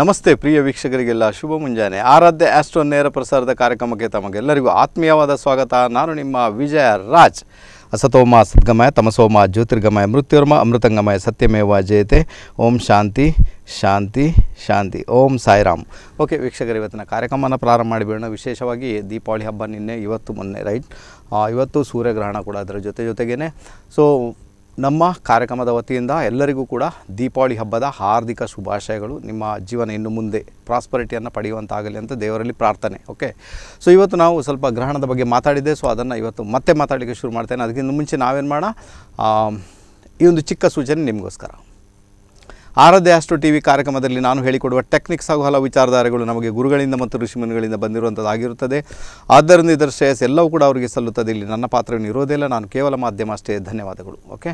ನಮಸ್ತೆ ಪ್ರಿಯ ವೀಕ್ಷಕರಿಗೆಲ್ಲ ಶುಭ ಮುಂಜಾನೆ ಆರಾಧ್ಯ ಆಸ್ಟ್ರೋ ನೇರ ಪ್ರಸಾರದ ಕಾರ್ಯಕ್ರಮಕ್ಕೆ ತಮಗೆಲ್ಲರಿಗೂ ಆತ್ಮೀಯವಾದ ಸ್ವಾಗತ ನಾನು ನಿಮ್ಮ ವಿಜಯ ರಾಜ್ ಅಸತೋಮ ಸದ್ಗಮಯ ತಮಸೋಮ ಜ್ಯೋತಿರ್ಗಮಯ ಮೃತ್ಯುರ್ಮ ಅಮೃತಂಗಮಯ ಸತ್ಯಮೇವ ಜಯತೆ ಓಂ ಶಾಂತಿ ಶಾಂತಿ ಶಾಂತಿ ಓಂ ಸಾಯಿರಾಮ್ ಓಕೆ ವೀಕ್ಷಕರು ಇವತ್ತಿನ ಕಾರ್ಯಕ್ರಮನ ಪ್ರಾರಂಭ ಮಾಡಿಬಿಡೋಣ ವಿಶೇಷವಾಗಿ ದೀಪಾವಳಿ ಹಬ್ಬ ನಿನ್ನೆ ಇವತ್ತು ಮೊನ್ನೆ ರೈಟ್ ಇವತ್ತು ಸೂರ್ಯಗ್ರಹಣ ಕೂಡ ಅದರ ಜೊತೆ ಜೊತೆಗೇ ಸೊ ನಮ್ಮ ಕಾರ್ಯಕ್ರಮದ ವತಿಯಿಂದ ಎಲ್ಲರಿಗೂ ಕೂಡ ದೀಪಾವಳಿ ಹಬ್ಬದ ಹಾರ್ದಿಕ ಶುಭಾಶಯಗಳು ನಿಮ್ಮ ಜೀವನ ಇನ್ನು ಮುಂದೆ ಪ್ರಾಸ್ಪರಿಟಿಯನ್ನು ಪಡೆಯುವಂತಾಗಲಿ ಅಂತ ದೇವರಲ್ಲಿ ಪ್ರಾರ್ಥನೆ ಓಕೆ ಸೊ ಇವತ್ತು ನಾವು ಸ್ವಲ್ಪ ಗ್ರಹಣದ ಬಗ್ಗೆ ಮಾತಾಡಿದ್ದೆ ಸೊ ಅದನ್ನು ಇವತ್ತು ಮತ್ತೆ ಮಾತಾಡಲಿಕ್ಕೆ ಶುರು ಮಾಡ್ತೇನೆ ಅದಕ್ಕಿಂತ ಮುಂಚೆ ನಾವೇನು ಮಾಡೋಣ ಈ ಒಂದು ಚಿಕ್ಕ ಸೂಚನೆ ನಿಮಗೋಸ್ಕರ ಆರಾಧ್ಯ ಆಸ್ಟ್ರೋ ಟಿ ವಿ ಕಾರ್ಯಕ್ರಮದಲ್ಲಿ ನಾನು ಹೇಳಿಕೊಡುವ ಟೆಕ್ನಿಕ್ಸ್ ಹಾಗೂ ಹಲವು ವಿಚಾರಧಾರೆಗಳು ನಮಗೆ ಗುರುಗಳಿಂದ ಮತ್ತು ಋಷಿಮುನಿಗಳಿಂದ ಬಂದಿರುವಂಥದ್ದಾಗಿರುತ್ತದೆ ಆದ್ದರಿಂದ ಇದರ ಶ್ರೇಯಸ್ ಎಲ್ಲವೂ ಕೂಡ ಅವರಿಗೆ ಸಲ್ಲುತ್ತದೆ ಇಲ್ಲಿ ನನ್ನ ಪಾತ್ರವನ್ನು ಇರೋದಿಲ್ಲ ನಾನು ಕೇವಲ ಮಾಧ್ಯಮ ಅಷ್ಟೇ ಧನ್ಯವಾದಗಳು ಓಕೆ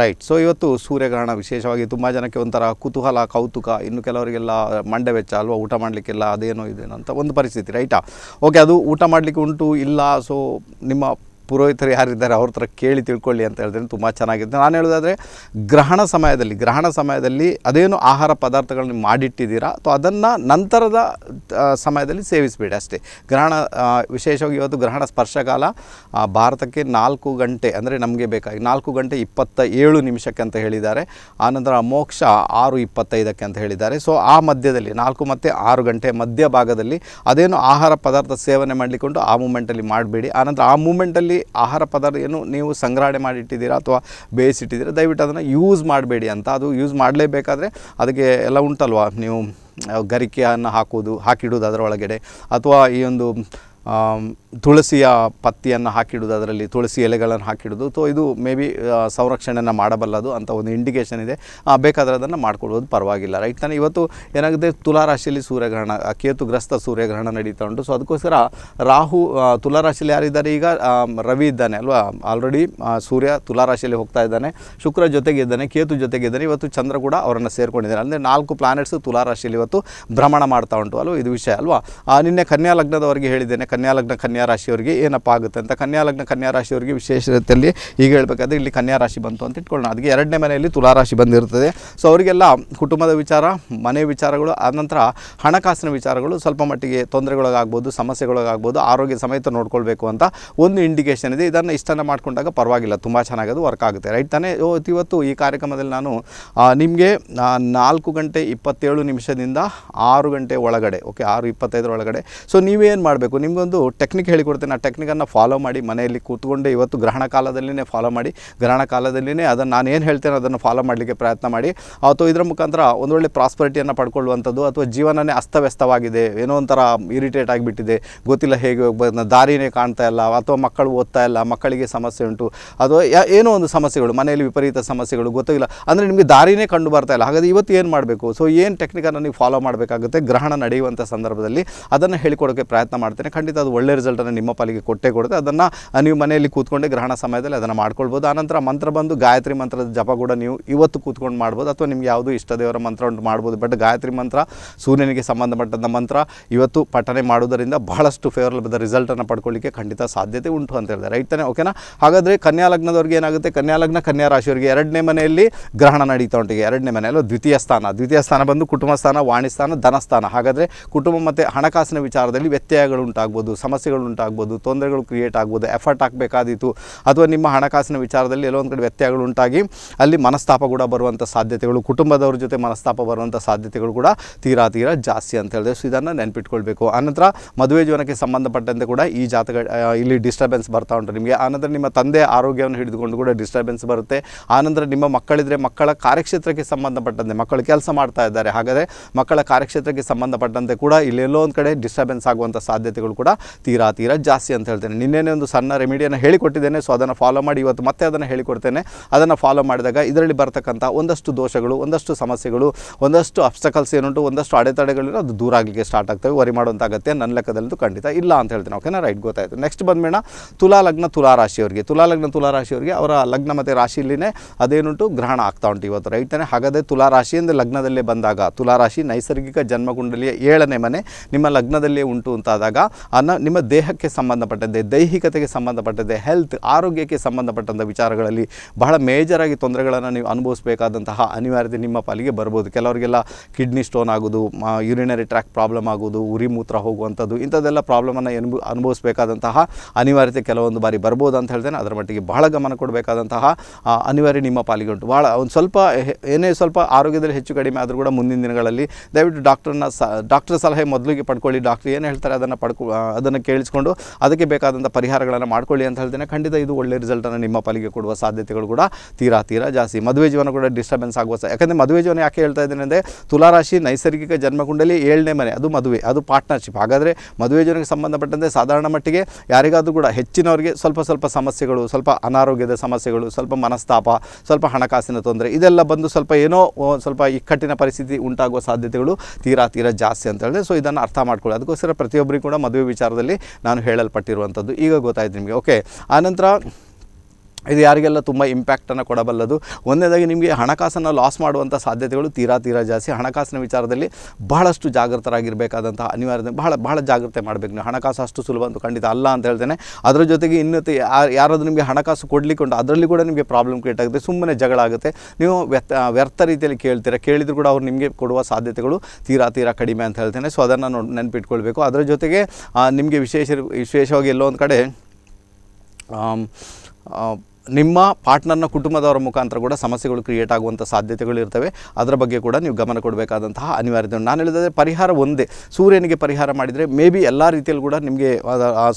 ರೈಟ್ ಸೊ ಇವತ್ತು ಸೂರ್ಯಗ್ರಹಣ ವಿಶೇಷವಾಗಿ ತುಂಬ ಜನಕ್ಕೆ ಒಂಥರ ಕುತೂಹಲ ಕೌತುಕ ಇನ್ನು ಕೆಲವರಿಗೆಲ್ಲ ಮಂಡೆ ವೆಚ್ಚ ಅಲ್ವಾ ಊಟ ಮಾಡಲಿಕ್ಕೆಲ್ಲ ಅದೇನೋ ಇದೇನೋ ಅಂತ ಒಂದು ಪರಿಸ್ಥಿತಿ ರೈಟಾ ಓಕೆ ಅದು ಊಟ ಮಾಡಲಿಕ್ಕೆ ಉಂಟು ಇಲ್ಲ ಸೊ ನಿಮ್ಮ ಪುರೋಹಿತರು ಯಾರಿದ್ದಾರೆ ಅವ್ರ ಹತ್ರ ಕೇಳಿ ತಿಳ್ಕೊಳ್ಳಿ ಅಂತ ಹೇಳಿದ್ರೆ ತುಂಬ ಚೆನ್ನಾಗಿತ್ತು ನಾನು ಹೇಳೋದಾದರೆ ಗ್ರಹಣ ಸಮಯದಲ್ಲಿ ಗ್ರಹಣ ಸಮಯದಲ್ಲಿ ಅದೇನು ಆಹಾರ ಪದಾರ್ಥಗಳನ್ನ ಮಾಡಿಟ್ಟಿದ್ದೀರಾ ಅಥವಾ ಅದನ್ನು ನಂತರದ ಸಮಯದಲ್ಲಿ ಸೇವಿಸಬೇಡಿ ಅಷ್ಟೇ ಗ್ರಹಣ ವಿಶೇಷವಾಗಿ ಇವತ್ತು ಗ್ರಹಣ ಸ್ಪರ್ಶಕಾಲ ಭಾರತಕ್ಕೆ ನಾಲ್ಕು ಗಂಟೆ ಅಂದರೆ ನಮಗೆ ಬೇಕಾಗಿ ನಾಲ್ಕು ಗಂಟೆ ಇಪ್ಪತ್ತ ಏಳು ನಿಮಿಷಕ್ಕೆ ಅಂತ ಹೇಳಿದ್ದಾರೆ ಆನಂತರ ಮೋಕ್ಷ ಆರು ಇಪ್ಪತ್ತೈದಕ್ಕೆ ಅಂತ ಹೇಳಿದ್ದಾರೆ ಸೊ ಆ ಮಧ್ಯದಲ್ಲಿ ನಾಲ್ಕು ಮತ್ತು ಆರು ಗಂಟೆ ಮಧ್ಯ ಭಾಗದಲ್ಲಿ ಅದೇನು ಆಹಾರ ಪದಾರ್ಥ ಸೇವನೆ ಮಾಡಿಕೊಂಡು ಆ ಮೂಮೆಂಟಲ್ಲಿ ಮಾಡಬೇಡಿ ಆನಂತರ ಆ ಮೂಮೆಂಟಲ್ಲಿ ಆಹಾರ ಪದಾರ್ಥ ಏನು ನೀವು ಸಂಗ್ರಹಣೆ ಮಾಡಿಟ್ಟಿದ್ದೀರಾ ಅಥವಾ ಬೇಯಿಸಿಟ್ಟಿದ್ದೀರಾ ದಯವಿಟ್ಟು ಅದನ್ನು ಯೂಸ್ ಮಾಡಬೇಡಿ ಅಂತ ಅದು ಯೂಸ್ ಮಾಡಲೇಬೇಕಾದ್ರೆ ಅದಕ್ಕೆ ಎಲ್ಲ ಉಂಟಲ್ವ ನೀವು ಗರಿಕೆಯನ್ನು ಹಾಕೋದು ಹಾಕಿಡೋದು ಅದರೊಳಗಡೆ ಅಥವಾ ಈ ಒಂದು ತುಳಸಿಯ ಪತ್ತಿಯನ್ನು ಹಾಕಿಡೋದು ಅದರಲ್ಲಿ ತುಳಸಿ ಎಲೆಗಳನ್ನು ಹಾಕಿಡೋದು ಸೊ ಇದು ಮೇ ಬಿ ಸಂರಕ್ಷಣೆಯನ್ನು ಮಾಡಬಲ್ಲದು ಅಂತ ಒಂದು ಇಂಡಿಕೇಷನ್ ಇದೆ ಬೇಕಾದರೆ ಅದನ್ನು ಮಾಡಿಕೊಡ್ಬೋದು ಪರವಾಗಿಲ್ಲ ರೈಟ್ ತಾನೆ ಇವತ್ತು ಏನಾಗುತ್ತೆ ತುಲಾರಾಶಿಯಲ್ಲಿ ಸೂರ್ಯಗ್ರಹಣ ಕೇತುಗ್ರಸ್ತ ಸೂರ್ಯಗ್ರಹಣ ನಡೀತಾ ಉಂಟು ಸೊ ಅದಕ್ಕೋಸ್ಕರ ರಾಹು ತುಲಾರಾಶಿಯಲ್ಲಿ ಯಾರಿದ್ದಾರೆ ಈಗ ರವಿ ಇದ್ದಾನೆ ಅಲ್ವಾ ಆಲ್ರೆಡಿ ಸೂರ್ಯ ತುಲಾರಾಶಿಯಲ್ಲಿ ಹೋಗ್ತಾ ಇದ್ದಾನೆ ಶುಕ್ರ ಜೊತೆಗೆ ಇದ್ದಾನೆ ಕೇತು ಜೊತೆಗೆ ಇದ್ದಾನೆ ಇವತ್ತು ಚಂದ್ರ ಕೂಡ ಅವರನ್ನು ಸೇರಿಕೊಂಡಿದ್ದಾರೆ ಅಂದರೆ ನಾಲ್ಕು ಪ್ಲಾನೆಟ್ಸು ತುಲಾರಾಶಿಯಲ್ಲಿ ಇವತ್ತು ಭ್ರಮಣ ಮಾಡ್ತಾ ಉಂಟು ಅಲ್ವಾ ಇದು ವಿಷಯ ಅಲ್ವಾ ನಿನ್ನೆ ಕನ್ಯಾ ಲಗ್ನದವರಿಗೆ ಹೇಳಿದ್ದೇನೆ ಕನ್ಯಾ ಲಗ್ನ ಕನ್ಯಾ ಕನ್ಯಾ ರಾಶಿಯವರಿಗೆ ಏನಪ್ಪ ಆಗುತ್ತೆ ಅಂತ ಕನ್ಯಾ ಲಗ್ನ ಕನ್ಯಾ ರಾಶಿಯವರಿಗೆ ವಿಶೇಷತೆಯಲ್ಲಿ ಈಗ ಹೇಳಬೇಕಾದ್ರೆ ಇಲ್ಲಿ ಕನ್ಯಾ ರಾಶಿ ಬಂತು ಅಂತ ಇಟ್ಕೊಳ್ಳೋಣ ಅದಕ್ಕೆ ಎರಡನೇ ಮನೆಯಲ್ಲಿ ತುಲಾರಾಶಿ ಬಂದಿರುತ್ತದೆ ಸೊ ಅವರಿಗೆಲ್ಲ ಕುಟುಂಬದ ವಿಚಾರ ಮನೆ ವಿಚಾರಗಳು ಆನಂತರ ಹಣಕಾಸಿನ ವಿಚಾರಗಳು ಸ್ವಲ್ಪ ಮಟ್ಟಿಗೆ ತೊಂದರೆಗಳೊಳಗಾಗ್ಬೋದು ಸಮಸ್ಯೆಗಳೊಳಗಾಗ್ಬೋದು ಆರೋಗ್ಯ ಸಮೇತ ನೋಡ್ಕೊಳ್ಬೇಕು ಅಂತ ಒಂದು ಇಂಡಿಕೇಷನ್ ಇದೆ ಇದನ್ನು ಇಷ್ಟನ್ನು ಮಾಡಿಕೊಂಡಾಗ ಪರವಾಗಿಲ್ಲ ತುಂಬ ಚೆನ್ನಾಗಿ ಅದು ವರ್ಕ್ ಆಗುತ್ತೆ ರೈಟ್ ತಾನೇ ಇವತ್ತು ಈ ಕಾರ್ಯಕ್ರಮದಲ್ಲಿ ನಾನು ನಿಮಗೆ ನಾಲ್ಕು ಗಂಟೆ ಇಪ್ಪತ್ತೇಳು ನಿಮಿಷದಿಂದ ಆರು ಗಂಟೆ ಒಳಗಡೆ ಓಕೆ ಆರು ಇಪ್ಪತ್ತೈದರ ಒಳಗಡೆ ಸೊ ನೀವೇನು ಮಾಡಬೇಕು ನಿಮಗೊಂದು ಟೆಕ್ನಿಕ್ ಹೇಳಿಕೊಡ್ತೇನೆ ಆ ಟೆಕ್ನಿಕನ್ನು ಫಾಲೋ ಮಾಡಿ ಮನೆಯಲ್ಲಿ ಕೂತ್ಕೊಂಡು ಇವತ್ತು ಗ್ರಹಣ ಕಾಲದಲ್ಲಿನೇ ಫಾಲೋ ಮಾಡಿ ಗ್ರಹಣ ಕಾಲದಲ್ಲಿನೇ ಅದನ್ನು ನಾನು ಏನು ಹೇಳ್ತೇನೆ ಅದನ್ನು ಫಾಲೋ ಮಾಡಲಿಕ್ಕೆ ಪ್ರಯತ್ನ ಮಾಡಿ ಅಥವಾ ಇದರ ಮುಖಾಂತರ ಒಂದೊಳ್ಳೆ ಪ್ರಾಸ್ಪರಿಟಿಯನ್ನು ಪಡ್ಕೊಳ್ಳುವಂಥದ್ದು ಅಥವಾ ಜೀವನನೇ ಅಸ್ತವ್ಯಸ್ತವಾಗಿದೆ ಏನೋ ಒಂಥರ ಇರಿಟೇಟ್ ಆಗಿಬಿಟ್ಟಿದೆ ಗೊತ್ತಿಲ್ಲ ಹೇಗೆ ಹೋಗ್ಬೋದು ದಾರಿನೇ ಕಾಣ್ತಾ ಇಲ್ಲ ಅಥವಾ ಮಕ್ಕಳು ಓದ್ತಾ ಇಲ್ಲ ಮಕ್ಕಳಿಗೆ ಸಮಸ್ಯೆ ಉಂಟು ಅಥವಾ ಏನೋ ಒಂದು ಸಮಸ್ಯೆಗಳು ಮನೆಯಲ್ಲಿ ವಿಪರೀತ ಸಮಸ್ಯೆಗಳು ಗೊತ್ತಿಲ್ಲ ಅಂದರೆ ನಿಮಗೆ ದಾರಿನೇ ಕಂಡು ಬರ್ತಾ ಇಲ್ಲ ಹಾಗಾದರೆ ಇವತ್ತು ಏನು ಮಾಡಬೇಕು ಸೊ ಏನು ಟೆಕ್ನಿಕನ್ನು ನೀವು ಫಾಲೋ ಮಾಡಬೇಕಾಗುತ್ತೆ ಗ್ರಹಣ ನಡೆಯುವಂಥ ಸಂದರ್ಭದಲ್ಲಿ ಅದನ್ನು ಹೇಳಿಕೊಡೋಕ್ಕೆ ಪ್ರಯತ್ನ ಮಾಡ್ತೇನೆ ಖಂಡಿತ ಅದು ಒಳ್ಳೆ ರಿಸಲ್ಟ್ ಅಮೌಂಟನ್ನು ನಿಮ್ಮ ಪಾಲಿಗೆ ಕೊಟ್ಟೇ ಕೊಡುತ್ತೆ ಅದನ್ನು ನೀವು ಮನೆಯಲ್ಲಿ ಕೂತ್ಕೊಂಡೆ ಗ್ರಹಣ ಸಮಯದಲ್ಲಿ ಅದನ್ನು ಮಾಡ್ಕೊಳ್ಬೋದು ಆನಂತರ ಮಂತ್ರ ಬಂದು ಗಾಯತ್ರಿ ಮಂತ್ರದ ಜಪ ಕೂಡ ನೀವು ಇವತ್ತು ಕೂತ್ಕೊಂಡು ಮಾಡ್ಬೋದು ಅಥವಾ ನಿಮ್ಗೆ ಯಾವುದು ಇಷ್ಟ ದೇವರ ಮಂತ್ರ ಉಂಟು ಮಾಡ್ಬೋದು ಬಟ್ ಗಾಯತ್ರಿ ಮಂತ್ರ ಸೂರ್ಯನಿಗೆ ಸಂಬಂಧಪಟ್ಟಂಥ ಮಂತ್ರ ಇವತ್ತು ಪಠನೆ ಮಾಡುವುದರಿಂದ ಬಹಳಷ್ಟು ರಿಸಲ್ಟ್ ರಿಸಲ್ಟನ್ನು ಪಡ್ಕೊಳ್ಳಿಕ್ಕೆ ಖಂಡಿತ ಸಾಧ್ಯತೆ ಉಂಟು ಅಂತ ಹೇಳಿದೆ ರೈಟ್ ತಾನೆ ಓಕೆನಾ ಹಾಗಾದರೆ ಕನ್ಯಾ ಏನಾಗುತ್ತೆ ಕನ್ಯಾ ಲಗ್ನ ಕನ್ಯಾ ರಾಶಿಯವರಿಗೆ ಎರಡನೇ ಮನೆಯಲ್ಲಿ ಗ್ರಹಣ ನಡೀತಾ ಉಂಟಿಗೆ ಎರಡನೇ ಮನೆಯಲ್ಲೂ ದ್ವಿತೀಯ ಸ್ಥಾನ ದ್ವಿತೀಯ ಸ್ಥಾನ ಬಂದು ಕುಟುಂಬ ಸ್ಥಾನ ವಾಣಿ ಸ್ಥಾನ ಧನಸ್ಥಾನ ಹಾಗಾದರೆ ಕುಟುಂಬ ಮತ್ತು ಹಣಕಾಸಿನ ವಿಚಾರದಲ್ಲಿ ವ್ಯತ್ಯಯಗಳು ಉಂಟಾಗ್ಬೋದು ಸಮಸ್ಯೆಗಳು ಉಂಟಾಗ್ಬೋದು ತೊಂದರೆಗಳು ಕ್ರಿಯೇಟ್ ಆಗ್ಬೋದು ಎಫರ್ಟ್ ಹಾಕಬೇಕಾದೀತು ಅಥವಾ ನಿಮ್ಮ ಹಣಕಾಸಿನ ವಿಚಾರದಲ್ಲಿ ಎಲ್ಲೋ ಒಂದು ಕಡೆ ವ್ಯತ್ಯಯಗಳು ಉಂಟಾಗಿ ಅಲ್ಲಿ ಮನಸ್ತಾಪ ಕೂಡ ಬರುವಂಥ ಸಾಧ್ಯತೆಗಳು ಕುಟುಂಬದವ್ರ ಜೊತೆ ಮನಸ್ತಾಪ ಬರುವಂಥ ಸಾಧ್ಯತೆಗಳು ಕೂಡ ತೀರಾ ತೀರಾ ಜಾಸ್ತಿ ಅಂತ ಹೇಳಿದ್ರೆ ಸೊ ಇದನ್ನು ನೆನಪಿಟ್ಕೊಳ್ಬೇಕು ಆನಂತರ ಮದುವೆ ಜೀವನಕ್ಕೆ ಸಂಬಂಧಪಟ್ಟಂತೆ ಕೂಡ ಈ ಜಾತಕ ಇಲ್ಲಿ ಡಿಸ್ಟರ್ಬೆನ್ಸ್ ಬರ್ತಾ ಉಂಟು ನಿಮಗೆ ಆನಂತರ ನಿಮ್ಮ ತಂದೆ ಆರೋಗ್ಯವನ್ನು ಹಿಡಿದುಕೊಂಡು ಕೂಡ ಡಿಸ್ಟರ್ಬೆನ್ಸ್ ಬರುತ್ತೆ ಆನಂತರ ನಿಮ್ಮ ಮಕ್ಕಳಿದ್ರೆ ಮಕ್ಕಳ ಕಾರ್ಯಕ್ಷೇತ್ರಕ್ಕೆ ಸಂಬಂಧಪಟ್ಟಂತೆ ಮಕ್ಕಳು ಕೆಲಸ ಮಾಡ್ತಾ ಇದ್ದಾರೆ ಹಾಗಾದರೆ ಮಕ್ಕಳ ಕಾರ್ಯಕ್ಷೇತ್ರಕ್ಕೆ ಸಂಬಂಧಪಟ್ಟಂತೆ ಕೂಡ ಇಲ್ಲೆಲ್ಲೋ ಒಂದು ಕಡೆ ಡಿಸ್ಟರ್ಬೆನ್ಸ್ ಆಗುವಂಥ ಸಾಧ್ಯತೆಗಳು ಕೂಡ ತೀರಾ ತೀರಾ ಜಾಸ್ತಿ ಅಂತ ಹೇಳ್ತೇನೆ ನಿನ್ನೆನೇ ಒಂದು ಸಣ್ಣ ರೆಮಿಡಿಯನ್ನು ಹೇಳಿಕೊಟ್ಟಿದ್ದೇನೆ ಸೊ ಅದನ್ನು ಫಾಲೋ ಮಾಡಿ ಇವತ್ತು ಮತ್ತೆ ಅದನ್ನು ಹೇಳಿಕೊಡ್ತೇನೆ ಅದನ್ನು ಫಾಲೋ ಮಾಡಿದಾಗ ಇದರಲ್ಲಿ ಬರ್ತಕ್ಕಂಥ ಒಂದಷ್ಟು ದೋಷಗಳು ಒಂದಷ್ಟು ಸಮಸ್ಯೆಗಳು ಒಂದಷ್ಟು ಅಬ್ಸ್ಟಕಲ್ಸ್ ಏನುಂಟು ಒಂದಷ್ಟು ಅಡೆತಡೆಗಳಿರೋ ಅದು ದೂರ ಆಗಲಿಕ್ಕೆ ಸ್ಟಾರ್ಟ್ ಆಗ್ತವೆ ವರಿ ಮಾಡುವಂಥ ಅಗತ್ಯ ನನ್ನ ಲೆಕ್ಕದಲ್ಲಂತೂ ಖಂಡಿತ ಇಲ್ಲ ಅಂತ ಹೇಳ್ತೇನೆ ಓಕೆನಾ ರೈಟ್ ಗೊತ್ತಾಯಿತು ನೆಕ್ಸ್ಟ್ ಬಂದಮೇಣ ತುಲಾ ಲಗ್ನ ತುಲಾ ರಾಶಿಯವರಿಗೆ ತುಲಾ ಲಗ್ನ ತುಲಾ ರಾಶಿಯವರಿಗೆ ಅವರ ಲಗ್ನ ಮತ್ತು ರಾಶಿಯಲ್ಲಿನೇ ಅದೇನುಂಟು ಗ್ರಹಣ ಆಗ್ತಾ ಉಂಟು ಇವತ್ತು ರೈಟ್ ತಾನೆ ಹಾಗಾದರೆ ತುಲಾ ರಾಶಿಯಿಂದ ಲಗ್ನದಲ್ಲೇ ಬಂದಾಗ ತುಲಾ ರಾಶಿ ನೈಸರ್ಗಿಕ ಜನ್ಮಕುಂಡಲಿಯ ಏಳನೇ ಮನೆ ನಿಮ್ಮ ಲಗ್ನದಲ್ಲೇ ಉಂಟು ಅಂತಾದಾಗ ಅನ್ನ ನಿಮ್ಮ ದೇಹ ದೇಹಕ್ಕೆ ಸಂಬಂಧಪಟ್ಟದ್ದೇ ದೈಹಿಕತೆಗೆ ಸಂಬಂಧಪಟ್ಟದ್ದೇ ಹೆಲ್ತ್ ಆರೋಗ್ಯಕ್ಕೆ ಸಂಬಂಧಪಟ್ಟಂಥ ವಿಚಾರಗಳಲ್ಲಿ ಬಹಳ ಮೇಜರಾಗಿ ತೊಂದರೆಗಳನ್ನು ನೀವು ಅನುಭವಿಸಬೇಕಾದಂತಹ ಅನಿವಾರ್ಯತೆ ನಿಮ್ಮ ಪಾಲಿಗೆ ಬರ್ಬೋದು ಕೆಲವರಿಗೆಲ್ಲ ಕಿಡ್ನಿ ಸ್ಟೋನ್ ಆಗೋದು ಯುರಿನರಿ ಟ್ರ್ಯಾಕ್ ಪ್ರಾಬ್ಲಮ್ ಆಗೋದು ಉರಿ ಮೂತ್ರ ಹೋಗುವಂಥದ್ದು ಇಂಥದ್ದೆಲ್ಲ ಪ್ರಾಬ್ಲಮನ್ನು ಎನ್ ಅನುಭವಿಸಬೇಕಾದಂತಹ ಅನಿವಾರ್ಯತೆ ಕೆಲವೊಂದು ಬಾರಿ ಬರ್ಬೋದು ಅಂತ ಹೇಳ್ತೇನೆ ಅದರ ಮಟ್ಟಿಗೆ ಬಹಳ ಗಮನ ಕೊಡಬೇಕಾದಂತಹ ಅನಿವಾರ್ಯ ನಿಮ್ಮ ಪಾಲಿಗೆ ಉಂಟು ಭಾಳ ಒಂದು ಸ್ವಲ್ಪ ಏನೇ ಸ್ವಲ್ಪ ಆರೋಗ್ಯದಲ್ಲಿ ಹೆಚ್ಚು ಕಡಿಮೆ ಆದರೂ ಕೂಡ ಮುಂದಿನ ದಿನಗಳಲ್ಲಿ ದಯವಿಟ್ಟು ಡಾಕ್ಟರ್ನ ಸ ಡಾಕ್ಟರ್ ಸಲಹೆ ಮೊದಲಿಗೆ ಪಡ್ಕೊಳ್ಳಿ ಡಾಕ್ಟರ್ ಏನು ಹೇಳ್ತಾರೆ ಅದನ್ನು ಪಡ್ಕೊ ಅದನ್ನು ಕೇಳಿಸ್ಕೊಂಡು ಮಾಡಿಕೊಂಡು ಅದಕ್ಕೆ ಬೇಕಾದಂಥ ಪರಿಹಾರಗಳನ್ನು ಮಾಡ್ಕೊಳ್ಳಿ ಅಂತ ಹೇಳ್ತೇನೆ ಖಂಡಿತ ಇದು ಒಳ್ಳೆ ರಿಸಲ್ಟನ್ನು ನಿಮ್ಮ ಪಾಲಿಗೆ ಕೊಡುವ ಸಾಧ್ಯತೆಗಳು ಕೂಡ ತೀರಾ ತೀರಾ ಜಾಸ್ತಿ ಮದುವೆ ಜೀವನ ಕೂಡ ಡಿಸ್ಟರ್ಬೆನ್ಸ್ ಆಗುವ ಯಾಕಂದರೆ ಮದುವೆ ಜೀವನ ಯಾಕೆ ಹೇಳ್ತಾ ಇದ್ದೇನೆ ಅಂದರೆ ತುಲಾರಾಶಿ ನೈಸರ್ಗಿಕ ಜನ್ಮಕುಂಡಲಿ ಏಳನೇ ಮನೆ ಅದು ಮದುವೆ ಅದು ಪಾರ್ಟ್ನರ್ಶಿಪ್ ಹಾಗಾದರೆ ಮದುವೆ ಜೀವನಕ್ಕೆ ಸಂಬಂಧಪಟ್ಟಂತೆ ಸಾಧಾರಣ ಮಟ್ಟಿಗೆ ಯಾರಿಗಾದರೂ ಕೂಡ ಹೆಚ್ಚಿನವರಿಗೆ ಸ್ವಲ್ಪ ಸ್ವಲ್ಪ ಸಮಸ್ಯೆಗಳು ಸ್ವಲ್ಪ ಅನಾರೋಗ್ಯದ ಸಮಸ್ಯೆಗಳು ಸ್ವಲ್ಪ ಮನಸ್ತಾಪ ಸ್ವಲ್ಪ ಹಣಕಾಸಿನ ತೊಂದರೆ ಇದೆಲ್ಲ ಬಂದು ಸ್ವಲ್ಪ ಏನೋ ಸ್ವಲ್ಪ ಇಕ್ಕಟ್ಟಿನ ಪರಿಸ್ಥಿತಿ ಉಂಟಾಗುವ ಸಾಧ್ಯತೆಗಳು ತೀರಾ ತೀರಾ ಜಾಸ್ತಿ ಅಂತ ಹೇಳಿದೆ ಸೊ ಇದನ್ನು ಅರ್ಥ ಮಾಡ್ಕೊಳ್ಳಿ ಅದಕ್ಕೋಸ್ಕರ ಪ್ರತಿಯೊಬ್ಬರಿಗೂ ಕೂಡ ಮದುವೆ ವಿಚಾರದಲ್ಲಿ ನಾನು ಹೇಳಲ್ಪಟ್ಟಿರುವಂಥದ್ದು ಈಗ ಗೊತ್ತಾಯ್ತು ನಿಮಗೆ ಓಕೆ ಆನಂತರ ಇದು ಯಾರಿಗೆಲ್ಲ ತುಂಬ ಇಂಪ್ಯಾಕ್ಟನ್ನು ಕೊಡಬಲ್ಲದು ಒಂದೇದಾಗಿ ನಿಮಗೆ ಹಣಕಾಸನ್ನು ಲಾಸ್ ಮಾಡುವಂಥ ಸಾಧ್ಯತೆಗಳು ತೀರಾ ತೀರಾ ಜಾಸ್ತಿ ಹಣಕಾಸಿನ ವಿಚಾರದಲ್ಲಿ ಬಹಳಷ್ಟು ಜಾಗೃತರಾಗಿರಬೇಕಾದಂಥ ಅನಿವಾರ್ಯ ಬಹಳ ಬಹಳ ಜಾಗ್ರತೆ ಮಾಡಬೇಕು ನೀವು ಹಣಕಾಸು ಅಷ್ಟು ಸುಲಭ ಅಂತ ಖಂಡಿತ ಅಲ್ಲ ಅಂತ ಹೇಳ್ತೇನೆ ಅದರ ಜೊತೆಗೆ ಇನ್ನೂ ಯಾರಾದರೂ ನಿಮಗೆ ಹಣಕಾಸು ಕೊಡಲಿಕ್ಕೆ ಉಂಟು ಅದರಲ್ಲಿ ಕೂಡ ನಿಮಗೆ ಪ್ರಾಬ್ಲಮ್ ಕ್ರಿಯೇಟ್ ಆಗುತ್ತೆ ಸುಮ್ಮನೆ ಜಗಳ ಆಗುತ್ತೆ ನೀವು ವ್ಯರ್ಥ ವ್ಯರ್ಥ ರೀತಿಯಲ್ಲಿ ಕೇಳ್ತೀರಾ ಕೇಳಿದರೂ ಕೂಡ ಅವ್ರು ನಿಮಗೆ ಕೊಡುವ ಸಾಧ್ಯತೆಗಳು ತೀರಾ ತೀರಾ ಕಡಿಮೆ ಅಂತ ಹೇಳ್ತೇನೆ ಸೊ ಅದನ್ನು ನೋಡಿ ನೆನಪಿಟ್ಕೊಳ್ಬೇಕು ಅದರ ಜೊತೆಗೆ ನಿಮಗೆ ವಿಶೇಷ ವಿಶೇಷವಾಗಿ ಎಲ್ಲೋ ಒಂದು ಕಡೆ ನಿಮ್ಮ ಪಾರ್ಟ್ನರ್ನ ಕುಟುಂಬದವರ ಮುಖಾಂತರ ಕೂಡ ಸಮಸ್ಯೆಗಳು ಕ್ರಿಯೇಟ್ ಆಗುವಂಥ ಸಾಧ್ಯತೆಗಳು ಇರ್ತವೆ ಅದರ ಬಗ್ಗೆ ಕೂಡ ನೀವು ಗಮನ ಕೊಡಬೇಕಾದಂತಹ ಅನಿವಾರ್ಯತೆ ನಾನು ಹೇಳಿದರೆ ಪರಿಹಾರ ಒಂದೇ ಸೂರ್ಯನಿಗೆ ಪರಿಹಾರ ಮಾಡಿದರೆ ಮೇ ಬಿ ಎಲ್ಲ ರೀತಿಯಲ್ಲಿ ಕೂಡ ನಿಮಗೆ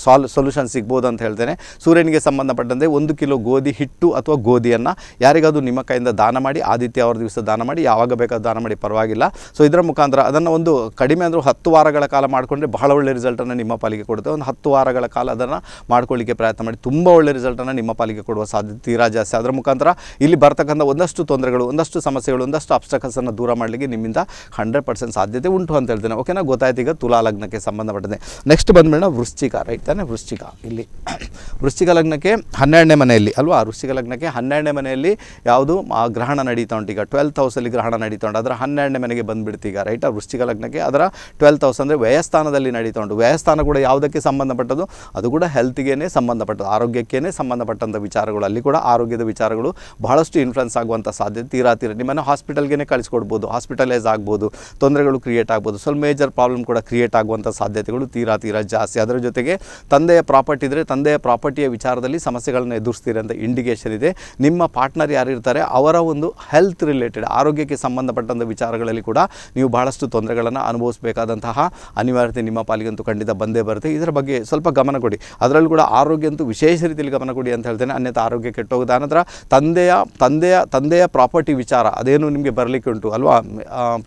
ಸಾಲ್ ಸೊಲ್ಯೂಷನ್ ಸಿಗ್ಬೋದು ಅಂತ ಹೇಳ್ತೇನೆ ಸೂರ್ಯನಿಗೆ ಸಂಬಂಧಪಟ್ಟಂತೆ ಒಂದು ಕಿಲೋ ಗೋಧಿ ಹಿಟ್ಟು ಅಥವಾ ಗೋಧಿಯನ್ನು ಯಾರಿಗಾದರೂ ನಿಮ್ಮ ಕೈಯಿಂದ ದಾನ ಮಾಡಿ ಆದಿತ್ಯ ಅವರ ದಿವಸ ದಾನ ಮಾಡಿ ಯಾವಾಗ ಬೇಕಾದ್ರೂ ದಾನ ಮಾಡಿ ಪರವಾಗಿಲ್ಲ ಸೊ ಇದರ ಮುಖಾಂತರ ಅದನ್ನು ಒಂದು ಕಡಿಮೆ ಅಂದರೂ ಹತ್ತು ವಾರಗಳ ಕಾಲ ಮಾಡಿಕೊಂಡ್ರೆ ಬಹಳ ಒಳ್ಳೆ ರಿಸಲ್ಟನ್ನು ನಿಮ್ಮ ಪಾಲಿಗೆ ಕೊಡುತ್ತೆ ಒಂದು ಹತ್ತು ವಾರಗಳ ಕಾಲ ಅದನ್ನು ಮಾಡ್ಕೊಳ್ಳಿಕ್ಕೆ ಪ್ರಯತ್ನ ಮಾಡಿ ತುಂಬ ಒಳ್ಳೆ ರಿಸಲ್ಟನ್ನು ನಿಮ್ಮ ಪಾಲಿಗೆ ಕೊಡುವ ಸಾಧ್ಯತೆ ತೀರಾ ಜಾಸ್ತಿ ಅದರ ಮುಖಾಂತರ ಇಲ್ಲಿ ಬರ್ತಕ್ಕಂಥ ಒಂದಷ್ಟು ತೊಂದರೆಗಳು ಒಂದಷ್ಟು ಸಮಸ್ಯೆಗಳು ಒಂದಷ್ಟು ಅಬ್ಸ್ಟ್ರಕಲ್ಸನ್ನು ದೂರ ಮಾಡಲಿಕ್ಕೆ ನಿಮ್ಮಿಂದ ಹಂಡ್ರೆಡ್ ಪರ್ಸೆಂಟ್ ಸಾಧ್ಯತೆ ಉಂಟು ಅಂತ ಹೇಳ್ತೇನೆ ಓಕೆನಾ ಗೊತ್ತಾಯ್ತು ಈಗ ತುಲಾ ಲಗ್ನಕ್ಕೆ ಸಂಬಂಧಪಟ್ಟಂತೆ ನೆಕ್ಸ್ಟ್ ಬಂದ್ಬಿಡೋಣ ವೃಶ್ಚಿಕ ರೈಟ್ ತಾನೆ ವೃಶ್ಚಿಕ ಇಲ್ಲಿ ವೃಶ್ಚಿಕ ಲಗ್ನಕ್ಕೆ ಹನ್ನೆರಡನೇ ಮನೆಯಲ್ಲಿ ಅಲ್ವಾ ವೃಶ್ಚಿಕ ಲಗ್ನಕ್ಕೆ ಹನ್ನೆರಡನೇ ಮನೆಯಲ್ಲಿ ಯಾವುದು ಗ್ರಹಣ ನಡೀತಾ ಉಂಟು ಈಗ ಟ್ವೆಲ್ತ್ ಹೌಸಲ್ಲಿ ಗ್ರಹಣ ನಡೀತಾ ಉಂಟು ಅದರ ಹನ್ನೆರಡನೇ ಮನೆಗೆ ಬಂದುಬಿಡ್ತೀಗ ರೈಟ್ ಆ ವೃಶ್ಚಿಕ ಲಗ್ನಕ್ಕೆ ಅದರ ಟ್ವೆಲ್ತ್ ಹೌಸ್ ಅಂದರೆ ವ್ಯಯಸ್ಥಾನದಲ್ಲಿ ನಡೀತಾ ಉಂಟು ವ್ಯಯಸ್ಥಾನ ಕೂಡ ಯಾವುದಕ್ಕೆ ಸಂಬಂಧಪಟ್ಟದ್ದು ಅದು ಕೂಡ ಹೆಲ್ತ್ಗೇನೆ ಸಂಬಂಧಪಟ್ಟದು ಆರೋಗ್ಯಕ್ಕೇ ಸಂಬಂಧಪಟ್ಟಂಥ ವಿಚಾರಗಳು ವಿಚಾರಗಳು ಅಲ್ಲಿ ಕೂಡ ಆರೋಗ್ಯದ ವಿಚಾರಗಳು ಬಹಳಷ್ಟು ಇನ್ಫ್ಲುಯೆನ್ಸ್ ಆಗುವಂಥ ಸಾಧ್ಯತೆ ತೀರಾ ತೀರ ನಿಮ್ಮನ್ನು ಹಾಸ್ಪಿಟಲ್ಗೆ ಕಳಿಸ್ಕೊಡ್ಬೋದು ಹಾಸ್ಪಿಟಲೈಸ್ ಆಗ್ಬೋದು ತೊಂದರೆಗಳು ಕ್ರಿಯೇಟ್ ಆಗ್ಬೋದು ಸ್ವಲ್ಪ ಮೇಜರ್ ಪ್ರಾಬ್ಲಮ್ ಕೂಡ ಕ್ರಿಯೇಟ್ ಆಗುವಂಥ ಸಾಧ್ಯತೆಗಳು ತೀರಾ ತೀರಾ ಜಾಸ್ತಿ ಅದರ ಜೊತೆಗೆ ತಂದೆಯ ಪ್ರಾಪರ್ಟಿ ಇದ್ದರೆ ತಂದೆಯ ಪ್ರಾಪರ್ಟಿಯ ವಿಚಾರದಲ್ಲಿ ಸಮಸ್ಯೆಗಳನ್ನು ಎದುರಿಸ್ತೀರಂತ ಅಂತ ಇಂಡಿಕೇಷನ್ ಇದೆ ನಿಮ್ಮ ಪಾರ್ಟ್ನರ್ ಯಾರಿರ್ತಾರೆ ಅವರ ಒಂದು ಹೆಲ್ತ್ ರಿಲೇಟೆಡ್ ಆರೋಗ್ಯಕ್ಕೆ ಸಂಬಂಧಪಟ್ಟಂಥ ವಿಚಾರಗಳಲ್ಲಿ ಕೂಡ ನೀವು ಬಹಳಷ್ಟು ತೊಂದರೆಗಳನ್ನು ಅನುಭವಿಸಬೇಕಾದಂತಹ ಅನಿವಾರ್ಯತೆ ನಿಮ್ಮ ಪಾಲಿಗಂತೂ ಖಂಡಿತ ಬಂದೇ ಬರುತ್ತೆ ಇದರ ಬಗ್ಗೆ ಸ್ವಲ್ಪ ಗಮನ ಕೊಡಿ ಅದರಲ್ಲೂ ಕೂಡ ಆರೋಗ್ಯ ಅಂತೂ ವಿಶೇಷ ರೀತಿಯಲ್ಲಿ ಗಮನ ಕೊಡಿ ಅಂತ ಹೇಳ್ತೇನೆ ಅನ್ಯಥಾ ಆರೋಗ್ಯ ಕೆಟ್ಟೋಗುತ್ತೆ ಆನಂತರ ತಂದೆಯ ತಂದೆಯ ತಂದೆಯ ಪ್ರಾಪರ್ಟಿ ವಿಚಾರ ಅದೇನು ನಿಮಗೆ ಬರಲಿಕ್ಕೆ ಉಂಟು ಅಲ್ವಾ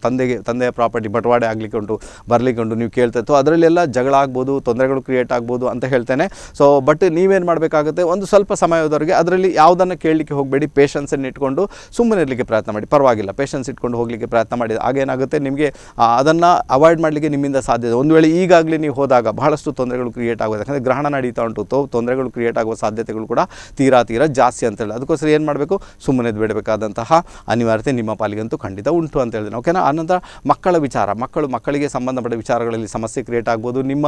ತಂದೆಗೆ ತಂದೆಯ ಪ್ರಾಪರ್ಟಿ ಬಟವಾಡೆ ಆಗಲಿಕ್ಕೆ ಉಂಟು ಬರಲಿಕ್ಕೆ ಉಂಟು ನೀವು ಕೇಳ್ತಾ ಇತ್ತು ಅದರಲ್ಲೆಲ್ಲ ಜಗಳ ಆಗ್ಬೋದು ತೊಂದರೆಗಳು ಕ್ರಿಯೇಟ್ ಆಗ್ಬೋದು ಅಂತ ಹೇಳ್ತೇನೆ ಸೊ ಬಟ್ ನೀವೇನು ಮಾಡಬೇಕಾಗುತ್ತೆ ಒಂದು ಸ್ವಲ್ಪ ಸಮಯದವರೆಗೆ ಅದರಲ್ಲಿ ಯಾವುದನ್ನು ಕೇಳಲಿಕ್ಕೆ ಹೋಗಬೇಡಿ ಪೇಷನ್ಸನ್ನು ಇಟ್ಕೊಂಡು ಸುಮ್ಮನೆ ಇರಲಿಕ್ಕೆ ಪ್ರಯತ್ನ ಮಾಡಿ ಪರವಾಗಿಲ್ಲ ಪೇಷನ್ಸ್ ಇಟ್ಕೊಂಡು ಹೋಗಲಿಕ್ಕೆ ಪ್ರಯತ್ನ ಮಾಡಿ ಆಗೇನಾಗುತ್ತೆ ನಿಮಗೆ ಅದನ್ನು ಅವಾಯ್ಡ್ ಮಾಡಲಿಕ್ಕೆ ನಿಮ್ಮಿಂದ ಸಾಧ್ಯ ಒಂದು ವೇಳೆ ಈಗಾಗಲೇ ನೀವು ಹೋದಾಗ ಬಹಳಷ್ಟು ತೊಂದರೆಗಳು ಕ್ರಿಯೇಟ್ ಆಗೋದು ಯಾಕಂದರೆ ಗ್ರಹಣ ನಡೀತಾ ಉಂಟು ತೊಂದರೆಗಳು ಕ್ರಿಯೇಟ್ ಆಗುವ ಸಾಧ್ಯತೆಗಳು ಕೂಡ ತೀರಾ ತೀರಾ ತೀರಾ ಜಾಸ್ತಿ ಅಂತೇಳಿ ಅದಕ್ಕೋಸ್ಕರ ಏನು ಮಾಡಬೇಕು ಸುಮ್ಮನೆ ಬಿಡಬೇಕಾದಂತಹ ಅನಿವಾರ್ಯತೆ ನಿಮ್ಮ ಪಾಲಿಗಂತೂ ಖಂಡಿತ ಉಂಟು ಅಂತ ಹೇಳ್ತೇನೆ ಓಕೆನಾ ಆನಂತರ ಮಕ್ಕಳ ವಿಚಾರ ಮಕ್ಕಳು ಮಕ್ಕಳಿಗೆ ಸಂಬಂಧಪಟ್ಟ ವಿಚಾರಗಳಲ್ಲಿ ಸಮಸ್ಯೆ ಕ್ರಿಯೇಟ್ ಆಗ್ಬೋದು ನಿಮ್ಮ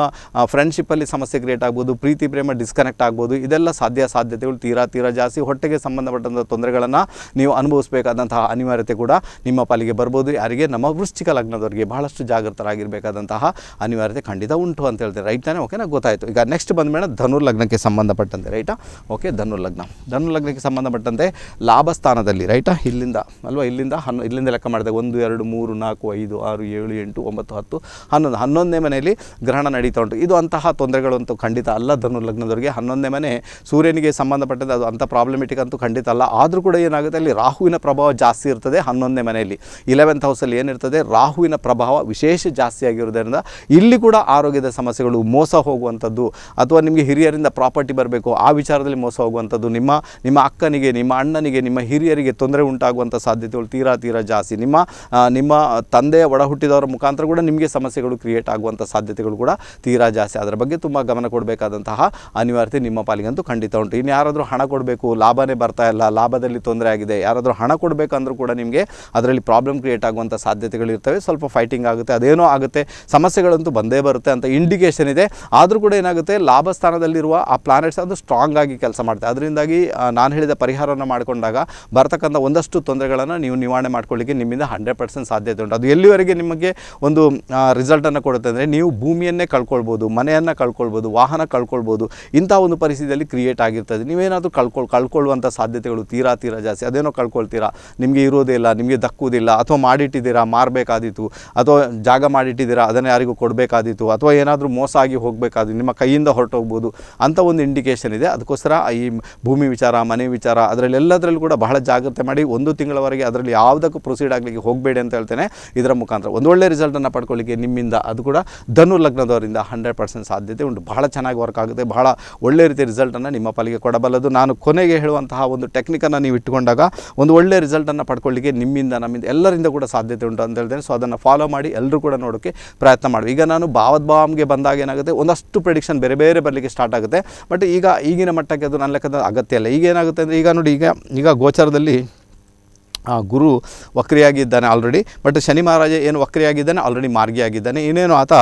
ಫ್ರೆಂಡ್ಶಿಪ್ಪಲ್ಲಿ ಸಮಸ್ಯೆ ಕ್ರಿಯೇಟ್ ಆಗ್ಬೋದು ಪ್ರೀತಿ ಪ್ರೇಮ ಡಿಸ್ಕನೆಕ್ಟ್ ಆಗ್ಬೋದು ಇದೆಲ್ಲ ಸಾಧ್ಯ ಸಾಧ್ಯತೆಗಳು ತೀರಾ ತೀರಾ ಜಾಸ್ತಿ ಹೊಟ್ಟೆಗೆ ಸಂಬಂಧಪಟ್ಟಂಥ ತೊಂದರೆಗಳನ್ನು ನೀವು ಅನುಭವಿಸಬೇಕಾದಂತಹ ಅನಿವಾರ್ಯತೆ ಕೂಡ ನಿಮ್ಮ ಪಾಲಿಗೆ ಬರ್ಬೋದು ಯಾರಿಗೆ ನಮ್ಮ ವೃಶ್ಚಿಕ ಲಗ್ನದವರಿಗೆ ಬಹಳಷ್ಟು ಜಾಗೃತರಾಗಿರಬೇಕಾದಂತಹ ಅನಿವಾರ್ಯತೆ ಖಂಡಿತ ಉಂಟು ಅಂತ ಹೇಳ್ತಾರೆ ರೈಟ್ ತಾನೆ ಓಕೆನಾ ಗೊತ್ತಾಯಿತು ಈಗ ನೆಕ್ಸ್ಟ್ ಬಂದ ಮೇಡಮ್ ಧನುರ್ ಲಗ್ನಕ್ಕೆ ಸಂಬಂಧಪಟ್ಟಂತೆ ರೈಟಾ ಓಕೆ ಧನುರ್ ಲಗ್ನ ಧನು ಲಗ್ನಕ್ಕೆ ಸಂಬಂಧಪಟ್ಟಂತೆ ಲಾಭ ಸ್ಥಾನದಲ್ಲಿ ರೈಟಾ ಇಲ್ಲಿಂದ ಅಲ್ವಾ ಇಲ್ಲಿಂದ ಹನ್ನೊ ಇಲ್ಲಿಂದ ಲೆಕ್ಕ ಮಾಡಿದಾಗ ಒಂದು ಎರಡು ಮೂರು ನಾಲ್ಕು ಐದು ಆರು ಏಳು ಎಂಟು ಒಂಬತ್ತು ಹತ್ತು ಹನ್ನೊಂದು ಹನ್ನೊಂದನೇ ಮನೆಯಲ್ಲಿ ಗ್ರಹಣ ನಡೀತಾ ಉಂಟು ಇದು ಅಂತಹ ತೊಂದರೆಗಳು ಖಂಡಿತ ಅಲ್ಲ ಧನು ಲಗ್ನದವರಿಗೆ ಹನ್ನೊಂದನೇ ಮನೆ ಸೂರ್ಯನಿಗೆ ಸಂಬಂಧಪಟ್ಟಂತೆ ಅದು ಅಂಥ ಪ್ರಾಬ್ಲಮೆಟಿಕ್ ಅಂತೂ ಖಂಡಿತ ಅಲ್ಲ ಆದರೂ ಕೂಡ ಏನಾಗುತ್ತೆ ಅಲ್ಲಿ ರಾಹುವಿನ ಪ್ರಭಾವ ಜಾಸ್ತಿ ಇರ್ತದೆ ಹನ್ನೊಂದನೇ ಮನೆಯಲ್ಲಿ ಇಲೆವೆಂತ್ ಹೌಸಲ್ಲಿ ಏನಿರ್ತದೆ ರಾಹುವಿನ ಪ್ರಭಾವ ವಿಶೇಷ ಜಾಸ್ತಿ ಆಗಿರೋದರಿಂದ ಇಲ್ಲಿ ಕೂಡ ಆರೋಗ್ಯದ ಸಮಸ್ಯೆಗಳು ಮೋಸ ಹೋಗುವಂಥದ್ದು ಅಥವಾ ನಿಮಗೆ ಹಿರಿಯರಿಂದ ಪ್ರಾಪರ್ಟಿ ಬರಬೇಕು ಆ ವಿಚಾರದಲ್ಲಿ ಮೋಸ ಹೋಗುವಂಥದ್ದು ನಿಮ್ಮ ನಿಮ್ಮ ನಿಮ್ಮ ಅಕ್ಕನಿಗೆ ನಿಮ್ಮ ಅಣ್ಣನಿಗೆ ನಿಮ್ಮ ಹಿರಿಯರಿಗೆ ತೊಂದರೆ ಉಂಟಾಗುವಂಥ ಸಾಧ್ಯತೆಗಳು ತೀರಾ ತೀರಾ ಜಾಸ್ತಿ ನಿಮ್ಮ ನಿಮ್ಮ ತಂದೆ ಒಡ ಹುಟ್ಟಿದವರ ಮುಖಾಂತರ ಕೂಡ ನಿಮಗೆ ಸಮಸ್ಯೆಗಳು ಕ್ರಿಯೇಟ್ ಆಗುವಂಥ ಸಾಧ್ಯತೆಗಳು ಕೂಡ ತೀರಾ ಜಾಸ್ತಿ ಅದರ ಬಗ್ಗೆ ತುಂಬ ಗಮನ ಕೊಡಬೇಕಾದಂತಹ ಅನಿವಾರ್ಯತೆ ನಿಮ್ಮ ಪಾಲಿಗಂತೂ ಖಂಡಿತ ಉಂಟು ಇನ್ನು ಯಾರಾದರೂ ಹಣ ಕೊಡಬೇಕು ಲಾಭನೇ ಬರ್ತಾ ಇಲ್ಲ ಲಾಭದಲ್ಲಿ ತೊಂದರೆ ಆಗಿದೆ ಯಾರಾದರೂ ಹಣ ಕೊಡಬೇಕಂದ್ರೂ ಕೂಡ ನಿಮಗೆ ಅದರಲ್ಲಿ ಪ್ರಾಬ್ಲಮ್ ಕ್ರಿಯೇಟ್ ಆಗುವಂಥ ಸಾಧ್ಯತೆಗಳಿರ್ತವೆ ಸ್ವಲ್ಪ ಫೈಟಿಂಗ್ ಆಗುತ್ತೆ ಅದೇನೋ ಆಗುತ್ತೆ ಸಮಸ್ಯೆಗಳಂತೂ ಬಂದೇ ಬರುತ್ತೆ ಅಂತ ಇಂಡಿಕೇಷನ್ ಇದೆ ಆದರೂ ಕೂಡ ಏನಾಗುತ್ತೆ ಲಾಭ ಸ್ಥಾನದಲ್ಲಿರುವ ಆ ಪ್ಲಾನೆಟ್ಸ್ ಅದು ಸ್ಟ್ರಾಂಗ್ ಆಗಿ ಕೆಲಸ ಮಾಡುತ್ತೆ ಅದರಿಂದಾಗಿ ನಾನು ಹೇಳಿದ ಪರಿಹಾರವನ್ನು ಮಾಡಿಕೊಂಡಾಗ ಬರತಕ್ಕಂಥ ಒಂದಷ್ಟು ತೊಂದರೆಗಳನ್ನು ನೀವು ನಿವಾರಣೆ ಮಾಡ್ಕೊಳ್ಳಿಕ್ಕೆ ನಿಮ್ಮಿಂದ ಹಂಡ್ರೆಡ್ ಪರ್ಸೆಂಟ್ ಸಾಧ್ಯತೆ ಉಂಟು ಅದು ಎಲ್ಲಿವರೆಗೆ ನಿಮಗೆ ಒಂದು ರಿಸಲ್ಟನ್ನು ಕೊಡುತ್ತೆ ಅಂದರೆ ನೀವು ಭೂಮಿಯನ್ನೇ ಕಳ್ಕೊಳ್ಬೋದು ಮನೆಯನ್ನು ಕಳ್ಕೊಳ್ಬೋದು ವಾಹನ ಕಳ್ಕೊಳ್ಬೋದು ಇಂಥ ಒಂದು ಪರಿಸ್ಥಿತಿಯಲ್ಲಿ ಕ್ರಿಯೇಟ್ ಆಗಿರ್ತದೆ ನೀವೇನಾದರೂ ಕಳ್ಕೊ ಕಳ್ಕೊಳ್ಳುವಂಥ ಸಾಧ್ಯತೆಗಳು ತೀರಾ ತೀರಾ ಜಾಸ್ತಿ ಅದೇನೋ ಕಳ್ಕೊಳ್ತೀರಾ ನಿಮಗೆ ಇರೋದಿಲ್ಲ ನಿಮಗೆ ದಕ್ಕುವುದಿಲ್ಲ ಅಥವಾ ಮಾಡಿಟ್ಟಿದ್ದೀರಾ ಮಾರ್ಬೇಕಾದಿತ್ತು ಅಥವಾ ಜಾಗ ಮಾಡಿಟ್ಟಿದ್ದೀರಾ ಅದನ್ನು ಯಾರಿಗೂ ಕೊಡಬೇಕಾದೀತು ಅಥವಾ ಏನಾದರೂ ಮೋಸ ಆಗಿ ಹೋಗಬೇಕಾದ ನಿಮ್ಮ ಕೈಯಿಂದ ಹೊರಟೋಗ್ಬೋದು ಅಂತ ಒಂದು ಇಂಡಿಕೇಶನ್ ಇದೆ ಅದಕ್ಕೋಸ್ಕರ ಈ ಭೂಮಿ ವಿಚಾರ ಮನೆ ವಿಚಾರ ಅದರಲ್ಲೆಲ್ಲದರಲ್ಲೂ ಕೂಡ ಬಹಳ ಜಾಗ್ರತೆ ಮಾಡಿ ಒಂದು ತಿಂಗಳವರೆಗೆ ಅದರಲ್ಲಿ ಯಾವುದಕ್ಕೂ ಪ್ರೊಸೀಡ್ ಆಗಲಿಕ್ಕೆ ಹೋಗಬೇಡಿ ಅಂತ ಹೇಳ್ತೇನೆ ಇದರ ಮುಖಾಂತರ ಒಂದು ಒಳ್ಳೆ ರಿಸಲ್ಟನ್ನು ಪಡ್ಕೊಳ್ಳಿಕ್ಕೆ ನಿಮ್ಮಿಂದ ಅದು ಕೂಡ ಧನು ಲಗ್ನದವರಿಂದ ಹಂಡ್ರೆಡ್ ಪರ್ಸೆಂಟ್ ಸಾಧ್ಯತೆ ಉಂಟು ಬಹಳ ಚೆನ್ನಾಗಿ ವರ್ಕ್ ಆಗುತ್ತೆ ಬಹಳ ಒಳ್ಳೆ ರೀತಿಯ ರಿಸಲ್ಟನ್ನು ನಿಮ್ಮ ಪಾಲಿಗೆ ಕೊಡಬಲ್ಲದು ನಾನು ಕೊನೆಗೆ ಹೇಳುವಂತಹ ಒಂದು ಟೆಕ್ನಿಕನ್ನು ನೀವು ಇಟ್ಟುಕೊಂಡಾಗ ಒಂದು ಒಳ್ಳೆ ರಿಸಲ್ಟನ್ನು ಪಡ್ಕೊಳ್ಳಿಕ್ಕೆ ನಿಮ್ಮಿಂದ ನಮ್ಮಿಂದ ಎಲ್ಲರಿಂದ ಕೂಡ ಸಾಧ್ಯತೆ ಉಂಟು ಅಂತ ಹೇಳ್ತೇನೆ ಸೊ ಅದನ್ನು ಫಾಲೋ ಮಾಡಿ ಎಲ್ಲರೂ ಕೂಡ ನೋಡೋಕ್ಕೆ ಪ್ರಯತ್ನ ಮಾಡಿ ಈಗ ನಾನು ಭಾವದ್ಭಾವಮ್ಗೆ ಬಂದಾಗ ಏನಾಗುತ್ತೆ ಒಂದಷ್ಟು ಪ್ರಿಡಿಕ್ಷನ್ ಬೇರೆ ಬೇರೆ ಬರಲಿಕ್ಕೆ ಸ್ಟಾರ್ಟ್ ಆಗುತ್ತೆ ಬಟ್ ಈಗ ಈಗಿನ ಮಟ್ಟಕ್ಕೆ ಅದು ನನ್ನ ಲೆಕ್ಕದ ಅಗತ್ಯ ಅಗತ್ಯ ಇಲ್ಲ ಈಗ ಏನಾಗುತ್ತೆ ಅಂದರೆ ಈಗ ನೋಡಿ ಈಗ ಈಗ ಗೋಚರದಲ್ಲಿ ಗುರು ವಕ್ರಿಯಾಗಿದ್ದಾನೆ ಆಲ್ರೆಡಿ ಬಟ್ ಶನಿ ಮಹಾರಾಜ ಏನು ವಕ್ರಿಯಾಗಿದ್ದಾನೆ ಆಲ್ರೆಡಿ ಮಾರ್ಗಿಯಾಗಿದ್ದಾನೆ ಇನ್ನೇನು ಆತ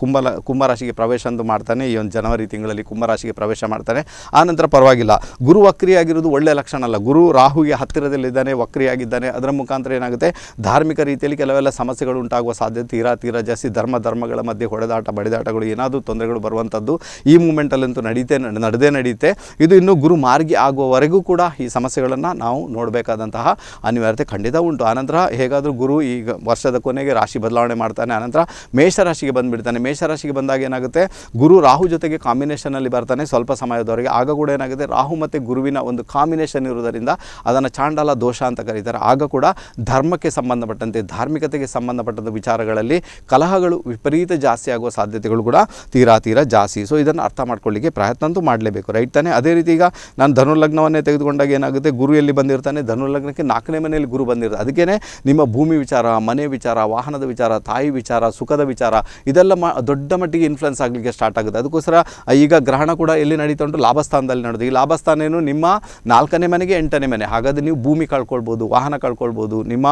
ಕುಂಭ ಕುಂಭರಾಶಿಗೆ ಪ್ರವೇಶ ಅಂತ ಮಾಡ್ತಾನೆ ಈ ಒಂದು ಜನವರಿ ತಿಂಗಳಲ್ಲಿ ಕುಂಭರಾಶಿಗೆ ಪ್ರವೇಶ ಮಾಡ್ತಾನೆ ಆನಂತರ ಪರವಾಗಿಲ್ಲ ಗುರು ವಕ್ರಿಯಾಗಿರೋದು ಒಳ್ಳೆಯ ಲಕ್ಷಣ ಅಲ್ಲ ಗುರು ರಾಹುಗೆ ಹತ್ತಿರದಲ್ಲಿದ್ದಾನೆ ವಕ್ರಿಯಾಗಿದ್ದಾನೆ ಅದರ ಮುಖಾಂತರ ಏನಾಗುತ್ತೆ ಧಾರ್ಮಿಕ ರೀತಿಯಲ್ಲಿ ಕೆಲವೆಲ್ಲ ಸಮಸ್ಯೆಗಳು ಉಂಟಾಗುವ ಸಾಧ್ಯತೆ ತೀರಾ ತೀರಾ ಜಾಸ್ತಿ ಧರ್ಮ ಧರ್ಮಗಳ ಮಧ್ಯೆ ಹೊಡೆದಾಟ ಬಡಿದಾಟಗಳು ಏನಾದರೂ ತೊಂದರೆಗಳು ಬರುವಂಥದ್ದು ಈ ಮೂಮೆಂಟಲ್ಲಂತೂ ನಡೀತೇ ನಡೆದೇ ನಡೆಯುತ್ತೆ ಇದು ಇನ್ನೂ ಗುರು ಮಾರ್ಗಿ ಆಗುವವರೆಗೂ ಕೂಡ ಈ ಸಮಸ್ಯೆಗಳನ್ನು ನಾವು ನೋಡಬೇಕಾದಂತಹ ಅನಿವಾರ್ಯ ಸಾಧ್ಯತೆ ಖಂಡಿತ ಉಂಟು ಆನಂತರ ಹೇಗಾದರೂ ಗುರು ಈಗ ವರ್ಷದ ಕೊನೆಗೆ ರಾಶಿ ಬದಲಾವಣೆ ಮಾಡ್ತಾನೆ ಆನಂತರ ಮೇಷರಾಶಿಗೆ ಬಂದುಬಿಡ್ತಾನೆ ಮೇಷರಾಶಿಗೆ ಬಂದಾಗ ಏನಾಗುತ್ತೆ ಗುರು ರಾಹು ಜೊತೆಗೆ ಕಾಂಬಿನೇಷನಲ್ಲಿ ಬರ್ತಾನೆ ಸ್ವಲ್ಪ ಸಮಯದವರೆಗೆ ಆಗ ಕೂಡ ಏನಾಗುತ್ತೆ ರಾಹು ಮತ್ತು ಗುರುವಿನ ಒಂದು ಕಾಂಬಿನೇಷನ್ ಇರುವುದರಿಂದ ಅದನ್ನು ಚಾಂಡಾಲ ದೋಷ ಅಂತ ಕರೀತಾರೆ ಆಗ ಕೂಡ ಧರ್ಮಕ್ಕೆ ಸಂಬಂಧಪಟ್ಟಂತೆ ಧಾರ್ಮಿಕತೆಗೆ ಸಂಬಂಧಪಟ್ಟಂಥ ವಿಚಾರಗಳಲ್ಲಿ ಕಲಹಗಳು ವಿಪರೀತ ಜಾಸ್ತಿ ಆಗುವ ಸಾಧ್ಯತೆಗಳು ಕೂಡ ತೀರಾ ತೀರಾ ಜಾಸ್ತಿ ಸೊ ಇದನ್ನು ಅರ್ಥ ಮಾಡ್ಕೊಳ್ಳಿಕ್ಕೆ ಪ್ರಯತ್ನಂತೂ ಮಾಡಲೇಬೇಕು ರೈಟ್ ತಾನೆ ಅದೇ ರೀತಿ ಈಗ ನಾನು ಧನುರ್ಲಗ್ನವನ್ನೇ ತೆಗೆದುಕೊಂಡಾಗ ಏನಾಗುತ್ತೆ ಗುರು ಎಲ್ಲಿ ಬಂದಿರ್ತಾನೆ ಧನುರ್ಲಗ್ನಕ್ಕೆ ನಾಲ್ಕನೇ ಮನೆಯಲ್ಲಿ ಗುರು ಬಂದಿರೋದು ಅದಕ್ಕೇ ನಿಮ್ಮ ಭೂಮಿ ವಿಚಾರ ಮನೆ ವಿಚಾರ ವಾಹನದ ವಿಚಾರ ತಾಯಿ ವಿಚಾರ ಸುಖದ ವಿಚಾರ ಇದೆಲ್ಲ ದೊಡ್ಡ ಮಟ್ಟಿಗೆ ಇನ್ಫ್ಲುಯೆನ್ಸ್ ಆಗಲಿಕ್ಕೆ ಸ್ಟಾರ್ಟ್ ಆಗುತ್ತೆ ಅದಕ್ಕೋಸ್ಕರ ಈಗ ಗ್ರಹಣ ಕೂಡ ಎಲ್ಲಿ ನಡೀತಾ ಉಂಟು ಲಾಭಸ್ಥಾನದಲ್ಲಿ ನಡೆದು ಈ ಲಾಭಸ್ಥಾನ ಏನು ನಿಮ್ಮ ನಾಲ್ಕನೇ ಮನೆಗೆ ಎಂಟನೇ ಮನೆ ಹಾಗಾದ್ರೆ ನೀವು ಭೂಮಿ ಕಳ್ಕೊಳ್ಬೋದು ವಾಹನ ಕಳ್ಕೊಳ್ಬೋದು ನಿಮ್ಮ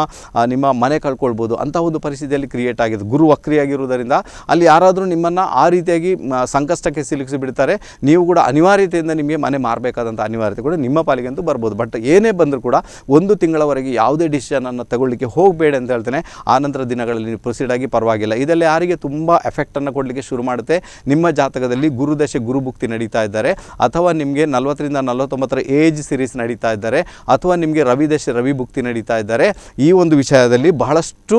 ನಿಮ್ಮ ಮನೆ ಕಳ್ಕೊಳ್ಬೋದು ಅಂತ ಒಂದು ಪರಿಸ್ಥಿತಿಯಲ್ಲಿ ಕ್ರಿಯೇಟ್ ಆಗಿದೆ ಗುರು ವಕ್ರಿಯಾಗಿರುವುದರಿಂದ ಅಲ್ಲಿ ಯಾರಾದರೂ ನಿಮ್ಮನ್ನು ಆ ರೀತಿಯಾಗಿ ಸಂಕಷ್ಟಕ್ಕೆ ಸಿಲುಕಿಸಿ ಬಿಡ್ತಾರೆ ನೀವು ಕೂಡ ಅನಿವಾರ್ಯತೆಯಿಂದ ನಿಮಗೆ ಮನೆ ಮಾರಬೇಕಾದಂಥ ಅನಿವಾರ್ಯತೆ ಕೂಡ ನಿಮ್ಮ ಅಂತೂ ಬರ್ಬೋದು ಬಟ್ ಏನೇ ಬಂದರೂ ಕೂಡ ಒಂದು ತಿಂಗಳವರೆಗೆ ಹಾಗಾಗಿ ಯಾವುದೇ ಡಿಸಿಷನನ್ನು ತಗೊಳ್ಳಿಕ್ಕೆ ಹೋಗಬೇಡ ಅಂತ ಹೇಳ್ತೇನೆ ಆನಂತರ ದಿನಗಳಲ್ಲಿ ಪ್ರೊಸೀಡ್ ಆಗಿ ಪರವಾಗಿಲ್ಲ ಇದರಲ್ಲಿ ಯಾರಿಗೆ ತುಂಬ ಎಫೆಕ್ಟನ್ನು ಕೊಡಲಿಕ್ಕೆ ಶುರು ಮಾಡುತ್ತೆ ನಿಮ್ಮ ಜಾತಕದಲ್ಲಿ ಗುರುದಶೆ ಗುರುಭುಕ್ತಿ ನಡೀತಾ ಇದ್ದಾರೆ ಅಥವಾ ನಿಮಗೆ ನಲವತ್ತರಿಂದ ನಲವತ್ತೊಂಬತ್ತರ ಏಜ್ ಸಿರೀಸ್ ನಡೀತಾ ಇದ್ದಾರೆ ಅಥವಾ ನಿಮಗೆ ರವಿದಶೆ ರವಿ ಭುಕ್ತಿ ನಡೀತಾ ಇದ್ದಾರೆ ಈ ಒಂದು ವಿಷಯದಲ್ಲಿ ಬಹಳಷ್ಟು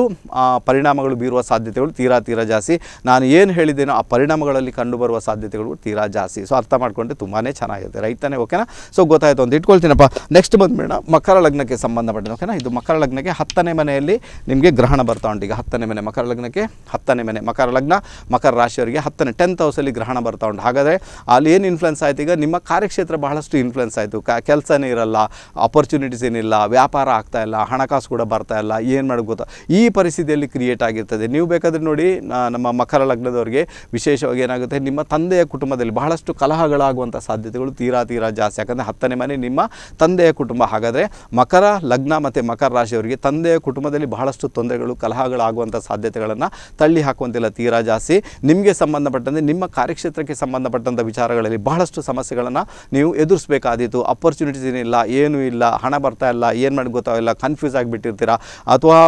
ಪರಿಣಾಮಗಳು ಬೀರುವ ಸಾಧ್ಯತೆಗಳು ತೀರಾ ತೀರಾ ಜಾಸ್ತಿ ನಾನು ಏನು ಹೇಳಿದ್ದೇನೋ ಆ ಪರಿಣಾಮಗಳಲ್ಲಿ ಕಂಡುಬರುವ ಸಾಧ್ಯತೆಗಳು ತೀರಾ ಜಾಸ್ತಿ ಸೊ ಅರ್ಥ ಮಾಡಿಕೊಂಡ್ರೆ ತುಂಬಾ ಚೆನ್ನಾಗಿರುತ್ತೆ ರೈತನೇ ಓಕೆನಾ ಸೊ ಗೊತ್ತಾಯಿತು ಅಂತ ಇಟ್ಕೊಳ್ತೀನಪ್ಪ ನೆಕ್ಸ್ಟ್ ಬಂದ್ಬೇಡ ಮಕರ ಲಗ್ನಕ್ಕೆ ಸಂಬಂಧಪಟ್ಟ ಓಕೆನಾ ಇದು ಮಕರ ಲಗ್ನಕ್ಕೆ ಹತ್ತನೇ ಮನೆಯಲ್ಲಿ ನಿಮಗೆ ಗ್ರಹಣ ಬರ್ತಾ ಉಂಟು ಈಗ ಹತ್ತನೇ ಮನೆ ಮಕರ ಲಗ್ನಕ್ಕೆ ಹತ್ತನೇ ಮನೆ ಮಕರ ಲಗ್ನ ಮಕರ ರಾಶಿಯವರಿಗೆ ಹತ್ತನೇ ಟೆಂತ್ ಹೌಸಲ್ಲಿ ಗ್ರಹಣ ಬರ್ತಾ ಉಂಟು ಹಾಗಾದರೆ ಅಲ್ಲಿ ಏನು ಇನ್ಫ್ಲುಯೆನ್ಸ್ ಆಯಿತು ಈಗ ನಿಮ್ಮ ಕಾರ್ಯಕ್ಷೇತ್ರ ಬಹಳಷ್ಟು ಇನ್ಫ್ಲುಯೆನ್ಸ್ ಆಯಿತು ಕ ಕೆಲಸನೇ ಇರಲ್ಲ ಅಪರ್ಚುನಿಟೀಸ್ ಏನಿಲ್ಲ ವ್ಯಾಪಾರ ಆಗ್ತಾ ಇಲ್ಲ ಹಣಕಾಸು ಕೂಡ ಬರ್ತಾ ಇಲ್ಲ ಏನು ಮಾಡೋದು ಗೊತ್ತಾ ಈ ಪರಿಸ್ಥಿತಿಯಲ್ಲಿ ಕ್ರಿಯೇಟ್ ಆಗಿರ್ತದೆ ನೀವು ಬೇಕಾದರೆ ನೋಡಿ ನಮ್ಮ ಮಕರ ಲಗ್ನದವರಿಗೆ ವಿಶೇಷವಾಗಿ ಏನಾಗುತ್ತೆ ನಿಮ್ಮ ತಂದೆಯ ಕುಟುಂಬದಲ್ಲಿ ಬಹಳಷ್ಟು ಕಲಹಗಳಾಗುವಂಥ ಸಾಧ್ಯತೆಗಳು ತೀರಾ ತೀರಾ ಜಾಸ್ತಿ ಯಾಕಂದರೆ ಹತ್ತನೇ ಮನೆ ನಿಮ್ಮ ತಂದೆಯ ಕುಟುಂಬ ಹಾಗಾದರೆ ಮಕರ ಲಗ್ನ ಮತ್ತು ಮತ್ತು ಮಕರ ರಾಶಿಯವರಿಗೆ ತಂದೆ ಕುಟುಂಬದಲ್ಲಿ ಬಹಳಷ್ಟು ತೊಂದರೆಗಳು ಕಲಹಗಳಾಗುವಂಥ ಸಾಧ್ಯತೆಗಳನ್ನು ತಳ್ಳಿ ಹಾಕುವಂತಿಲ್ಲ ತೀರಾ ಜಾಸ್ತಿ ನಿಮಗೆ ಸಂಬಂಧಪಟ್ಟಂತೆ ನಿಮ್ಮ ಕಾರ್ಯಕ್ಷೇತ್ರಕ್ಕೆ ಸಂಬಂಧಪಟ್ಟಂಥ ವಿಚಾರಗಳಲ್ಲಿ ಬಹಳಷ್ಟು ಸಮಸ್ಯೆಗಳನ್ನು ನೀವು ಎದುರಿಸಬೇಕಾದೀತು ಅಪರ್ಚುನಿಟೀಸ್ ಏನಿಲ್ಲ ಏನೂ ಇಲ್ಲ ಹಣ ಬರ್ತಾ ಇಲ್ಲ ಏನು ಮಾಡಿ ಗೊತ್ತಾಗಿಲ್ಲ ಕನ್ಫ್ಯೂಸ್ ಆಗಿಬಿಟ್ಟಿರ್ತೀರಾ ಅಥವಾ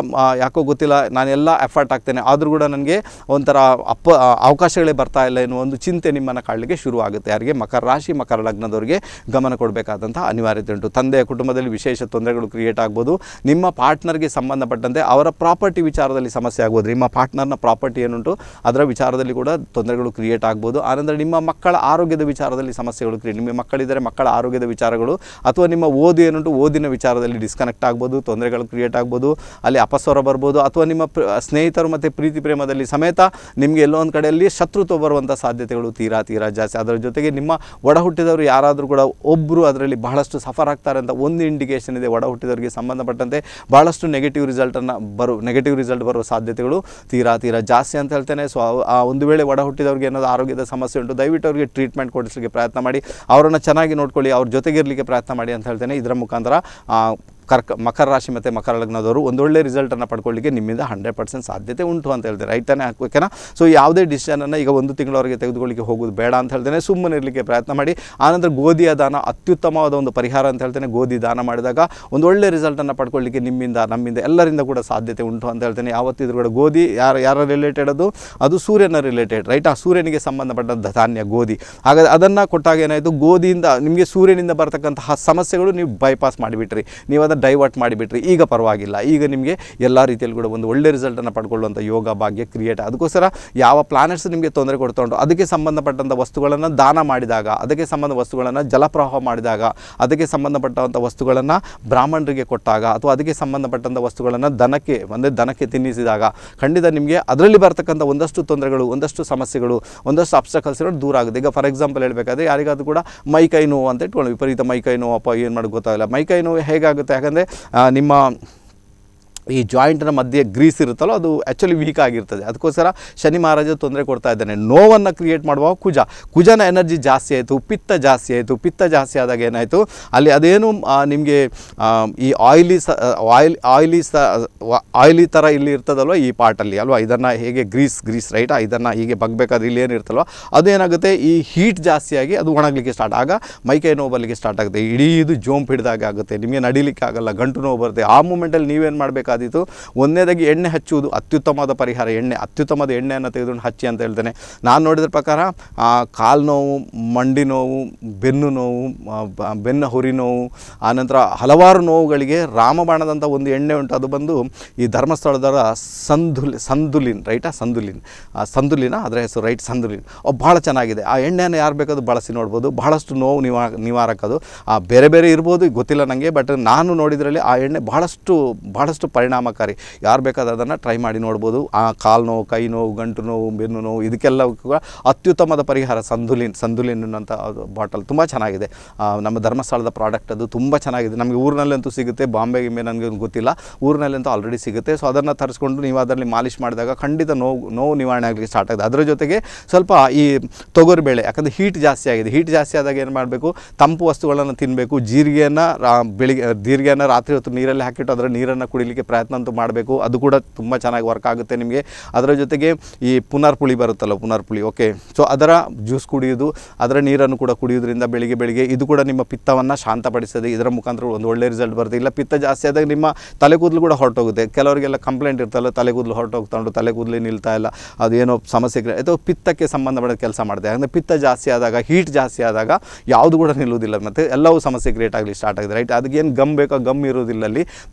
ಯಾಕೋ ಗೊತ್ತಿಲ್ಲ ನಾನೆಲ್ಲ ಎಫರ್ಟ್ ಆಗ್ತೇನೆ ಆದರೂ ಕೂಡ ನನಗೆ ಒಂಥರ ಅಪ್ಪ ಅವಕಾಶಗಳೇ ಬರ್ತಾ ಇಲ್ಲ ಎನ್ನುವ ಒಂದು ಚಿಂತೆ ನಿಮ್ಮನ್ನು ಕಾಡಲಿಕ್ಕೆ ಶುರು ಆಗುತ್ತೆ ಯಾರಿಗೆ ಮಕರ ರಾಶಿ ಮಕರ ಲಗ್ನದವರಿಗೆ ಗಮನ ಕೊಡಬೇಕಾದಂಥ ಅನಿವಾರ್ಯತೆ ಉಂಟು ತಂದೆಯ ಕುಟುಂಬದಲ್ಲಿ ವಿಶೇಷ ತೊಂದರೆಗಳು ಕ್ರಿಯೇಟ್ ಆಗ್ಬೋದು ನಿಮ್ಮ ಪಾರ್ಟ್ನರ್ಗೆ ಸಂಬಂಧಪಟ್ಟಂತೆ ಅವರ ಪ್ರಾಪರ್ಟಿ ವಿಚಾರದಲ್ಲಿ ಸಮಸ್ಯೆ ಆಗ್ಬೋದು ನಿಮ್ಮ ಪಾರ್ಟ್ನರ್ನ ಪ್ರಾಪರ್ಟಿ ಏನುಂಟು ಅದರ ವಿಚಾರದಲ್ಲಿ ಕೂಡ ತೊಂದರೆಗಳು ಕ್ರಿಯೇಟ್ ಆಗ್ಬೋದು ಆನಂತರ ನಿಮ್ಮ ಮಕ್ಕಳ ಆರೋಗ್ಯದ ವಿಚಾರದಲ್ಲಿ ಸಮಸ್ಯೆಗಳು ಕ್ರಿಯೇಟ್ ನಿಮ್ಮ ಮಕ್ಕಳಿದ್ದರೆ ಮಕ್ಕಳ ಆರೋಗ್ಯದ ವಿಚಾರಗಳು ಅಥವಾ ನಿಮ್ಮ ಓದು ಏನುಂಟು ಓದಿನ ವಿಚಾರದಲ್ಲಿ ಡಿಸ್ಕನೆಕ್ಟ್ ಆಗ್ಬೋದು ತೊಂದರೆಗಳು ಕ್ರಿಯೇಟ್ ಆಗ್ಬೋದು ಅಲ್ಲಿ ಅಪಸ್ವರ ಬರ್ಬೋದು ಅಥವಾ ನಿಮ್ಮ ಸ್ನೇಹಿತರು ಮತ್ತು ಪ್ರೀತಿ ಪ್ರೇಮದಲ್ಲಿ ಸಮೇತ ನಿಮಗೆ ಎಲ್ಲೋ ಒಂದು ಕಡೆಯಲ್ಲಿ ಶತ್ರುತ್ವ ಬರುವಂಥ ಸಾಧ್ಯತೆಗಳು ತೀರಾ ತೀರಾ ಜಾಸ್ತಿ ಅದರ ಜೊತೆಗೆ ನಿಮ್ಮ ಒಡಹುಟ್ಟಿದವರು ಯಾರಾದರೂ ಕೂಡ ಒಬ್ಬರು ಅದರಲ್ಲಿ ಬಹಳಷ್ಟು ಸಫರ್ ಆಗ್ತಾರೆ ಅಂತ ಒಂದು ಇಂಡಿಕೇಶನ್ ಇದೆ ಒಡ ಸಂಬಂಧ ಸಂಬಂಧಪಟ್ಟಂತೆ ಭಾಳಷ್ಟು ನೆಗೆಟಿವ್ ರಿಸಲ್ಟನ್ನು ಬರು ನೆಗೆಟಿವ್ ರಿಸಲ್ಟ್ ಬರುವ ಸಾಧ್ಯತೆಗಳು ತೀರಾ ತೀರಾ ಜಾಸ್ತಿ ಅಂತ ಹೇಳ್ತೇನೆ ಸೊ ಆ ಒಂದು ವೇಳೆ ಒಡ ಹುಟ್ಟಿದವ್ರಿಗೆ ಏನಾದರೂ ಆರೋಗ್ಯದ ಸಮಸ್ಯೆ ಉಂಟು ದಯವಿಟ್ಟು ಅವರಿಗೆ ಟ್ರೀಟ್ಮೆಂಟ್ ಕೊಡಿಸ್ಲಿಕ್ಕೆ ಪ್ರಯತ್ನ ಮಾಡಿ ಅವರನ್ನು ಚೆನ್ನಾಗಿ ನೋಡ್ಕೊಳ್ಳಿ ಅವ್ರ ಜೊತೆಗಿರಲಿಕ್ಕೆ ಪ್ರಯತ್ನ ಮಾಡಿ ಅಂತ ಹೇಳ್ತೇನೆ ಇದರ ಮುಖಾಂತರ ಕರ್ಕ ಮಕರ ರಾಶಿ ಮತ್ತು ಮಕರ ಲಗ್ನದವರು ಒಂದೊಳ್ಳೆ ರಿಸಲ್ಟನ್ನು ಪಡ್ಕೊಳ್ಳಿಕ್ಕೆ ನಿಮ್ಮಿಂದ ಹಂಡ್ರೆಡ್ ಪರ್ಸೆಂಟ್ ಸಾಧ್ಯತೆ ಉಂಟು ಅಂತ ಹೇಳ್ತಾರೆ ರೈತನೇ ಹಾಕಬೇಕೇನಾ ಸೊ ಯಾವುದೇ ಡಿಸಿಷನನ್ನು ಈಗ ಒಂದು ತಿಂಗಳವರೆಗೆ ತೆಗೆದುಕೊಳ್ಳಿಕ್ಕೆ ಹೋಗೋದು ಬೇಡ ಅಂತ ಹೇಳ್ತೇನೆ ಸುಮ್ಮನೆ ಇರಲಿಕ್ಕೆ ಪ್ರಯತ್ನ ಮಾಡಿ ಆನಂತರ ಗೋಧಿಯ ದಾನ ಅತ್ಯುತ್ತಮವಾದ ಒಂದು ಪರಿಹಾರ ಅಂತ ಹೇಳ್ತೇನೆ ಗೋಧಿ ದಾನ ಮಾಡಿದಾಗ ಒಂದು ಒಳ್ಳೆ ರಿಸಲ್ಟನ್ನು ಪಡ್ಕೊಳ್ಳಿಕ್ಕೆ ನಿಮ್ಮಿಂದ ನಮ್ಮಿಂದ ಎಲ್ಲರಿಂದ ಕೂಡ ಸಾಧ್ಯತೆ ಉಂಟು ಅಂತ ಹೇಳ್ತೇನೆ ಯಾವತ್ತಿದ್ರೂ ಕೂಡ ಗೋಧಿ ಯಾರು ಯಾರ ರಿಲೇಟೆಡ್ ಅದು ಅದು ಸೂರ್ಯನ ರಿಲೇಟೆಡ್ ರೈಟ್ ಆ ಸೂರ್ಯನಿಗೆ ಸಂಬಂಧಪಟ್ಟಂಥ ಧಾನ್ಯ ಗೋಧಿ ಹಾಗಾದ ಅದನ್ನು ಕೊಟ್ಟಾಗ ಏನಾಯಿತು ಗೋಧಿಯಿಂದ ನಿಮಗೆ ಸೂರ್ಯನಿಂದ ಬರ್ತಕ್ಕಂತಹ ಸಮಸ್ಯೆಗಳು ನೀವು ಬೈಪಾಸ್ ಮಾಡಿಬಿಟ್ರಿ ನೀವು ಡೈವರ್ಟ್ ಮಾಡಿಬಿಟ್ರಿ ಈಗ ಪರವಾಗಿಲ್ಲ ಈಗ ನಿಮಗೆ ಎಲ್ಲ ರೀತಿಯಲ್ಲಿ ಕೂಡ ಒಂದು ಒಳ್ಳೆ ರಿಸಲ್ಟನ್ನು ಪಡ್ಕೊಳ್ಳುವಂಥ ಯೋಗ ಭಾಗ್ಯ ಕ್ರಿಯೇಟ್ ಅದಕ್ಕೋಸ್ಕರ ಯಾವ ಪ್ಲಾನೆಟ್ಸ್ ನಿಮಗೆ ತೊಂದರೆ ಉಂಟು ಅದಕ್ಕೆ ಸಂಬಂಧಪಟ್ಟಂಥ ವಸ್ತುಗಳನ್ನು ದಾನ ಮಾಡಿದಾಗ ಅದಕ್ಕೆ ಸಂಬಂಧ ವಸ್ತುಗಳನ್ನು ಜಲಪ್ರವಾಹ ಮಾಡಿದಾಗ ಅದಕ್ಕೆ ಸಂಬಂಧಪಟ್ಟಂಥ ವಸ್ತುಗಳನ್ನು ಬ್ರಾಹ್ಮಣರಿಗೆ ಕೊಟ್ಟಾಗ ಅಥವಾ ಅದಕ್ಕೆ ಸಂಬಂಧಪಟ್ಟಂಥ ವಸ್ತುಗಳನ್ನು ದನಕ್ಕೆ ಅಂದರೆ ದನಕ್ಕೆ ತಿನ್ನಿಸಿದಾಗ ಖಂಡಿತ ನಿಮಗೆ ಅದರಲ್ಲಿ ಬರ್ತಕ್ಕಂಥ ಒಂದಷ್ಟು ತೊಂದರೆಗಳು ಒಂದಷ್ಟು ಸಮಸ್ಯೆಗಳು ಒಂದಷ್ಟು ಇರೋದು ದೂರ ಆಗುತ್ತೆ ಈಗ ಫಾರ್ ಎಕ್ಸಾಂಪಲ್ ಹೇಳಬೇಕಾದ್ರೆ ಯಾರಿಗಾದರೂ ಕೂಡ ಮೈಕೈ ನೋವು ಅಂತ ಇಟ್ಕೊಂಡು ವಿಪರೀತ ಮೈಕೈ ನೋವು ಅಪ್ಪ ಏನು ಮಾಡಿ ಗೊತ್ತಾಗಲ್ಲ ಮೈಕೈ ನೋವು ಹೇಗಾಗುತ್ತೆ ಯಾಕಂದರೆ ನಿಮ್ಮ ಈ ಜಾಯಿಂಟ್ನ ಮಧ್ಯೆ ಗ್ರೀಸ್ ಇರುತ್ತಲ್ಲೋ ಅದು ಆ್ಯಕ್ಚುಲಿ ವೀಕ್ ಆಗಿರ್ತದೆ ಅದಕ್ಕೋಸ್ಕರ ಶನಿ ಮಹಾರಾಜ ತೊಂದರೆ ಕೊಡ್ತಾ ಇದ್ದಾನೆ ನೋವನ್ನು ಕ್ರಿಯೇಟ್ ಮಾಡುವಾಗ ಕುಜ ಕುಜನ ಎನರ್ಜಿ ಜಾಸ್ತಿ ಆಯಿತು ಪಿತ್ತ ಜಾಸ್ತಿ ಆಯಿತು ಪಿತ್ತ ಜಾಸ್ತಿ ಆದಾಗ ಏನಾಯಿತು ಅಲ್ಲಿ ಅದೇನು ನಿಮಗೆ ಈ ಆಯಿಲಿ ಸ ಆಯಿಲ್ ಆಯಿಲಿ ಸ ಆಯಿಲಿ ಥರ ಇಲ್ಲಿ ಇರ್ತದಲ್ವ ಈ ಪಾರ್ಟಲ್ಲಿ ಅಲ್ವಾ ಇದನ್ನು ಹೇಗೆ ಗ್ರೀಸ್ ಗ್ರೀಸ್ ರೈಟ್ ಇದನ್ನು ಹೀಗೆ ಬಗ್ಬೇಕಾದ್ರೆ ಇಲ್ಲಿ ಏನಿರ್ತಲ್ವ ಅದೇನಾಗುತ್ತೆ ಈ ಹೀಟ್ ಜಾಸ್ತಿಯಾಗಿ ಅದು ಒಣಗಲಿಕ್ಕೆ ಸ್ಟಾರ್ಟ್ ಆಗ ಮೈಕೈ ನೋವು ಬರಲಿಕ್ಕೆ ಸ್ಟಾರ್ಟ್ ಆಗುತ್ತೆ ಇಡೀ ಇದು ಜೋಂಪ್ ಹಿಡಿದಾಗ ಆಗುತ್ತೆ ನಿಮಗೆ ನಡಿಲಿಕ್ಕೆ ಆಗಲ್ಲ ಗಂಟು ನೋವು ಬರುತ್ತೆ ಆ ಮೂಮೆಂಟಲ್ಲಿ ನೀವೇನು ಮಾಡಬೇಕು ಮಾಡಬೇಕಾದೀತು ಒಂದನೇದಾಗಿ ಎಣ್ಣೆ ಹಚ್ಚುವುದು ಅತ್ಯುತ್ತಮವಾದ ಪರಿಹಾರ ಎಣ್ಣೆ ಅತ್ಯುತ್ತಮದ ಎಣ್ಣೆಯನ್ನು ತೆಗೆದುಕೊಂಡು ಹಚ್ಚಿ ಅಂತ ಹೇಳ್ತೇನೆ ನಾನು ನೋಡಿದ ಪ್ರಕಾರ ಕಾಲು ನೋವು ಮಂಡಿ ನೋವು ಬೆನ್ನು ನೋವು ಬೆನ್ನು ಹುರಿ ನೋವು ಆನಂತರ ಹಲವಾರು ನೋವುಗಳಿಗೆ ರಾಮಬಾಣದಂಥ ಒಂದು ಎಣ್ಣೆ ಉಂಟು ಅದು ಬಂದು ಈ ಧರ್ಮಸ್ಥಳದ ಸಂದುಲ್ ಸಂದುಲಿನ್ ರೈಟಾ ಸಂದುಲಿನ್ ಸಂದುಲಿನ ಅದರ ಹೆಸರು ರೈಟ್ ಸಂದುಲಿನ್ ಭಾಳ ಚೆನ್ನಾಗಿದೆ ಆ ಎಣ್ಣೆಯನ್ನು ಯಾರು ಬೇಕಾದ್ರು ಬಳಸಿ ನೋಡ್ಬೋದು ಬಹಳಷ್ಟು ನೋವು ನಿವಾರ ನಿವಾರಕ್ಕದು ಬೇರೆ ಬೇರೆ ಇರ್ಬೋದು ಗೊತ್ತಿಲ್ಲ ನನಗೆ ಬಟ್ ನಾನು ನೋಡಿದ್ರಲ್ಲಿ ಆ ಎಣ್ಣೆ ಬಹಳಷ್ಟು ಬಹಳಷ್ಟು ಪ ಪರಿಣಾಮಕಾರಿ ಯಾರು ಬೇಕಾದ ಅದನ್ನು ಟ್ರೈ ಮಾಡಿ ನೋಡ್ಬೋದು ಆ ಕಾಲು ನೋವು ಕೈ ನೋವು ಗಂಟು ನೋವು ಬೆನ್ನು ನೋವು ಇದಕ್ಕೆಲ್ಲ ಅತ್ಯುತ್ತಮದ ಪರಿಹಾರ ಸಂಧುಲಿನ್ ಸಂದುಲಿನ್ ಅನ್ನೋಂಥ ಬಾಟಲ್ ತುಂಬ ಚೆನ್ನಾಗಿದೆ ನಮ್ಮ ಧರ್ಮಸ್ಥಳದ ಪ್ರಾಡಕ್ಟ್ ಅದು ತುಂಬ ಚೆನ್ನಾಗಿದೆ ನಮಗೆ ಊರಿನಲ್ಲಂತೂ ಸಿಗುತ್ತೆ ಬಾಂಬೆಗೆ ಮೇಲೆ ನನಗೆ ಗೊತ್ತಿಲ್ಲ ಊರಿನಲ್ಲಂತೂ ಆಲ್ರೆಡಿ ಸಿಗುತ್ತೆ ಸೊ ಅದನ್ನು ತರಿಸ್ಕೊಂಡು ನೀವು ಅದರಲ್ಲಿ ಮಾಲಿಶ್ ಮಾಡಿದಾಗ ಖಂಡಿತ ನೋವು ನೋವು ನಿವಾರಣೆ ಆಗಲಿಕ್ಕೆ ಸ್ಟಾರ್ಟ್ ಆಗಿದೆ ಅದರ ಜೊತೆಗೆ ಸ್ವಲ್ಪ ಈ ತೊಗರಿಬೇಳೆ ಯಾಕಂದರೆ ಹೀಟ್ ಜಾಸ್ತಿ ಆಗಿದೆ ಹೀಟ್ ಜಾಸ್ತಿ ಆದಾಗ ಏನು ಮಾಡಬೇಕು ತಂಪು ವಸ್ತುಗಳನ್ನು ತಿನ್ನಬೇಕು ಜೀರಿಗೆಯನ್ನು ಬೆಳಿಗ್ಗೆ ಜೀರಿಗೆಯನ್ನು ರಾತ್ರಿ ಹೊತ್ತು ನೀರಲ್ಲಿ ಹಾಕಿಟ್ಟು ಅದರ ನೀರನ್ನು ಕುಡಿಲಿಕ್ಕೆ ಪ್ರಯತ್ನ ಅಂತೂ ಮಾಡಬೇಕು ಅದು ಕೂಡ ತುಂಬ ಚೆನ್ನಾಗಿ ವರ್ಕ್ ಆಗುತ್ತೆ ನಿಮಗೆ ಅದರ ಜೊತೆಗೆ ಈ ಪುನರ್ ಪುಳಿ ಬರುತ್ತಲ್ಲ ಪುನರ್ ಪುಳಿ ಓಕೆ ಸೊ ಅದರ ಜ್ಯೂಸ್ ಕುಡಿಯೋದು ಅದರ ನೀರನ್ನು ಕೂಡ ಕುಡಿಯೋದ್ರಿಂದ ಬೆಳಿಗ್ಗೆ ಬೆಳಿಗ್ಗೆ ಇದು ಕೂಡ ನಿಮ್ಮ ಪಿತ್ತವನ್ನು ಶಾಂತಪಡಿಸ್ತದೆ ಇದರ ಮುಖಾಂತರ ಒಂದು ಒಳ್ಳೆ ರಿಸಲ್ಟ್ ಬರುತ್ತೆ ಇಲ್ಲ ಪಿತ್ತ ಜಾಸ್ತಿ ಆದಾಗ ನಿಮ್ಮ ತಲೆ ಕೂದಲು ಕೂಡ ಹೊರಟೋಗುತ್ತೆ ಕೆಲವರಿಗೆಲ್ಲ ಕಂಪ್ಲೇಂಟ್ ಇರ್ತಲ್ಲ ತಲೆ ಕೂದಲು ಹೊರಟೋಗ್ತಾ ತಲೆ ಕೂದಲು ನಿಲ್ತಾ ಇಲ್ಲ ಅದೇನೋ ಸಮಸ್ಯೆ ಅಥವಾ ಪಿತ್ತಕ್ಕೆ ಸಂಬಂಧಪಟ್ಟ ಕೆಲಸ ಮಾಡಿದೆ ಅಂದರೆ ಪಿತ್ತ ಜಾಸ್ತಿ ಆದಾಗ ಹೀಟ್ ಜಾಸ್ತಿ ಆದಾಗ ಯಾವುದು ಕೂಡ ನಿಲ್ಲುವುದಿಲ್ಲ ಮತ್ತು ಎಲ್ಲವೂ ಸಮಸ್ಯೆ ಕ್ರಿಯೇಟ್ ಆಗಲಿ ಸ್ಟಾರ್ಟ್ ಆಗಿದೆ ರೈಟ್ ಅದಕ್ಕೆ ಏನು ಗಮ್ ಬೇಕೋ ಗಮ್ ಇರೋದಿಲ್ಲ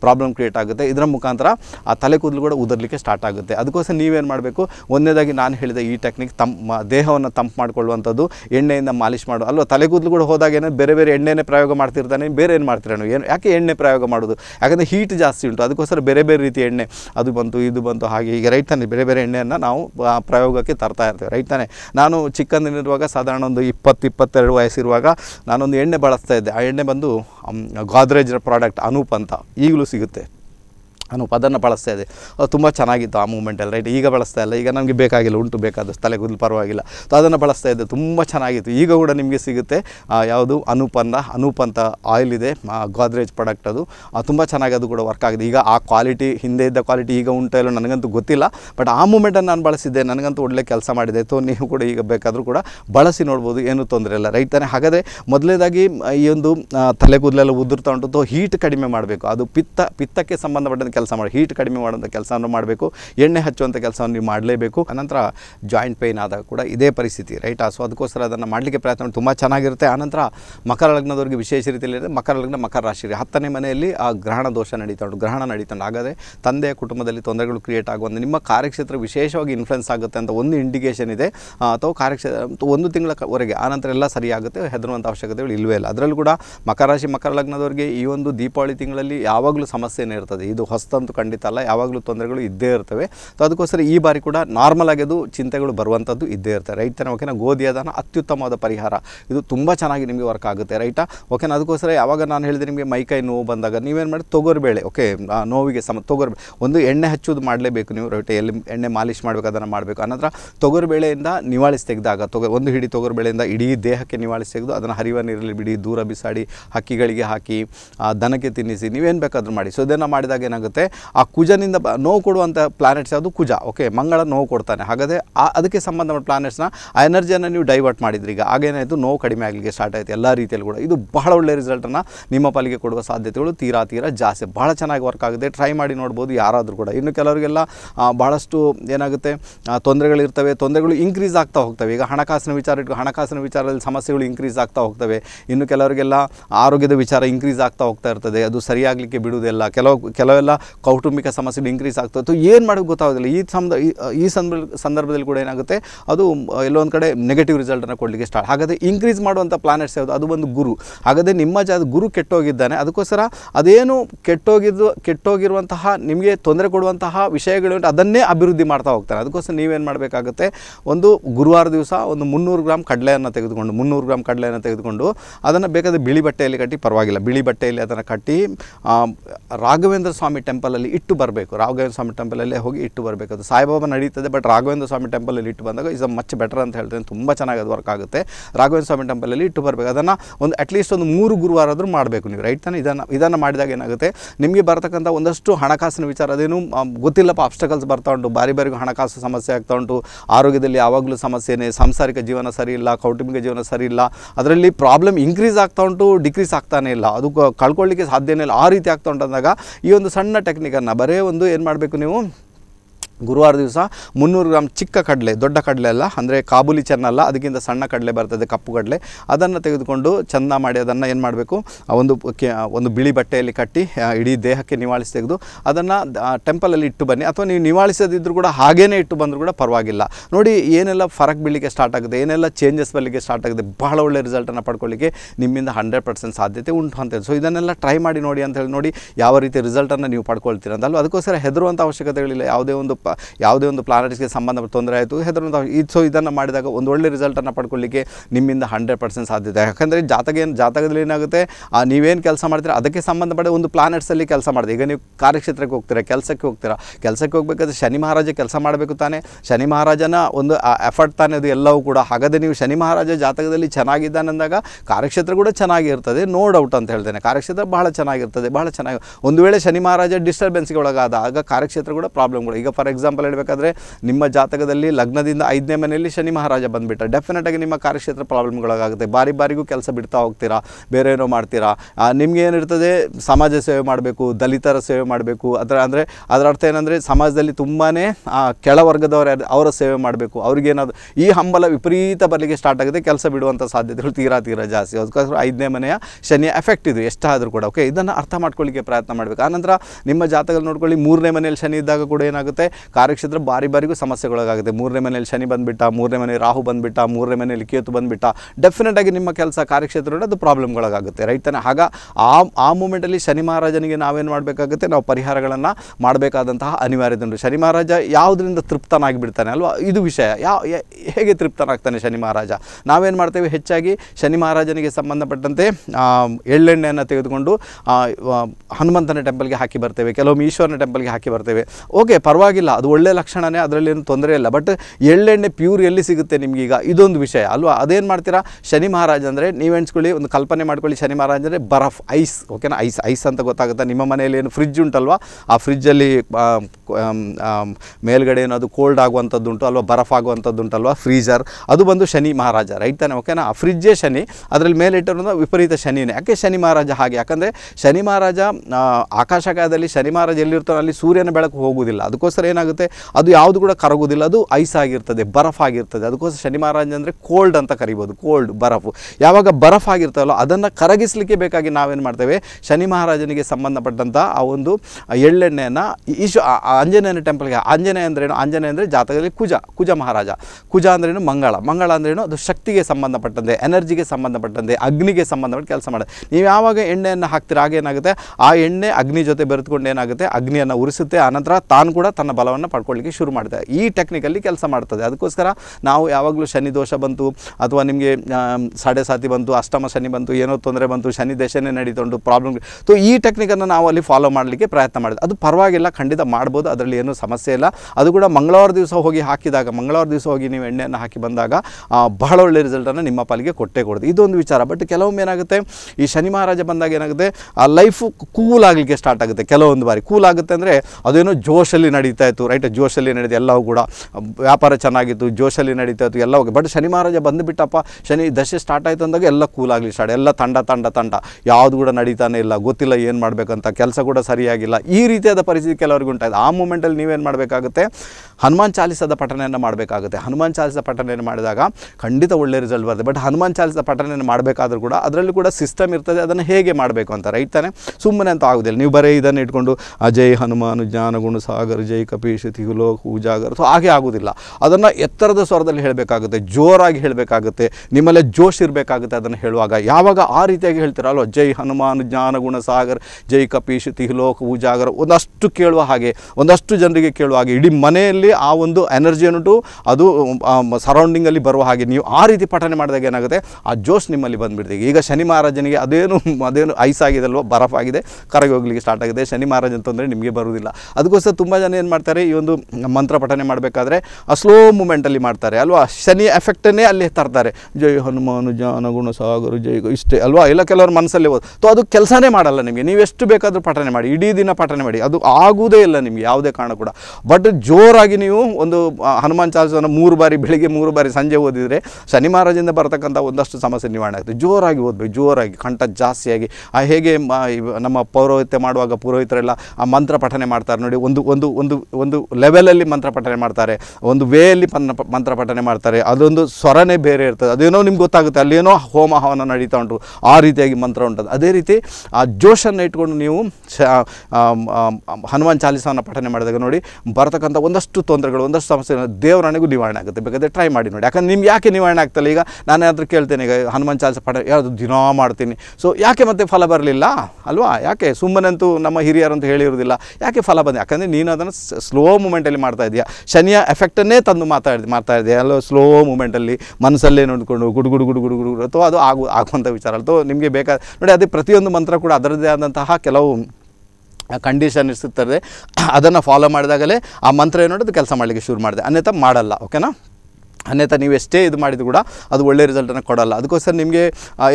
ಪ್ರಾಬ್ಲಮ್ ಕ್ರಿಯೇಟ್ ಆಗುತ್ತೆ ಇದರ ಮುಖಾಂತರ ಆ ತಲೆ ಕೂದಲು ಕೂಡ ಉದರ್ಲಿಕ್ಕೆ ಸ್ಟಾರ್ಟ್ ಆಗುತ್ತೆ ಅದಕ್ಕೋಸ್ಕರ ನೀವೇನು ಮಾಡಬೇಕು ಒಂದನೇದಾಗಿ ನಾನು ಹೇಳಿದ ಈ ಟೆಕ್ನಿಕ್ ತಮ್ಮ ದೇಹವನ್ನು ತಂಪು ಮಾಡ್ಕೊಳ್ಳುವಂಥದ್ದು ಎಣ್ಣೆಯಿಂದ ಮಾಲಿಶ್ ಮಾಡು ಅಲ್ವಾ ತಲೆ ಕೂದಲು ಕೂಡ ಹೋದಾಗ ಏನೋ ಬೇರೆ ಬೇರೆ ಎಣ್ಣೆನೇ ಪ್ರಯೋಗ ಮಾಡ್ತಿರ್ತಾನೆ ಬೇರೆ ಏನು ಮಾಡ್ತೀರ ಏನು ಯಾಕೆ ಎಣ್ಣೆ ಪ್ರಯೋಗ ಮಾಡೋದು ಯಾಕಂದರೆ ಹೀಟ್ ಜಾಸ್ತಿ ಉಂಟು ಅದಕ್ಕೋಸ್ಕರ ಬೇರೆ ಬೇರೆ ರೀತಿ ಎಣ್ಣೆ ಅದು ಬಂತು ಇದು ಬಂತು ಹಾಗೆ ಈಗ ರೈಟ್ ತಾನೆ ಬೇರೆ ಬೇರೆ ಎಣ್ಣೆಯನ್ನು ನಾವು ಪ್ರಯೋಗಕ್ಕೆ ತರ್ತಾ ಇರ್ತೇವೆ ರೈಟ್ ತಾನೆ ನಾನು ಚಿಕ್ಕಂದಿನಿರುವಾಗ ಸಾಧಾರಣ ಒಂದು ಇಪ್ಪತ್ತು ಇಪ್ಪತ್ತೆರಡು ವಯಸ್ಸಿರುವಾಗ ನಾನೊಂದು ಎಣ್ಣೆ ಬಳಸ್ತಾ ಇದ್ದೆ ಆ ಎಣ್ಣೆ ಬಂದು ಗಾದ್ರೇಜ್ರ ಪ್ರಾಡಕ್ಟ್ ಅನೂಪ್ ಅಂತ ಈಗಲೂ ಸಿಗುತ್ತೆ ನಾನು ಪದನ ಬಳಸ್ತಾ ಇದ್ದೆ ಅದು ತುಂಬ ಚೆನ್ನಾಗಿತ್ತು ಆ ಮೂಮೆಂಟಲ್ಲಿ ರೈಟ್ ಈಗ ಬಳಸ್ತಾ ಇಲ್ಲ ಈಗ ನಮಗೆ ಬೇಕಾಗಿಲ್ಲ ಉಂಟು ಬೇಕಾದಷ್ಟು ತಲೆ ಕೂದಲು ಪರವಾಗಿಲ್ಲ ಸೊ ಅದನ್ನು ಬಳಸ್ತಾ ಇದ್ದೆ ತುಂಬ ಚೆನ್ನಾಗಿತ್ತು ಈಗ ಕೂಡ ನಿಮಗೆ ಸಿಗುತ್ತೆ ಯಾವುದು ಅನೂಪನ್ನ ಅನೂಪ್ ಅಂತ ಆಯಿಲ್ ಇದೆ ಗೋದ್ರೇಜ್ ಪ್ರಾಡಕ್ಟ್ ಅದು ತುಂಬ ಚೆನ್ನಾಗಿ ಅದು ಕೂಡ ವರ್ಕ್ ಆಗಿದೆ ಈಗ ಆ ಕ್ವಾಲಿಟಿ ಹಿಂದೆ ಇದ್ದ ಕ್ವಾಲಿಟಿ ಈಗ ಉಂಟು ಇಲ್ಲ ನನಗಂತೂ ಗೊತ್ತಿಲ್ಲ ಬಟ್ ಆ ಮೂಮೆಂಟನ್ನು ನಾನು ಬಳಸಿದ್ದೆ ನನಗಂತೂ ಒಳ್ಳೆ ಕೆಲಸ ಮಾಡಿದೆ ಸೊ ನೀವು ಕೂಡ ಈಗ ಬೇಕಾದರೂ ಕೂಡ ಬಳಸಿ ನೋಡ್ಬೋದು ಏನೂ ತೊಂದರೆ ಇಲ್ಲ ರೈಟ್ ತಾನೇ ಹಾಗಾದರೆ ಮೊದಲೇದಾಗಿ ಈ ಒಂದು ತಲೆ ಕೂದಲೆಲ್ಲ ಉದುರ್ತಾ ಉಂಟು ಹೀಟ್ ಕಡಿಮೆ ಮಾಡಬೇಕು ಅದು ಪಿತ್ತ ಪಿತ್ತಕ್ಕೆ ಸಂಬಂಧಪಟ್ಟಂತೆ ಕೆಲಸ ಮಾಡಿ ಹೀಟ್ ಕಡಿಮೆ ಮಾಡುವಂಥ ಕೆಲಸವನ್ನು ಮಾಡಬೇಕು ಎಣ್ಣೆ ಹಚ್ಚುವಂಥ ಕೆಲಸವನ್ನು ನೀವು ಮಾಡಲೇಬೇಕು ಆನಂತರ ಜಾಯಿಂಟ್ ಪೇಯ್ನ್ ಆದಾಗ ಕೂಡ ಇದೇ ಪರಿಸ್ಥಿತಿ ರೈಟ್ ಸೊ ಅದಕ್ಕೋಸ್ಕರ ಅದನ್ನು ಮಾಡಲಿಕ್ಕೆ ಪ್ರಯತ್ನ ತುಂಬ ಚೆನ್ನಾಗಿರುತ್ತೆ ಆನಂತರ ಮಕರ ಲಗ್ನದವರಿಗೆ ವಿಶೇಷ ರೀತಿಯಲ್ಲಿ ಮಕರ ಲಗ್ನ ಮಕರ ರಾಶಿ ಹತ್ತನೇ ಮನೆಯಲ್ಲಿ ಆ ಗ್ರಹಣ ದೋಷ ನಡೀತಾ ಉಂಟು ಗ್ರಹಣ ನಡೀತಾ ಉಂಟು ಹಾಗಾದರೆ ತಂದೆಯ ಕುಟುಂಬದಲ್ಲಿ ತೊಂದರೆಗಳು ಕ್ರಿಯೇಟ್ ಆಗುವಂಥ ನಿಮ್ಮ ಕಾರ್ಯಕ್ಷೇತ್ರ ವಿಶೇಷವಾಗಿ ಇನ್ಫ್ಲುಯೆನ್ಸ್ ಆಗುತ್ತೆ ಅಂತ ಒಂದು ಇಂಡಿಕೇಷನ್ ಇದೆ ಅಥವಾ ಕಾರ್ಯಕ್ಷೇತ್ರ ಒಂದು ತಿಂಗಳವರೆಗೆ ಆನಂತರ ಎಲ್ಲ ಸರಿಯಾಗುತ್ತೆ ಹೆದರುವಂಥ ಅವಶ್ಯಕತೆಗಳು ಇಲ್ಲವೇ ಇಲ್ಲ ಅದರಲ್ಲೂ ಕೂಡ ಮಕರ ರಾಶಿ ಮಕರ ಲಗ್ನದವರಿಗೆ ಈ ಒಂದು ದೀಪಾವಳಿ ತಿಂಗಳಲ್ಲಿ ಯಾವಾಗಲೂ ಸಮಸ್ಯೆನೇ ಇರ್ತದೆ ಇದು ಹೊಸ ಹೊಸದಂತೂ ಖಂಡಿತ ಅಲ್ಲ ಯಾವಾಗಲೂ ತೊಂದರೆಗಳು ಇದ್ದೇ ಇರ್ತವೆ ಸೊ ಅದಕ್ಕೋಸ್ಕರ ಈ ಬಾರಿ ಕೂಡ ನಾರ್ಮಲ್ ಆಗಿ ಅದು ಚಿಂತೆಗಳು ಬರುವಂಥದ್ದು ಇದ್ದೇ ಇರ್ತವೆ ರೈತನ ಓಕೆನಾ ಗೋಧಿ ಅದನ್ನು ಅತ್ಯುತ್ತಮವಾದ ಪರಿಹಾರ ಇದು ತುಂಬ ಚೆನ್ನಾಗಿ ನಿಮಗೆ ವರ್ಕ್ ಆಗುತ್ತೆ ರೈಟಾ ಓಕೆನಾ ಅದಕ್ಕೋಸ್ಕರ ಯಾವಾಗ ನಾನು ಹೇಳಿದೆ ನಿಮಗೆ ಮೈಕೈ ನೋವು ಬಂದಾಗ ನೀವೇನು ಮಾಡಿ ಬೇಳೆ ಓಕೆ ನೋವಿಗೆ ಸಮ ತೊಗರಿ ಒಂದು ಎಣ್ಣೆ ಹಚ್ಚೋದು ಮಾಡಲೇಬೇಕು ನೀವು ರೈಟ್ ಎಲ್ಲಿ ಎಣ್ಣೆ ಮಾಲಿಷ್ ಮಾಡಬೇಕು ಅದನ್ನು ಮಾಡಬೇಕು ಅನಂತರ ಬೇಳೆಯಿಂದ ನಿವಾಳಿಸಿ ತೆಗೆದಾಗ ತೊಗ ಒಂದು ಹಿಡಿ ಬೇಳೆಯಿಂದ ಇಡೀ ದೇಹಕ್ಕೆ ನಿವಾಳಿಸಿ ತೆಗೆದು ಅದನ್ನು ಹರಿವ ನೀರಲ್ಲಿ ಬಿಡಿ ದೂರ ಬಿಸಾಡಿ ಹಕ್ಕಿಗಳಿಗೆ ಹಾಕಿ ದನಕ್ಕೆ ತಿನ್ನಿಸಿ ನೀವೇನು ಬೇಕಾದರೂ ಮಾಡಿ ಸೊ ಇದನ್ನು ಮಾಡಿದಾಗ ಏನಾಗುತ್ತೆ ಮತ್ತು ಆ ಕುಜನಿಂದ ನೋವು ಕೊಡುವಂಥ ಪ್ಲಾನೆಟ್ಸ್ ಯಾವುದು ಕುಜ ಓಕೆ ಮಂಗಳ ನೋವು ಕೊಡ್ತಾನೆ ಹಾಗಾದರೆ ಆ ಅದಕ್ಕೆ ಸಂಬಂಧಪಟ್ಟ ಪ್ಲಾನೆಟ್ಸ್ನ ಆ ಎನರ್ಜಿಯನ್ನು ನೀವು ಡೈವರ್ಟ್ ಮಾಡಿದ್ರಿ ಈಗ ಆಗೇನಾಯಿತು ನೋವು ಕಡಿಮೆ ಆಗಲಿಕ್ಕೆ ಸ್ಟಾರ್ಟ್ ಆಯಿತು ಎಲ್ಲ ರೀತಿಯಲ್ಲಿ ಕೂಡ ಇದು ಬಹಳ ಒಳ್ಳೆಯ ರಿಸಲ್ಟನ್ನು ನಿಮ್ಮ ಪಾಲಿಗೆ ಕೊಡುವ ಸಾಧ್ಯತೆಗಳು ತೀರಾ ತೀರಾ ಜಾಸ್ತಿ ಭಾಳ ಚೆನ್ನಾಗಿ ವರ್ಕ್ ಆಗುತ್ತೆ ಟ್ರೈ ಮಾಡಿ ನೋಡ್ಬೋದು ಯಾರಾದರೂ ಕೂಡ ಇನ್ನು ಕೆಲವರಿಗೆಲ್ಲ ಬಹಳಷ್ಟು ಏನಾಗುತ್ತೆ ತೊಂದರೆಗಳಿರ್ತವೆ ತೊಂದರೆಗಳು ಇನ್ಕ್ರೀಸ್ ಆಗ್ತಾ ಹೋಗ್ತವೆ ಈಗ ಹಣಕಾಸಿನ ವಿಚಾರ ಇಟ್ಟು ಹಣಕಾಸಿನ ವಿಚಾರದಲ್ಲಿ ಸಮಸ್ಯೆಗಳು ಇನ್ಕ್ರೀಸ್ ಆಗ್ತಾ ಹೋಗ್ತವೆ ಇನ್ನು ಕೆಲವರಿಗೆಲ್ಲ ಆರೋಗ್ಯದ ವಿಚಾರ ಇನ್ಕ್ರೀಸ್ ಆಗ್ತಾ ಹೋಗ್ತಾ ಇರ್ತದೆ ಅದು ಸರಿಯಾಗಲಿಕ್ಕೆ ಬಿಡುವುದಿಲ್ಲ ಕೆಲವು ಕೆಲವೆಲ್ಲ ಕೌಟುಂಬಿಕ ಸಮಸ್ಯೆಗಳು ಇಂಕ್ರೀಸ್ ಆಗ್ತಾಯಿತ್ತು ಏನು ಮಾಡೋದು ಗೊತ್ತಾಗೋದಿಲ್ಲ ಈ ಸಂದ ಈ ಸಂದರ್ಭ ಸಂದರ್ಭದಲ್ಲಿ ಕೂಡ ಏನಾಗುತ್ತೆ ಅದು ಎಲ್ಲೊಂದು ಕಡೆ ನೆಗೆಟಿವ್ ರಿಸಲ್ಟನ್ನು ಕೊಡಲಿಕ್ಕೆ ಸ್ಟಾರ್ಟ್ ಹಾಗಾದರೆ ಇನ್ಕ್ರೀಸ್ ಮಾಡುವಂಥ ಪ್ಲಾನೆಟ್ಸ್ ಯಾವುದು ಅದು ಒಂದು ಗುರು ಹಾಗಾದರೆ ನಿಮ್ಮ ಜಾದ ಗುರು ಕೆಟ್ಟೋಗಿದ್ದಾನೆ ಅದಕ್ಕೋಸ್ಕರ ಅದೇನು ಕೆಟ್ಟೋಗಿದ್ದು ಕೆಟ್ಟೋಗಿರುವಂತಹ ನಿಮಗೆ ತೊಂದರೆ ಕೊಡುವಂತಹ ವಿಷಯಗಳು ಅದನ್ನೇ ಅಭಿವೃದ್ಧಿ ಮಾಡ್ತಾ ಹೋಗ್ತಾರೆ ಅದಕ್ಕೋಸ್ಕರ ನೀವೇನು ಮಾಡಬೇಕಾಗುತ್ತೆ ಒಂದು ಗುರುವಾರ ದಿವಸ ಒಂದು ಮುನ್ನೂರು ಗ್ರಾಮ್ ಕಡಲೆಯನ್ನು ತೆಗೆದುಕೊಂಡು ಮುನ್ನೂರು ಗ್ರಾಮ್ ಕಡಲೆಯನ್ನು ತೆಗೆದುಕೊಂಡು ಅದನ್ನು ಬೇಕಾದರೆ ಬಿಳಿ ಬಟ್ಟೆಯಲ್ಲಿ ಕಟ್ಟಿ ಪರವಾಗಿಲ್ಲ ಬಿಳಿ ಬಟ್ಟೆಯಲ್ಲಿ ಅದನ್ನು ಕಟ್ಟಿ ರಾಘವೇಂದ್ರ ಸ್ವಾಮಿ ಟೆಂಪಲಲ್ಲಿ ಇಟ್ಟು ಬರಬೇಕು ರಾಘವೇಂದ್ರ ಸ್ವಾಮಿ ಟೆಂಪಲಲ್ಲೇ ಹೋಗಿ ಇಟ್ಟು ಬರಬೇಕು ಅದು ಸಾಯಿಬಾಬಾ ನಡೀತದೆ ಬಟ್ ರಾಘವೇಂದ್ರ ಸ್ವಾಮಿ ಟೆಂಪಲಲ್ಲಿ ಇಟ್ಟು ಬಂದಾಗ ಇಸ್ ಅ ಮಚ್ ಬೆಟರ್ ಅಂತ ಹೇಳ್ತೇನೆ ತುಂಬ ಚೆನ್ನಾಗಿ ಅದು ವರ್ಕ್ ಆಗುತ್ತೆ ರಾಘವೇಂದ್ರ ಸ್ವಾಮಿ ಟೆಂಪಲಲ್ಲಿ ಇಟ್ಟು ಬರಬೇಕು ಅದನ್ನು ಒಂದು ಅಟ್ಲೀಸ್ಟ್ ಒಂದು ಮೂರು ಗುರುವಾರ ಆದರೂ ಮಾಡಬೇಕು ನೀವು ರೈಟ್ ತಾನೆ ಇದನ್ನು ಇದನ್ನು ಮಾಡಿದಾಗ ಏನಾಗುತ್ತೆ ನಿಮಗೆ ಬರ್ತಕ್ಕಂಥ ಒಂದಷ್ಟು ಹಣಕಾಸಿನ ವಿಚಾರ ಅದೇನು ಗೊತ್ತಿಲ್ಲಪ್ಪ ಅಪ್ಸ್ಟಕಲ್ಸ್ ಬರ್ತಾ ಉಂಟು ಬಾರಿ ಬಾರಿಗೂ ಹಣಕಾಸು ಸಮಸ್ಯೆ ಆಗ್ತಾ ಉಂಟು ಆರೋಗ್ಯದಲ್ಲಿ ಯಾವಾಗಲೂ ಸಮಸ್ಯೆನೇ ಸಾಂಸಾರಿಕ ಜೀವನ ಸರಿ ಇಲ್ಲ ಕೌಟುಂಬಿಕ ಜೀವನ ಸರಿ ಇಲ್ಲ ಅದರಲ್ಲಿ ಪ್ರಾಬ್ಲಮ್ ಇನ್ಕ್ರೀಸ್ ಆಗ್ತಾ ಉಂಟು ಡಿಕ್ರೀಸ್ ಆಗ್ತಾನೆ ಇಲ್ಲ ಅದು ಕಳ್ಕೊಳ್ಳಿಕ್ಕೆ ಸಾಧ್ಯನೇ ಇಲ್ಲ ಆ ರೀತಿ ಆಗ್ತಾ ಅಂದಾಗ ಈ ಒಂದು ಸಣ್ಣ ಟೆಕ್ನಿಕನ್ನು ಬರೇ ಒಂದು ಏನು ಮಾಡಬೇಕು ನೀವು ಗುರುವಾರ ದಿವಸ ಮುನ್ನೂರು ಗ್ರಾಮ್ ಚಿಕ್ಕ ಕಡಲೆ ದೊಡ್ಡ ಕಡಲೆ ಅಲ್ಲ ಅಂದರೆ ಕಾಬೂಲಿ ಚೆನ್ನಲ್ಲ ಅಲ್ಲ ಅದಕ್ಕಿಂತ ಸಣ್ಣ ಕಡಲೆ ಬರ್ತದೆ ಕಪ್ಪು ಕಡಲೆ ಅದನ್ನು ತೆಗೆದುಕೊಂಡು ಚೆಂದ ಮಾಡಿ ಅದನ್ನು ಏನು ಮಾಡಬೇಕು ಒಂದು ಒಂದು ಬಿಳಿ ಬಟ್ಟೆಯಲ್ಲಿ ಕಟ್ಟಿ ಇಡೀ ದೇಹಕ್ಕೆ ನಿವಾಳಿಸಿ ತೆಗೆದು ಅದನ್ನು ಟೆಂಪಲಲ್ಲಿ ಇಟ್ಟು ಬನ್ನಿ ಅಥವಾ ನೀವು ನಿವಾಳಿಸದಿದ್ದರೂ ಕೂಡ ಹಾಗೇ ಇಟ್ಟು ಬಂದರೂ ಕೂಡ ಪರವಾಗಿಲ್ಲ ನೋಡಿ ಏನೆಲ್ಲ ಫರಕ್ ಬೀಳಲಿಕ್ಕೆ ಸ್ಟಾರ್ಟ್ ಆಗುತ್ತೆ ಏನೆಲ್ಲ ಚೇಂಜಸ್ ಬರಲಿಕ್ಕೆ ಸ್ಟಾರ್ಟ್ ಆಗುತ್ತೆ ಬಹಳ ಒಳ್ಳೆ ರಿಸಲ್ಟನ್ನು ಪಡ್ಕೊಳ್ಳಿಕ್ಕೆ ನಿಮ್ಮಿಂದ ಹಂಡ್ರೆಡ್ ಪರ್ಸೆಂಟ್ ಸಾಧ್ಯತೆ ಉಂಟು ಅಂತೇಳಿ ಸೊ ಇದನ್ನೆಲ್ಲ ಟ್ರೈ ಮಾಡಿ ನೋಡಿ ಅಂತ ಹೇಳಿ ನೋಡಿ ಯಾವ ರೀತಿ ರಿಸಲ್ಟನ್ನು ನೀವು ಪಡ್ಕೊಳ್ತೀರ ಅದಕ್ಕೋಸ್ಕರ ಹೆದರುವಂಥ ಅವಶ್ಯಕತೆಗಳಿಲ್ಲ ಯಾವುದೇ ಒಂದು ಪ ಯಾವುದೇ ಒಂದು ಪ್ಲಾನೆಟ್ಸ್ಗೆ ಸಂಬಂಧ ತೊಂದರೆ ಆಯಿತು ಹೆದರಂತ ಇದು ಸೊ ಇದನ್ನು ಮಾಡಿದಾಗ ಒಂದು ಒಳ್ಳೆ ರಿಸಲ್ಟನ್ನು ಪಡ್ಕೊಳ್ಳಿಕ್ಕೆ ನಿಮ್ಮಿಂದ ಹಂಡ್ರೆಡ್ ಪರ್ಸೆಂಟ್ ಸಾಧ್ಯತೆ ಯಾಕಂದರೆ ಜಾತಕ ಏನು ಜಾತಕದಲ್ಲಿ ಏನಾಗುತ್ತೆ ನೀವೇನು ಕೆಲಸ ಮಾಡ್ತೀರಾ ಅದಕ್ಕೆ ಸಂಬಂಧಪಟ್ಟ ಒಂದು ಪ್ಲಾನೆಟ್ಸಲ್ಲಿ ಕೆಲಸ ಮಾಡಿದೆ ಈಗ ನೀವು ಕಾರ್ಯಕ್ಷೇತ್ರಕ್ಕೆ ಹೋಗ್ತೀರಾ ಕೆಲಸಕ್ಕೆ ಹೋಗ್ತೀರಾ ಕೆಲಸಕ್ಕೆ ಹೋಗ್ಬೇಕಾದ್ರೆ ಶನಿ ಮಹಾರಾಜ ಕೆಲಸ ಮಾಡಬೇಕು ತಾನೆ ಶನಿ ಮಹಾರಾಜನ ಒಂದು ಎಫರ್ಟ್ ತಾನೇ ಅದು ಎಲ್ಲವೂ ಕೂಡ ಹಾಗಾದರೆ ನೀವು ಶನಿ ಮಹಾರಾಜ ಜಾತಕದಲ್ಲಿ ಚೆನ್ನಾಗಿದ್ದಾನೆ ಅಂದಾಗ ಕಾರ್ಯಕ್ಷೇತ್ರ ಕೂಡ ಚೆನ್ನಾಗಿರ್ತದೆ ನೋ ಡೌಟ್ ಅಂತ ಹೇಳ್ತೇನೆ ಕಾರ್ಯಕ್ಷೇತ್ರ ಬಹಳ ಚೆನ್ನಾಗಿರ್ತದೆ ಬಹಳ ಚೆನ್ನಾಗಿ ಒಂದು ವೇಳೆ ಶನಿ ಮಹಾರಾಜ ಡಿಸ್ಟರ್ಬೆನ್ಸ್ಗೆ ಒಳಗಾದಾಗ ಕಾರ್ಯಕ್ಷೇತ್ರ ಕೂಡ ಪ್ರಾಬ್ಲಮ್ಗಳು ಈಗ ಫಾರ್ ಎಕ್ಸಾಂಪಲ್ ಎಕ್ಸಾಂಪಲ್ ಹೇಳಬೇಕಾದ್ರೆ ನಿಮ್ಮ ಜಾತಕದಲ್ಲಿ ಲಗ್ನದಿಂದ ಐದನೇ ಮನೆಯಲ್ಲಿ ಶನಿ ಮಹಾರಾಜ ಬಂದುಬಿಟ್ಟ ಡೆಫಿನೆಟಾಗಿ ನಿಮ್ಮ ಕಾರ್ಯಕ್ಷೇತ್ರ ಪ್ರಾಬ್ಲಮ್ಗಳಾಗುತ್ತೆ ಬಾರಿ ಬಾರಿಗೂ ಕೆಲಸ ಬಿಡ್ತಾ ಹೋಗ್ತೀರಾ ಬೇರೆ ಏನೋ ಮಾಡ್ತೀರಾ ನಿಮ್ಗೆ ಏನಿರ್ತದೆ ಸಮಾಜ ಸೇವೆ ಮಾಡಬೇಕು ದಲಿತರ ಸೇವೆ ಮಾಡಬೇಕು ಅದರ ಅಂದರೆ ಅದರ ಅರ್ಥ ಏನಂದರೆ ಸಮಾಜದಲ್ಲಿ ತುಂಬಾ ಕೆಳವರ್ಗದವರ ಅವರ ಸೇವೆ ಮಾಡಬೇಕು ಅವ್ರಿಗೇನಾದ್ರು ಈ ಹಂಬಲ ವಿಪರೀತ ಬರಲಿಕ್ಕೆ ಸ್ಟಾರ್ಟ್ ಆಗುತ್ತೆ ಕೆಲಸ ಬಿಡುವಂಥ ಸಾಧ್ಯತೆಗಳು ತೀರಾ ತೀರಾ ಜಾಸ್ತಿ ಅದಕ್ಕೋಸ್ಕರ ಐದನೇ ಮನೆಯ ಶನಿಯ ಎಫೆಕ್ಟ್ ಇದು ಎಷ್ಟಾದರೂ ಕೂಡ ಓಕೆ ಇದನ್ನು ಅರ್ಥ ಮಾಡ್ಕೊಳ್ಳಿಕ್ಕೆ ಪ್ರಯತ್ನ ಮಾಡಬೇಕು ಆನಂತರ ನಿಮ್ಮ ಜಾತಕದಲ್ಲಿ ನೋಡ್ಕೊಳ್ಳಿ ಮೂರನೇ ಮನೆಯಲ್ಲಿ ಶನಿ ಇದ್ದಾಗ ಕೂಡ ಏನಾಗುತ್ತೆ ಕಾರ್ಯಕ್ಷೇತ್ರ ಬಾರಿ ಬಾರಿಗೂ ಸಮಸ್ಯೆಗಳಾಗುತ್ತೆ ಮೂರನೇ ಮನೆಯಲ್ಲಿ ಶನಿ ಬಂದ್ಬಿಟ್ಟ ಮೂರನೇ ಮನೆ ರಾಹು ಬಂದ್ಬಿಟ್ಟ ಮೂರನೇ ಮನೆಯಲ್ಲಿ ಕೇತು ಬಂದುಬಿಟ್ಟ ಡೆಫಿನೆಟ್ ಆಗಿ ನಿಮ್ಮ ಕೆಲಸ ಕಾರ್ಯಕ್ಷೇತ್ರ ಅದು ಪ್ರಾಬ್ಲಮ್ಗಳಾಗುತ್ತೆ ರೈಟ್ ತಾನೆ ಆಗ ಆ ಆ ಮೂಮೆಂಟಲ್ಲಿ ಶನಿ ಮಹಾರಾಜನಿಗೆ ನಾವೇನು ಮಾಡಬೇಕಾಗುತ್ತೆ ನಾವು ಪರಿಹಾರಗಳನ್ನು ಮಾಡಬೇಕಾದಂತಹ ಅನಿವಾರ್ಯತೆ ಉಂಟು ಶನಿ ಮಹಾರಾಜ ಯಾವುದರಿಂದ ತೃಪ್ತನಾಗಿಬಿಡ್ತಾನೆ ಅಲ್ವಾ ಇದು ವಿಷಯ ಯಾವ ಹೇಗೆ ತೃಪ್ತನಾಗ್ತಾನೆ ಶನಿ ಮಹಾರಾಜ ನಾವೇನು ಮಾಡ್ತೇವೆ ಹೆಚ್ಚಾಗಿ ಶನಿ ಮಹಾರಾಜನಿಗೆ ಸಂಬಂಧಪಟ್ಟಂತೆ ಎಳ್ಳೆಣ್ಣೆಯನ್ನು ತೆಗೆದುಕೊಂಡು ಹನುಮಂತನ ಟೆಂಪಲ್ಗೆ ಹಾಕಿ ಬರ್ತೇವೆ ಕೆಲವೊಮ್ಮೆ ಈಶ್ವರನ ಟೆಂಪಲ್ಗೆ ಹಾಕಿ ಬರ್ತೇವೆ ಓಕೆ ಪರವಾಗಿಲ್ಲ ಅದು ಒಳ್ಳೆ ಲಕ್ಷಣನೇ ಅದರಲ್ಲೇನು ತೊಂದರೆ ಇಲ್ಲ ಬಟ್ ಎಳ್ಳೆಣ್ಣೆ ಪ್ಯೂರ್ ಎಲ್ಲಿ ಸಿಗುತ್ತೆ ನಿಮಗೀಗ ಇದೊಂದು ವಿಷಯ ಅಲ್ವಾ ಅದೇನು ಮಾಡ್ತೀರಾ ಶನಿ ಮಹಾರಾಜ ಅಂದರೆ ನೀವು ಎಣಿಸ್ಕೊಳ್ಳಿ ಒಂದು ಕಲ್ಪನೆ ಮಾಡ್ಕೊಳ್ಳಿ ಶನಿ ಮಹಾರಾಜ ಅಂದರೆ ಬರಫ್ ಐಸ್ ಓಕೆನಾ ಐಸ್ ಐಸ್ ಅಂತ ಗೊತ್ತಾಗುತ್ತೆ ನಿಮ್ಮ ಮನೆಯಲ್ಲಿ ಏನು ಫ್ರಿಜ್ ಉಂಟಲ್ವಾ ಆ ಫ್ರಿಜ್ಜಲ್ಲಿ ಮೇಲ್ಗಡೆ ಅದು ಕೋಲ್ಡ್ ಆಗುವಂಥದ್ದುಂಟು ಅಲ್ವಾ ಬರಫ್ ಆಗುವಂಥದ್ದುಂಟಲ್ವ ಫ್ರೀಜರ್ ಅದು ಬಂದು ಶನಿ ಮಹಾರಾಜ ರೈಟ್ ತಾನೆ ಓಕೆನಾ ಆ ಫ್ರಿಜ್ಜೇ ಶನಿ ಅದರಲ್ಲಿ ಮೇಲೆ ಇಟ್ಟಿರೋದು ವಿಪರೀತ ಶನಿನೇ ಯಾಕೆ ಶನಿ ಮಹಾರಾಜ ಹಾಗೆ ಯಾಕಂದರೆ ಶನಿ ಮಹಾರಾಜ ಆಕಾಶಕಾಯದಲ್ಲಿ ಶನಿ ಮಹಾರಾಜ ಎಲ್ಲಿರ್ತಾನೆ ಅಲ್ಲಿ ಸೂರ್ಯನ ಬೆಳಕು ಹೋಗುವುದಿಲ್ಲ ಅದಕ್ಕೋಸ್ಕರ ಏನಾಗುತ್ತೆ ಏನಾಗುತ್ತೆ ಅದು ಯಾವುದು ಕೂಡ ಕರಗೋದಿಲ್ಲ ಅದು ಐಸ್ ಆಗಿರ್ತದೆ ಆಗಿರ್ತದೆ ಅದಕ್ಕೋಸ್ಕರ ಶನಿ ಮಹಾರಾಜ ಅಂದರೆ ಕೋಲ್ಡ್ ಅಂತ ಕರಿಬೋದು ಕೋಲ್ಡ್ ಬರಫು ಯಾವಾಗ ಬರಫ್ ಆಗಿರ್ತವಲ್ಲ ಅದನ್ನು ಕರಗಿಸಲಿಕ್ಕೆ ಬೇಕಾಗಿ ನಾವೇನು ಮಾಡ್ತೇವೆ ಶನಿ ಮಹಾರಾಜನಿಗೆ ಸಂಬಂಧಪಟ್ಟಂಥ ಆ ಒಂದು ಎಳ್ಳೆಣ್ಣೆಯನ್ನು ಈಶು ಆಂಜನೇಯನ ಟೆಂಪಲ್ಗೆ ಆಂಜನೇಯ ಅಂದ್ರೇನು ಆಂಜನೇಯ ಅಂದರೆ ಜಾತಕದಲ್ಲಿ ಕುಜ ಕುಜ ಮಹಾರಾಜ ಕುಜ ಅಂದ್ರೇನು ಮಂಗಳ ಮಂಗಳ ಅಂದ್ರೇನು ಅದು ಶಕ್ತಿಗೆ ಸಂಬಂಧಪಟ್ಟಂತೆ ಎನರ್ಜಿಗೆ ಸಂಬಂಧಪಟ್ಟಂತೆ ಅಗ್ನಿಗೆ ಸಂಬಂಧಪಟ್ಟ ಕೆಲಸ ಮಾಡಿ ನೀವು ಯಾವಾಗ ಎಣ್ಣೆಯನ್ನು ಹಾಕ್ತೀರ ಹಾಗೇನಾಗುತ್ತೆ ಆ ಎಣ್ಣೆ ಅಗ್ನಿ ಜೊತೆ ಬೆರೆತುಕೊಂಡು ಏನಾಗುತ್ತೆ ಅಗ್ನಿಯನ್ನು ಉರಿಸುತ್ತೆ ಆನಂತರ ತಾನು ಕೂಡ ತನ್ನ ಬಲ ಫಲವನ್ನು ಪಡ್ಕೊಳ್ಳಿಕ್ಕೆ ಶುರು ಮಾಡಿದೆ ಈ ಟೆಕ್ನಿಕಲ್ಲಿ ಕೆಲಸ ಮಾಡ್ತದೆ ಅದಕ್ಕೋಸ್ಕರ ನಾವು ಯಾವಾಗಲೂ ಶನಿ ದೋಷ ಬಂತು ಅಥವಾ ನಿಮಗೆ ಸಾಡೆ ಸಾತಿ ಬಂತು ಅಷ್ಟಮ ಶನಿ ಬಂತು ಏನೋ ತೊಂದರೆ ಬಂತು ಶನಿ ದೇಶನೇ ನಡೀತೊಂಡು ಪ್ರಾಬ್ಲಮ್ ಸೊ ಈ ಟೆಕ್ನಿಕನ್ನು ನಾವು ಅಲ್ಲಿ ಫಾಲೋ ಮಾಡಲಿಕ್ಕೆ ಪ್ರಯತ್ನ ಮಾಡಿದೆ ಅದು ಪರವಾಗಿಲ್ಲ ಖಂಡಿತ ಮಾಡ್ಬೋದು ಅದರಲ್ಲಿ ಏನೂ ಸಮಸ್ಯೆ ಇಲ್ಲ ಅದು ಕೂಡ ಮಂಗಳವಾರ ದಿವಸ ಹೋಗಿ ಹಾಕಿದಾಗ ಮಂಗಳವಾರ ದಿವಸ ಹೋಗಿ ನೀವು ಎಣ್ಣೆಯನ್ನು ಹಾಕಿ ಬಂದಾಗ ಬಹಳ ಒಳ್ಳೆ ರಿಸಲ್ಟನ್ನು ನಿಮ್ಮ ಪಾಲಿಗೆ ಕೊಟ್ಟೇ ಕೊಡೋದು ಇದೊಂದು ವಿಚಾರ ಬಟ್ ಕೆಲವೊಮ್ಮೆ ಏನಾಗುತ್ತೆ ಈ ಶನಿ ಮಹಾರಾಜ ಬಂದಾಗ ಏನಾಗುತ್ತೆ ಆ ಲೈಫು ಕೂಲ್ ಆಗಲಿಕ್ಕೆ ಸ್ಟಾರ್ಟ್ ಆಗುತ್ತೆ ಕೆಲವೊಂದು ಬಾರಿ ಕೂಲ್ ಆಗುತ್ತೆ ಅಂದರೆ ಅದೇನೋ ಜೋಶಲ್ಲಿ ನಡೀತಾ ಇತ್ತು ರೈಟ್ ಜೋಶಲ್ಲಿ ನಡೆಯುತ್ತೆ ಎಲ್ಲವೂ ಕೂಡ ವ್ಯಾಪಾರ ಚೆನ್ನಾಗಿತ್ತು ಜೋಶಲ್ಲಿ ನಡೀತಾ ಇತ್ತು ಎಲ್ಲ ಹೋಗಿ ಬಟ್ ಶನಿ ಮಹಾರಾಜ ಬಂದುಬಿಟ್ಟಪ್ಪ ಶನಿ ದಶೆ ಸ್ಟಾರ್ಟ್ ಆಯಿತು ಅಂದಾಗ ಎಲ್ಲ ಕೂಲ್ ಸ್ಟಾರ್ಟ್ ಎಲ್ಲ ತಂಡ ತಂಡ ತಂಡ ಯಾವುದು ಕೂಡ ನಡೀತಾನೆ ಇಲ್ಲ ಗೊತ್ತಿಲ್ಲ ಏನು ಮಾಡಬೇಕಂತ ಕೆಲಸ ಕೂಡ ಸರಿಯಾಗಿಲ್ಲ ಈ ರೀತಿಯಾದ ಪರಿಸ್ಥಿತಿ ಕೆಲವರಿಗೆ ಉಂಟಾಯಿತು ಆ ಮೂಮೆಂಟಲ್ಲಿ ನೀವೇನು ಮಾಡಬೇಕಾಗುತ್ತೆ ಹನುಮಾನ್ ಚಾಲಿಸದ ಪಠನೆಯನ್ನು ಮಾಡಬೇಕಾಗುತ್ತೆ ಹನುಮಾನ್ ಚಾಲಿಸ ಪಠನೆಯನ್ನು ಮಾಡಿದಾಗ ಖಂಡಿತ ಒಳ್ಳೆ ರಿಸಲ್ಟ್ ಬರುತ್ತೆ ಬಟ್ ಹನುಮಾನ್ ಚಾಲಿಸ ಪಠನೆಯನ್ನು ಮಾಡಬೇಕಾದ್ರೂ ಕೂಡ ಅದರಲ್ಲಿ ಕೂಡ ಸಿಸ್ಟಮ್ ಇರ್ತದೆ ಅದನ್ನು ಹೇಗೆ ಮಾಡಬೇಕು ಅಂತ ರೈಟ್ ತಾನೆ ಸುಮ್ಮನೆ ಅಂತ ಆಗೋದಿಲ್ಲ ನೀವು ಬರೀ ಇದನ್ನು ಇಟ್ಕೊಂಡು ಅಜಯ್ ಜ್ಞಾನ ಗುಣ ಸಾಗರ್ ಜೈ ಕಪಿ ಶತಿ ಲೋಕ್ ಉಜಾಗರ್ ಸೊ ಹಾಗೆ ಆಗೋದಿಲ್ಲ ಅದನ್ನು ಎತ್ತರದ ಸ್ವರದಲ್ಲಿ ಹೇಳಬೇಕಾಗುತ್ತೆ ಜೋರಾಗಿ ಹೇಳಬೇಕಾಗುತ್ತೆ ನಿಮ್ಮಲ್ಲೇ ಜೋಶ್ ಇರಬೇಕಾಗುತ್ತೆ ಅದನ್ನು ಹೇಳುವಾಗ ಯಾವಾಗ ಆ ರೀತಿಯಾಗಿ ಹೇಳ್ತೀರಲ್ವ ಜೈ ಹನುಮಾನ್ ಜ್ಞಾನ ಗುಣ ಸಾಗರ್ ಜೈ ಕಪೀಶ್ ತಿಹ್ಲೋಕ್ ಉಜಾಗರ್ ಒಂದಷ್ಟು ಕೇಳುವ ಹಾಗೆ ಒಂದಷ್ಟು ಜನರಿಗೆ ಕೇಳುವ ಹಾಗೆ ಇಡೀ ಮನೆಯಲ್ಲಿ ಆ ಒಂದು ಅನ್ನುಂಟು ಅದು ಸರೌಂಡಿಂಗಲ್ಲಿ ಬರುವ ಹಾಗೆ ನೀವು ಆ ರೀತಿ ಪಠನೆ ಮಾಡಿದಾಗ ಏನಾಗುತ್ತೆ ಆ ಜೋಶ್ ನಿಮ್ಮಲ್ಲಿ ಬಂದುಬಿಡ್ತೀವಿ ಈಗ ಶನಿ ಮಹಾರಾಜನಿಗೆ ಅದೇನು ಅದೇನು ಐಸ್ ಅಲ್ವಾ ಬರಫ್ ಆಗಿದೆ ಕರಗಿ ಹೋಗ್ಲಿಕ್ಕೆ ಸ್ಟಾರ್ಟ್ ಆಗಿದೆ ಶನಿ ಮಹಾರಾಜ್ ಅಂತಂದರೆ ನಿಮಗೆ ಬರುವುದಿಲ್ಲ ಅದಕ್ಕೋಸ್ಕರ ತುಂಬ ಜನ ಏನು ಮಾಡ್ತಾರೆ ಈ ಒಂದು ಮಂತ್ರ ಪಠನೆ ಮಾಡಬೇಕಾದ್ರೆ ಆ ಸ್ಲೋ ಮೂಮೆಂಟಲ್ಲಿ ಮಾಡ್ತಾರೆ ಅಲ್ವಾ ಶನಿ ಎಫೆಕ್ಟನ್ನೇ ಅಲ್ಲಿ ತರ್ತಾರೆ ಜೈ ಹನುಮಾನು ಗುಣ ಸಾಗರು ಜೈ ಇಷ್ಟೇ ಅಲ್ವಾ ಇಲ್ಲ ಕೆಲವರ ಮನಸ್ಸಲ್ಲಿ ಓದು ತೊ ಅದು ಕೆಲಸನೇ ಮಾಡಲ್ಲ ನಿಮಗೆ ನೀವು ಎಷ್ಟು ಬೇಕಾದರೂ ಪಠನೆ ಮಾಡಿ ಇಡೀ ದಿನ ಪಠನೆ ಮಾಡಿ ಅದು ಆಗುವುದೇ ಇಲ್ಲ ನಿಮಗೆ ಯಾವುದೇ ಕಾರಣ ಕೂಡ ಬಟ್ ಜೋರಾಗಿ ನೀವು ಒಂದು ಹನುಮಾನ್ ಚಾಲಿಸನ್ನು ಮೂರು ಬಾರಿ ಬೆಳಿಗ್ಗೆ ಮೂರು ಬಾರಿ ಸಂಜೆ ಓದಿದರೆ ಶನಿ ಮಹಾರಾಜಿಂದ ಬರತಕ್ಕಂಥ ಒಂದಷ್ಟು ಸಮಸ್ಯೆ ನಿವಾರಣೆ ಆಗ್ತದೆ ಜೋರಾಗಿ ಓದಬೇಕು ಜೋರಾಗಿ ಕಂಠ ಜಾಸ್ತಿಯಾಗಿ ಹೇಗೆ ನಮ್ಮ ಪೌರೋಹಿತ್ಯ ಮಾಡುವಾಗ ಪುರೋಹಿತರೆಲ್ಲ ಆ ಮಂತ್ರ ಪಠನೆ ಮಾಡ್ತಾರೆ ನೋಡಿ ಒಂದು ಒಂದು ಒಂದು ಒಂದು ಒಂದು ಲೆವೆಲಲ್ಲಿ ಪಠನೆ ಮಾಡ್ತಾರೆ ಒಂದು ವೇಯಲ್ಲಿ ಮಂತ್ರ ಪಠನೆ ಮಾಡ್ತಾರೆ ಅದೊಂದು ಸ್ವರನೇ ಬೇರೆ ಇರ್ತದೆ ಅದೇನೋ ನಿಮ್ಗೆ ಗೊತ್ತಾಗುತ್ತೆ ಅಲ್ಲೇನೋ ಹೋಮ ಹವನ ನಡೀತಾ ಉಂಟು ಆ ರೀತಿಯಾಗಿ ಮಂತ್ರ ಉಂಟದು ಅದೇ ರೀತಿ ಆ ಜೋಶನ್ನು ಇಟ್ಕೊಂಡು ನೀವು ಹನುಮಾನ್ ಚಾಲಿಸವನ್ನು ಪಠನೆ ಮಾಡಿದಾಗ ನೋಡಿ ಬರತಕ್ಕಂಥ ಒಂದಷ್ಟು ತೊಂದರೆಗಳು ಒಂದಷ್ಟು ಸಮಸ್ಯೆ ದೇವರನೆಗೂ ನಿವಾರಣೆ ಆಗುತ್ತೆ ಬೇಕಾದರೆ ಟ್ರೈ ಮಾಡಿ ನೋಡಿ ಯಾಕಂದ್ರೆ ನಿಮ್ಗೆ ಯಾಕೆ ನಿವಾರಣೆ ಆಗ್ತಲ್ಲ ಈಗ ನಾನು ಏನಾದರೂ ಕೇಳ್ತೇನೆ ಈಗ ಹನುಮಾನ್ ಚಾಲಿಸ ಪಠ ಯಾವುದು ದಿನ ಮಾಡ್ತೀನಿ ಸೊ ಯಾಕೆ ಮತ್ತೆ ಫಲ ಬರಲಿಲ್ಲ ಅಲ್ವಾ ಯಾಕೆ ಸುಮ್ಮನೆ ಅಂತೂ ನಮ್ಮ ಹಿರಿಯರಂತೂ ಹೇಳಿರೋದಿಲ್ಲ ಯಾಕೆ ಫಲ ಬಂದೆ ಯಾಕಂದರೆ ನೀನು ಅದನ್ನು ಸ್ಲೋ ಮೂಮೆಂಟಲ್ಲಿ ಮಾಡ್ತಾ ಇದೆಯಾ ಶನಿಯ ಎಫೆಕ್ಟನ್ನೇ ತಂದು ಮಾತಾಡಿ ಮಾಡ್ತಾ ಇದೆಯಾ ಅಲ್ಲೋ ಸ್ಲೋ ಮೂಮೆಂಟಲ್ಲಿ ಮನಸ್ಸಲ್ಲೇ ನೋಡಿಕೊಂಡು ಗುಡು ಗುಡು ಗುಡು ಗುಡು ಗುಡು ಅಥವಾ ಅದು ಆಗು ಆಗುವಂಥ ವಿಚಾರ ಅಥವಾ ನಿಮಗೆ ಬೇಕಾದ ನೋಡಿ ಅದೇ ಪ್ರತಿಯೊಂದು ಮಂತ್ರ ಕೂಡ ಅದರದ್ದೇ ಆದಂತಹ ಕೆಲವು ಕಂಡೀಷನ್ ಇರ್ತದೆ ಅದನ್ನು ಫಾಲೋ ಮಾಡಿದಾಗಲೇ ಆ ಮಂತ್ರ ಏನು ನೋಡೋದು ಕೆಲಸ ಮಾಡಲಿಕ್ಕೆ ಶುರು ಮಾಡಿದೆ ಅನ್ಯಥ ಮಾಡಲ್ಲ ಓಕೆನಾ ಅನ್ಯಥ ನೀವು ಎಷ್ಟೇ ಇದು ಮಾಡಿದ್ರು ಕೂಡ ಅದು ಒಳ್ಳೆ ರಿಸಲ್ಟನ್ನು ಕೊಡಲ್ಲ ಅದಕ್ಕೋಸ್ಕರ ನಿಮಗೆ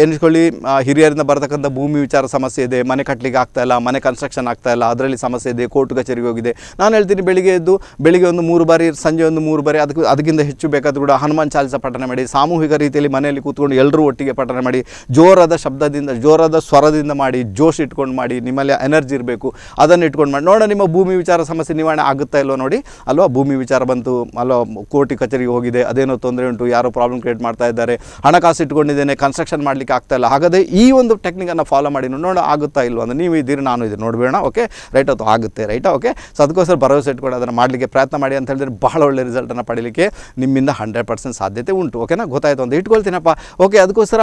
ಎನಿಸ್ಕೊಳ್ಳಿ ಹಿರಿಯರಿಂದ ಬರತಕ್ಕಂಥ ಭೂಮಿ ವಿಚಾರ ಸಮಸ್ಯೆ ಇದೆ ಮನೆ ಕಟ್ಟಲಿಕ್ಕೆ ಆಗ್ತಾಯಿಲ್ಲ ಮನೆ ಕನ್ಸ್ಟ್ರಕ್ಷನ್ ಇಲ್ಲ ಅದರಲ್ಲಿ ಸಮಸ್ಯೆ ಇದೆ ಕೋರ್ಟ್ ಕಚೇರಿಗೆ ಹೋಗಿದೆ ನಾನು ಹೇಳ್ತೀನಿ ಬೆಳಿಗ್ಗೆ ಎದ್ದು ಬೆಳಿಗ್ಗೆ ಒಂದು ಮೂರು ಬಾರಿ ಸಂಜೆ ಒಂದು ಮೂರು ಬಾರಿ ಅದಕ್ಕೆ ಅದಕ್ಕಿಂತ ಹೆಚ್ಚು ಬೇಕಾದರೂ ಕೂಡ ಹನುಮಾನ್ ಚಾಲಿಸ ಪಠನ ಮಾಡಿ ಸಾಮೂಹಿಕ ರೀತಿಯಲ್ಲಿ ಮನೆಯಲ್ಲಿ ಕೂತ್ಕೊಂಡು ಎಲ್ಲರೂ ಒಟ್ಟಿಗೆ ಪಠನ ಮಾಡಿ ಜೋರಾದ ಶಬ್ದದಿಂದ ಜೋರಾದ ಸ್ವರದಿಂದ ಮಾಡಿ ಜೋಶ್ ಇಟ್ಕೊಂಡು ಮಾಡಿ ನಿಮ್ಮಲ್ಲಿ ಎನರ್ಜಿ ಇರಬೇಕು ಅದನ್ನು ಇಟ್ಕೊಂಡು ಮಾಡಿ ನೋಡೋಣ ನಿಮ್ಮ ಭೂಮಿ ವಿಚಾರ ಸಮಸ್ಯೆ ನಿವಾರಣೆ ಆಗುತ್ತಾ ಇಲ್ವೋ ನೋಡಿ ಅಲ್ವಾ ಭೂಮಿ ವಿಚಾರ ಬಂತು ಅಲ್ವಾ ಕೋರ್ಟ್ ಕಚೇರಿಗೆ ಹೋಗಿದೆ ಅದೇನೋ ತೊಂದರೆ ಉಂಟು ಯಾರೋ ಪ್ರಾಬ್ಲಮ್ ಕ್ರಿಯೇಟ್ ಮಾಡ್ತಾ ಇದ್ದಾರೆ ಹಣಕಾಸು ಇಟ್ಕೊಂಡಿದ್ದೇನೆ ಕನ್ಸ್ಟ್ರಕ್ಷನ್ ಮಾಡಲಿಕ್ಕೆ ಆಗ್ತಾ ಇಲ್ಲ ಹಾಗಾದರೆ ಈ ಒಂದು ಟೆಕ್ನಿಕನ್ನು ಫಾಲೋ ಮಾಡಿ ನೋಡೋಣ ಆಗುತ್ತಾ ಇಲ್ವ ಅಂದರೆ ನೀವು ಇದ್ದೀರಿ ನಾನು ಇದು ನೋಡಬೇಡ ಓಕೆ ರೈಟ್ ಅದು ಆಗುತ್ತೆ ರೈಟಾ ಓಕೆ ಸೊ ಅದಕ್ಕೋಸ್ಕರ ಭರವಸೆ ಇಟ್ಕೊಂಡು ಅದನ್ನು ಮಾಡಲಿಕ್ಕೆ ಪ್ರಯತ್ನ ಮಾಡಿ ಅಂತ ಹೇಳಿದ್ರೆ ಬಹಳ ಒಳ್ಳೆ ರಿಸಲ್ಟನ್ನು ಪಡೀಲಿಕ್ಕೆ ನಿಮ್ಮಿಂದ ಹಂಡ್ರೆಡ್ ಪರ್ಸೆಂಟ್ ಸಾಧ್ಯತೆ ಉಂಟು ಓಕೆನಾ ಗೊತ್ತಾಯ್ತು ಅಂತ ಇಟ್ಕೊಳ್ತೀನಪ್ಪ ಓಕೆ ಅದಕ್ಕೋಸ್ಕರ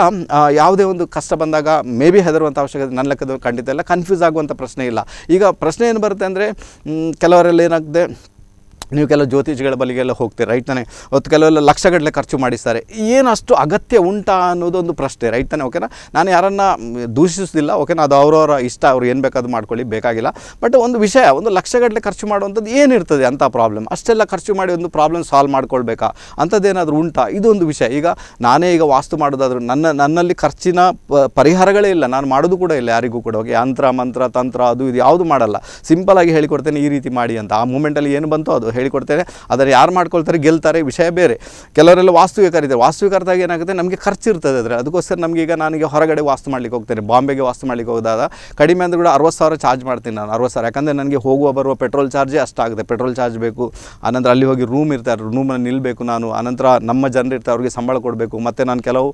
ಯಾವುದೇ ಒಂದು ಕಷ್ಟ ಬಂದಾಗ ಮೇ ಬಿ ಹೆದರುವಂಥ ಅವಶ್ಯಕತೆ ನನ್ನ ಲೆಕ್ಕದ ಖಂಡಿತ ಇಲ್ಲ ಕನ್ಫ್ಯೂಸ್ ಆಗುವಂಥ ಪ್ರಶ್ನೆ ಇಲ್ಲ ಈಗ ಪ್ರಶ್ನೆ ಏನು ಬರುತ್ತೆ ಅಂದರೆ ಕೆಲವರಲ್ಲಿ ಏನಾಗ್ತದೆ ನೀವು ಕೆಲವು ಜ್ಯೋತಿಷಿಗಳ ಬಳಿಗೆಲ್ಲ ಹೋಗ್ತೀರಿ ರೈಟ್ ತಾನೆ ಹೊತ್ತು ಕೆಲವೆಲ್ಲ ಲಕ್ಷಗಟ್ಟಲೆ ಖರ್ಚು ಮಾಡಿಸ್ತಾರೆ ಏನಷ್ಟು ಅಗತ್ಯ ಉಂಟಾ ಅನ್ನೋದೊಂದು ಪ್ರಶ್ನೆ ರೈಟ್ ತಾನೆ ಓಕೆನಾ ನಾನು ಯಾರನ್ನು ದೂಷಿಸೋದಿಲ್ಲ ಓಕೆನಾ ಅದು ಅವರವರ ಇಷ್ಟ ಅವ್ರು ಏನು ಬೇಕಾದ್ರು ಮಾಡ್ಕೊಳ್ಳಿ ಬೇಕಾಗಿಲ್ಲ ಬಟ್ ಒಂದು ವಿಷಯ ಒಂದು ಲಕ್ಷಗಟ್ಟಲೆ ಖರ್ಚು ಮಾಡುವಂಥದ್ದು ಏನಿರ್ತದೆ ಅಂಥ ಪ್ರಾಬ್ಲಮ್ ಅಷ್ಟೆಲ್ಲ ಖರ್ಚು ಮಾಡಿ ಒಂದು ಪ್ರಾಬ್ಲಮ್ ಸಾಲ್ವ್ ಮಾಡ್ಕೊಳ್ಬೇಕಾ ಅಂಥದ್ದೇನಾದರೂ ಉಂಟಾ ಇದೊಂದು ವಿಷಯ ಈಗ ನಾನೇ ಈಗ ವಾಸ್ತು ಮಾಡೋದಾದರೂ ನನ್ನ ನನ್ನಲ್ಲಿ ಖರ್ಚಿನ ಪರಿಹಾರಗಳೇ ಇಲ್ಲ ನಾನು ಮಾಡೋದು ಕೂಡ ಇಲ್ಲ ಯಾರಿಗೂ ಕೂಡ ಓಕೆ ಯಂತ್ರ ಮಂತ್ರ ತಂತ್ರ ಅದು ಇದು ಯಾವುದು ಮಾಡಲ್ಲ ಸಿಂಪಲಾಗಿ ಹೇಳಿಕೊಡ್ತೇನೆ ಈ ರೀತಿ ಮಾಡಿ ಅಂತ ಆ ಮೂಮೆಂಟಲ್ಲಿ ಏನು ಬಂತೋ ಅದು ಹೇಳಿಕೊಡ್ತಾರೆ ಅದನ್ನು ಯಾರು ಮಾಡ್ಕೊಳ್ತಾರೆ ಗೆಲ್ತಾರೆ ವಿಷಯ ಬೇರೆ ಕೆಲವರೆಲ್ಲ ವಾಸ್ತುವಿಕರಿದ್ದಾರೆ ವಾಸ್ತುವಿಕಾರದಾಗ ಏನಾಗುತ್ತೆ ನಮಗೆ ಖರ್ಚು ಇರ್ತದೆ ಅದರ ಅದಕ್ಕೋಸ್ಕರ ನಮಗೆ ಈಗ ನನಗೆ ಹೊರಗಡೆ ವಾಸ್ತು ಮಾಡ್ಲಿಕ್ಕೆ ಹೋಗ್ತಾರೆ ಬಾಂಬೆಗೆ ವಾಸ್ತು ಮಾಡ್ಲಿಕ್ಕೆ ಹೋದಾಗ ಕಡಿಮೆ ಅಂದರೆ ಕೂಡ ಅರವತ್ತು ಸಾವಿರ ಚಾರ್ಜ್ ಮಾಡ್ತೀನಿ ನಾನು ಅರವತ್ತು ಸಾವಿರ ಯಾಕಂದರೆ ನನಗೆ ಹೋಗುವ ಬರುವ ಪೆಟ್ರೋಲ್ ಚಾರ್ಜೇ ಅಷ್ಟಾಗುತ್ತೆ ಪೆಟ್ರೋಲ್ ಚಾರ್ಜ್ ಬೇಕು ಆನಂತರ ಅಲ್ಲಿ ಹೋಗಿ ರೂಮ್ ಇರ್ತಾರೆ ರೂಮಲ್ಲಿ ನಿಲ್ಲಬೇಕು ನಾನು ಆನಂತರ ನಮ್ಮ ಜನರಿರ್ತಾರೆ ಅವ್ರಿಗೆ ಸಂಬಳ ಕೊಡಬೇಕು ಮತ್ತು ನಾನು ಕೆಲವು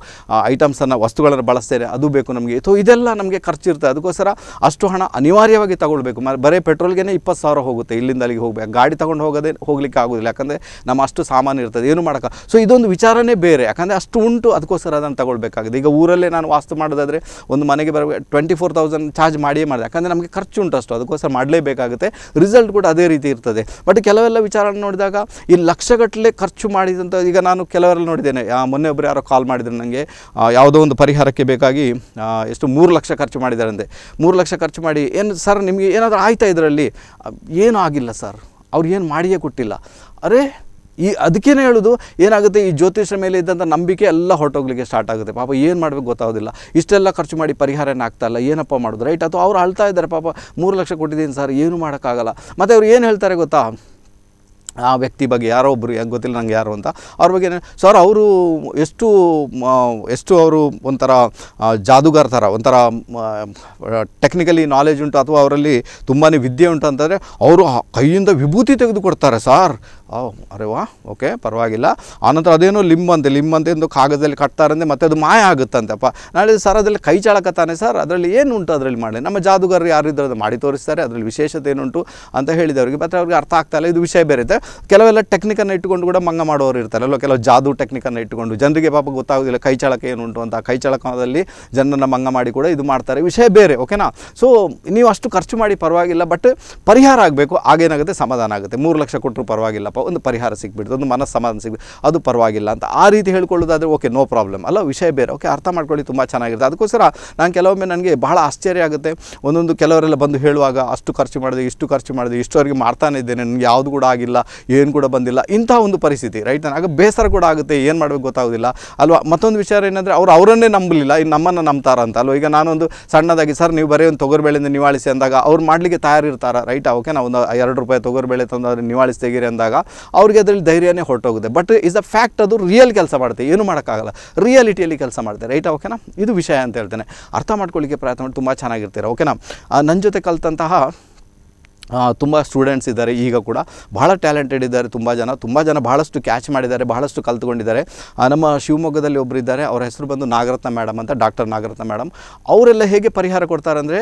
ಐಟಮ್ಸನ್ನು ವಸ್ತುಗಳನ್ನು ಬಳಸ್ತೇನೆ ಅದು ಬೇಕು ನಮಗೆ ಸೊ ಇದೆಲ್ಲ ನಮಗೆ ಖರ್ಚು ಇರ್ತದೆ ಅದಕ್ಕೋಸ್ಕರ ಅಷ್ಟು ಹಣ ಅನಿವಾರ್ಯವಾಗಿ ತಗೊಳ್ಬೇಕು ಬರೀ ಪೆಟ್ರೋಲ್ಗೆ ಇಪ್ಪತ್ತು ಸಾವಿರ ಹೋಗುತ್ತೆ ಇಲ್ಲಿಂದ ಅಲ್ಲಿಗೆ ಹೋಗಬೇಕು ಗಾಡಿ ತೊಗೊಂಡು ಹೋಗೋದೇ ಹೋಗ್ಲಿಕ್ಕೆ ಆಗೋದಿಲ್ಲ ಯಾಕಂದರೆ ನಮ್ಮ ಅಷ್ಟು ಸಾಮಾನು ಇರ್ತದೆ ಏನು ಮಾಡೋಕ್ಕ ಸೊ ಇದೊಂದು ವಿಚಾರನೇ ಬೇರೆ ಯಾಕಂದರೆ ಅಷ್ಟು ಉಂಟು ಅದಕ್ಕೋಸ್ಕರ ಅದನ್ನು ತಗೊಳ್ಬೇಕಾಗಿದೆ ಈಗ ಊರಲ್ಲೇ ನಾನು ವಾಸ್ತು ಮಾಡೋದಾದರೆ ಒಂದು ಮನೆಗೆ ಬರೋ ಟ್ವೆಂಟಿ ಫೋರ್ ತೌಸಂಡ್ ಚಾರ್ಜ್ ಮಾಡಿಯೇ ಮಾಡಿದೆ ಯಾಕಂದರೆ ನಮಗೆ ಖರ್ಚು ಉಂಟು ಅಷ್ಟು ಅದಕ್ಕೋಸ್ಕರ ಮಾಡಲೇಬೇಕಾಗುತ್ತೆ ರಿಸಲ್ಟ್ ಕೂಡ ಅದೇ ರೀತಿ ಇರ್ತದೆ ಬಟ್ ಕೆಲವೆಲ್ಲ ವಿಚಾರ ನೋಡಿದಾಗ ಈ ಲಕ್ಷಗಟ್ಟಲೆ ಖರ್ಚು ಮಾಡಿದಂಥ ಈಗ ನಾನು ಕೆಲವರಲ್ಲಿ ನೋಡಿದ್ದೇನೆ ಮೊನ್ನೆ ಒಬ್ಬರು ಯಾರೋ ಕಾಲ್ ಮಾಡಿದ್ರು ನನಗೆ ಯಾವುದೋ ಒಂದು ಪರಿಹಾರಕ್ಕೆ ಬೇಕಾಗಿ ಎಷ್ಟು ಮೂರು ಲಕ್ಷ ಖರ್ಚು ಮಾಡಿದಾರಂತೆ ಮೂರು ಲಕ್ಷ ಖರ್ಚು ಮಾಡಿ ಏನು ಸರ್ ನಿಮಗೆ ಏನಾದರೂ ಆಯ್ತಾ ಇದರಲ್ಲಿ ಏನೂ ಆಗಿಲ್ಲ ಸರ್ ಏನು ಮಾಡಿಯೇ ಕೊಟ್ಟಿಲ್ಲ ಅರೆ ಈ ಅದಕ್ಕೇ ಹೇಳೋದು ಏನಾಗುತ್ತೆ ಈ ಜ್ಯೋತಿಷ್ಯರ ಮೇಲೆ ಇದ್ದಂಥ ನಂಬಿಕೆ ಎಲ್ಲ ಹೊರಟೋಗ್ಲಿಕ್ಕೆ ಸ್ಟಾರ್ಟ್ ಆಗುತ್ತೆ ಪಾಪ ಏನು ಮಾಡಬೇಕು ಗೊತ್ತಾಗೋದಿಲ್ಲ ಇಷ್ಟೆಲ್ಲ ಖರ್ಚು ಮಾಡಿ ಪರಿಹಾರನೇ ಆಗ್ತಾಯಿಲ್ಲ ಏನಪ್ಪ ಮಾಡೋದು ರೈಟ್ ಅಥವಾ ಅವ್ರು ಅಳ್ತಾ ಇದ್ದಾರೆ ಪಾಪ ಮೂರು ಲಕ್ಷ ಕೊಟ್ಟಿದ್ದೀನಿ ಸರ್ ಏನು ಮಾಡೋಕ್ಕಾಗಲ್ಲ ಮತ್ತು ಅವ್ರು ಏನು ಹೇಳ್ತಾರೆ ಗೊತ್ತಾ ಆ ವ್ಯಕ್ತಿ ಬಗ್ಗೆ ಯಾರೋ ಒಬ್ಬರು ಯಾಕೆ ಗೊತ್ತಿಲ್ಲ ನಂಗೆ ಯಾರು ಅಂತ ಅವ್ರ ಬಗ್ಗೆ ಸರ್ ಅವರು ಎಷ್ಟು ಎಷ್ಟು ಅವರು ಒಂಥರ ಜಾದುಗಾರ ಥರ ಒಂಥರ ಟೆಕ್ನಿಕಲಿ ನಾಲೆಜ್ ಉಂಟು ಅಥವಾ ಅವರಲ್ಲಿ ತುಂಬಾ ವಿದ್ಯೆ ಉಂಟು ಅಂತಂದರೆ ಅವರು ಕೈಯಿಂದ ವಿಭೂತಿ ತೆಗೆದುಕೊಡ್ತಾರೆ ಸಾರ್ ಓಹ್ ಅರೆ ವಾ ಓಕೆ ಪರವಾಗಿಲ್ಲ ಆನಂತರ ಅದೇನೋ ಲಿಂಬಂತೆ ಲಿಂಬಂತೆ ಒಂದು ಕಾಗದದಲ್ಲಿ ಕಟ್ತಾರಂತೆ ಮತ್ತೆ ಅದು ಮಾಯ ಆಗುತ್ತಂತೆಪ್ಪ ನಾಳೆ ಸರ್ ಅದರಲ್ಲಿ ಕೈ ತಾನೆ ಸರ್ ಅದರಲ್ಲಿ ಏನು ಉಂಟು ಅದರಲ್ಲಿ ಮಾಡಿ ನಮ್ಮ ಜಾದುಗಾರರು ಯಾರಿದ್ದರೂ ಅದು ಮಾಡಿ ತೋರಿಸ್ತಾರೆ ಅದರಲ್ಲಿ ವಿಶೇಷತೆ ಏನುಂಟು ಅಂತ ಹೇಳಿದೆ ಅವರಿಗೆ ಮತ್ತೆ ಅವ್ರಿಗೆ ಅರ್ಥ ಆಗ್ತಾ ಇಲ್ಲ ಇದು ವಿಷಯ ಬೇರೆ ಇದೆ ಕೆಲವೆಲ್ಲ ಟೆಕ್ನಿಕನ್ನು ಇಟ್ಟುಕೊಂಡು ಕೂಡ ಮಂಗ ಮಾಡೋರು ಇರ್ತಾರೆ ಅಲ್ಲೋ ಕೆಲವು ಜಾದು ಟೆಕ್ನಿಕನ್ನು ಇಟ್ಟುಕೊಂಡು ಜನರಿಗೆ ಪಾಪ ಗೊತ್ತಾಗೋದಿಲ್ಲ ಕೈ ಚಾಳಕ ಏನುಂಟು ಅಂತ ಕೈ ಚಾಳಕದಲ್ಲಿ ಜನರನ್ನು ಮಂಗ ಮಾಡಿ ಕೂಡ ಇದು ಮಾಡ್ತಾರೆ ವಿಷಯ ಬೇರೆ ಓಕೆನಾ ಸೊ ನೀವು ಅಷ್ಟು ಖರ್ಚು ಮಾಡಿ ಪರವಾಗಿಲ್ಲ ಬಟ್ ಪರಿಹಾರ ಆಗಬೇಕು ಆಗೇನಾಗುತ್ತೆ ಸಮಾಧಾನ ಆಗುತ್ತೆ ಮೂರು ಲಕ್ಷ ಕೊಟ್ಟರು ಪರವಾಗಿಲ್ಲಪ್ಪ ಒಂದು ಪರಿಹಾರ ಸಿಕ್ಬಿಡ್ತು ಒಂದು ಮನಸ್ಸು ಸಮಾಧಾನ ಅದು ಪರವಾಗಿಲ್ಲ ಅಂತ ಆ ರೀತಿ ಹೇಳ್ಕೊಳ್ಳೋದಾದರೆ ಓಕೆ ನೋ ಪ್ರಾಬ್ಲಮ್ ಅಲ್ಲ ವಿಷಯ ಬೇರೆ ಓಕೆ ಅರ್ಥ ಮಾಡ್ಕೊಳ್ಳಿ ತುಂಬ ಚೆನ್ನಾಗಿರುತ್ತೆ ಅದಕ್ಕೋಸ್ಕರ ನಾನು ಕೆಲವೊಮ್ಮೆ ನನಗೆ ಬಹಳ ಆಶ್ಚರ್ಯ ಆಗುತ್ತೆ ಒಂದೊಂದು ಕೆಲವರೆಲ್ಲ ಬಂದು ಹೇಳುವಾಗ ಅಷ್ಟು ಖರ್ಚು ಮಾಡಿದೆ ಇಷ್ಟು ಖರ್ಚು ಮಾಡಿದೆ ಇಷ್ಟವರೆಗೆ ಮಾಡ್ತಾನೆ ಇದ್ದೇನೆ ನನಗೆ ಯಾವುದು ಕೂಡ ಆಗಿಲ್ಲ ಏನು ಕೂಡ ಬಂದಿಲ್ಲ ಇಂಥ ಒಂದು ಪರಿಸ್ಥಿತಿ ರೈಟ್ ಆಗ ಬೇಸರ ಕೂಡ ಆಗುತ್ತೆ ಏನು ಮಾಡಬೇಕು ಗೊತ್ತಾಗೋದಿಲ್ಲ ಅಲ್ವಾ ಮತ್ತೊಂದು ವಿಚಾರ ಏನಂದರೆ ಅವ್ರು ಅವರನ್ನೇ ನಂಬಲಿಲ್ಲ ಇನ್ನು ನಮ್ಮನ್ನು ಅಂತ ಅಲ್ವಾ ಈಗ ನಾನೊಂದು ಸಣ್ಣದಾಗಿ ಸರ್ ನೀವು ಬರೀ ಒಂದು ಬೆಳೆಯಿಂದ ನಿವಾಳಿಸಿ ಅಂದಾಗ ಅವ್ರು ಮಾಡಲಿಕ್ಕೆ ತಯಾರಿರ್ತಾರೆ ರೈಟ್ ಓಕೆ ನಾವು ಒಂದು ಎರಡು ರೂಪಾಯಿ ತೊಗರ್ಬೇಳೆ ತಂದು ತಂದಾದ್ರೆ ನಿವಾಳಿಸ್ತೀರಿ ಅಂದಾಗ ಅವ್ರಿಗೆ ಅದರಲ್ಲಿ ಧೈರ್ಯನೇ ಹೊರಟೋಗುತ್ತೆ ಬಟ್ ಇಸ್ ಅ ಫ್ಯಾಕ್ಟ್ ಅದು ರಿಯಲ್ ಕೆಲಸ ಮಾಡುತ್ತೆ ಏನು ಮಾಡೋಕ್ಕಾಗಲ್ಲ ರಿಯಾಲಿಟಿಯಲ್ಲಿ ಕೆಲಸ ಮಾಡುತ್ತೆ ರೈಟ್ ಓಕೆನಾ ಇದು ವಿಷಯ ಅಂತ ಹೇಳ್ತೇನೆ ಅರ್ಥ ಮಾಡ್ಕೊಳ್ಳಿಕ್ಕೆ ಪ್ರಯತ್ನ ಮಾಡಿ ತುಂಬ ಚೆನ್ನಾಗಿರ್ತೀರ ಓಕೆನಾ ನನ್ನ ಜೊತೆ ಕಲಿತಂತಹ ತುಂಬ ಸ್ಟೂಡೆಂಟ್ಸ್ ಇದ್ದಾರೆ ಈಗ ಕೂಡ ಬಹಳ ಟ್ಯಾಲೆಂಟೆಡ್ ಇದ್ದಾರೆ ತುಂಬ ಜನ ತುಂಬ ಜನ ಬಹಳಷ್ಟು ಕ್ಯಾಚ್ ಮಾಡಿದ್ದಾರೆ ಬಹಳಷ್ಟು ಕಲ್ತ್ಕೊಂಡಿದ್ದಾರೆ ನಮ್ಮ ಶಿವಮೊಗ್ಗದಲ್ಲಿ ಒಬ್ಬರು ಇದ್ದಾರೆ ಅವರ ಹೆಸರು ಬಂದು ನಾಗರತ್ನ ಮೇಡಮ್ ಅಂತ ಡಾಕ್ಟರ್ ನಾಗರತ್ನ ಮೇಡಮ್ ಅವರೆಲ್ಲ ಹೇಗೆ ಪರಿಹಾರ ಕೊಡ್ತಾರೆ ಅಂದರೆ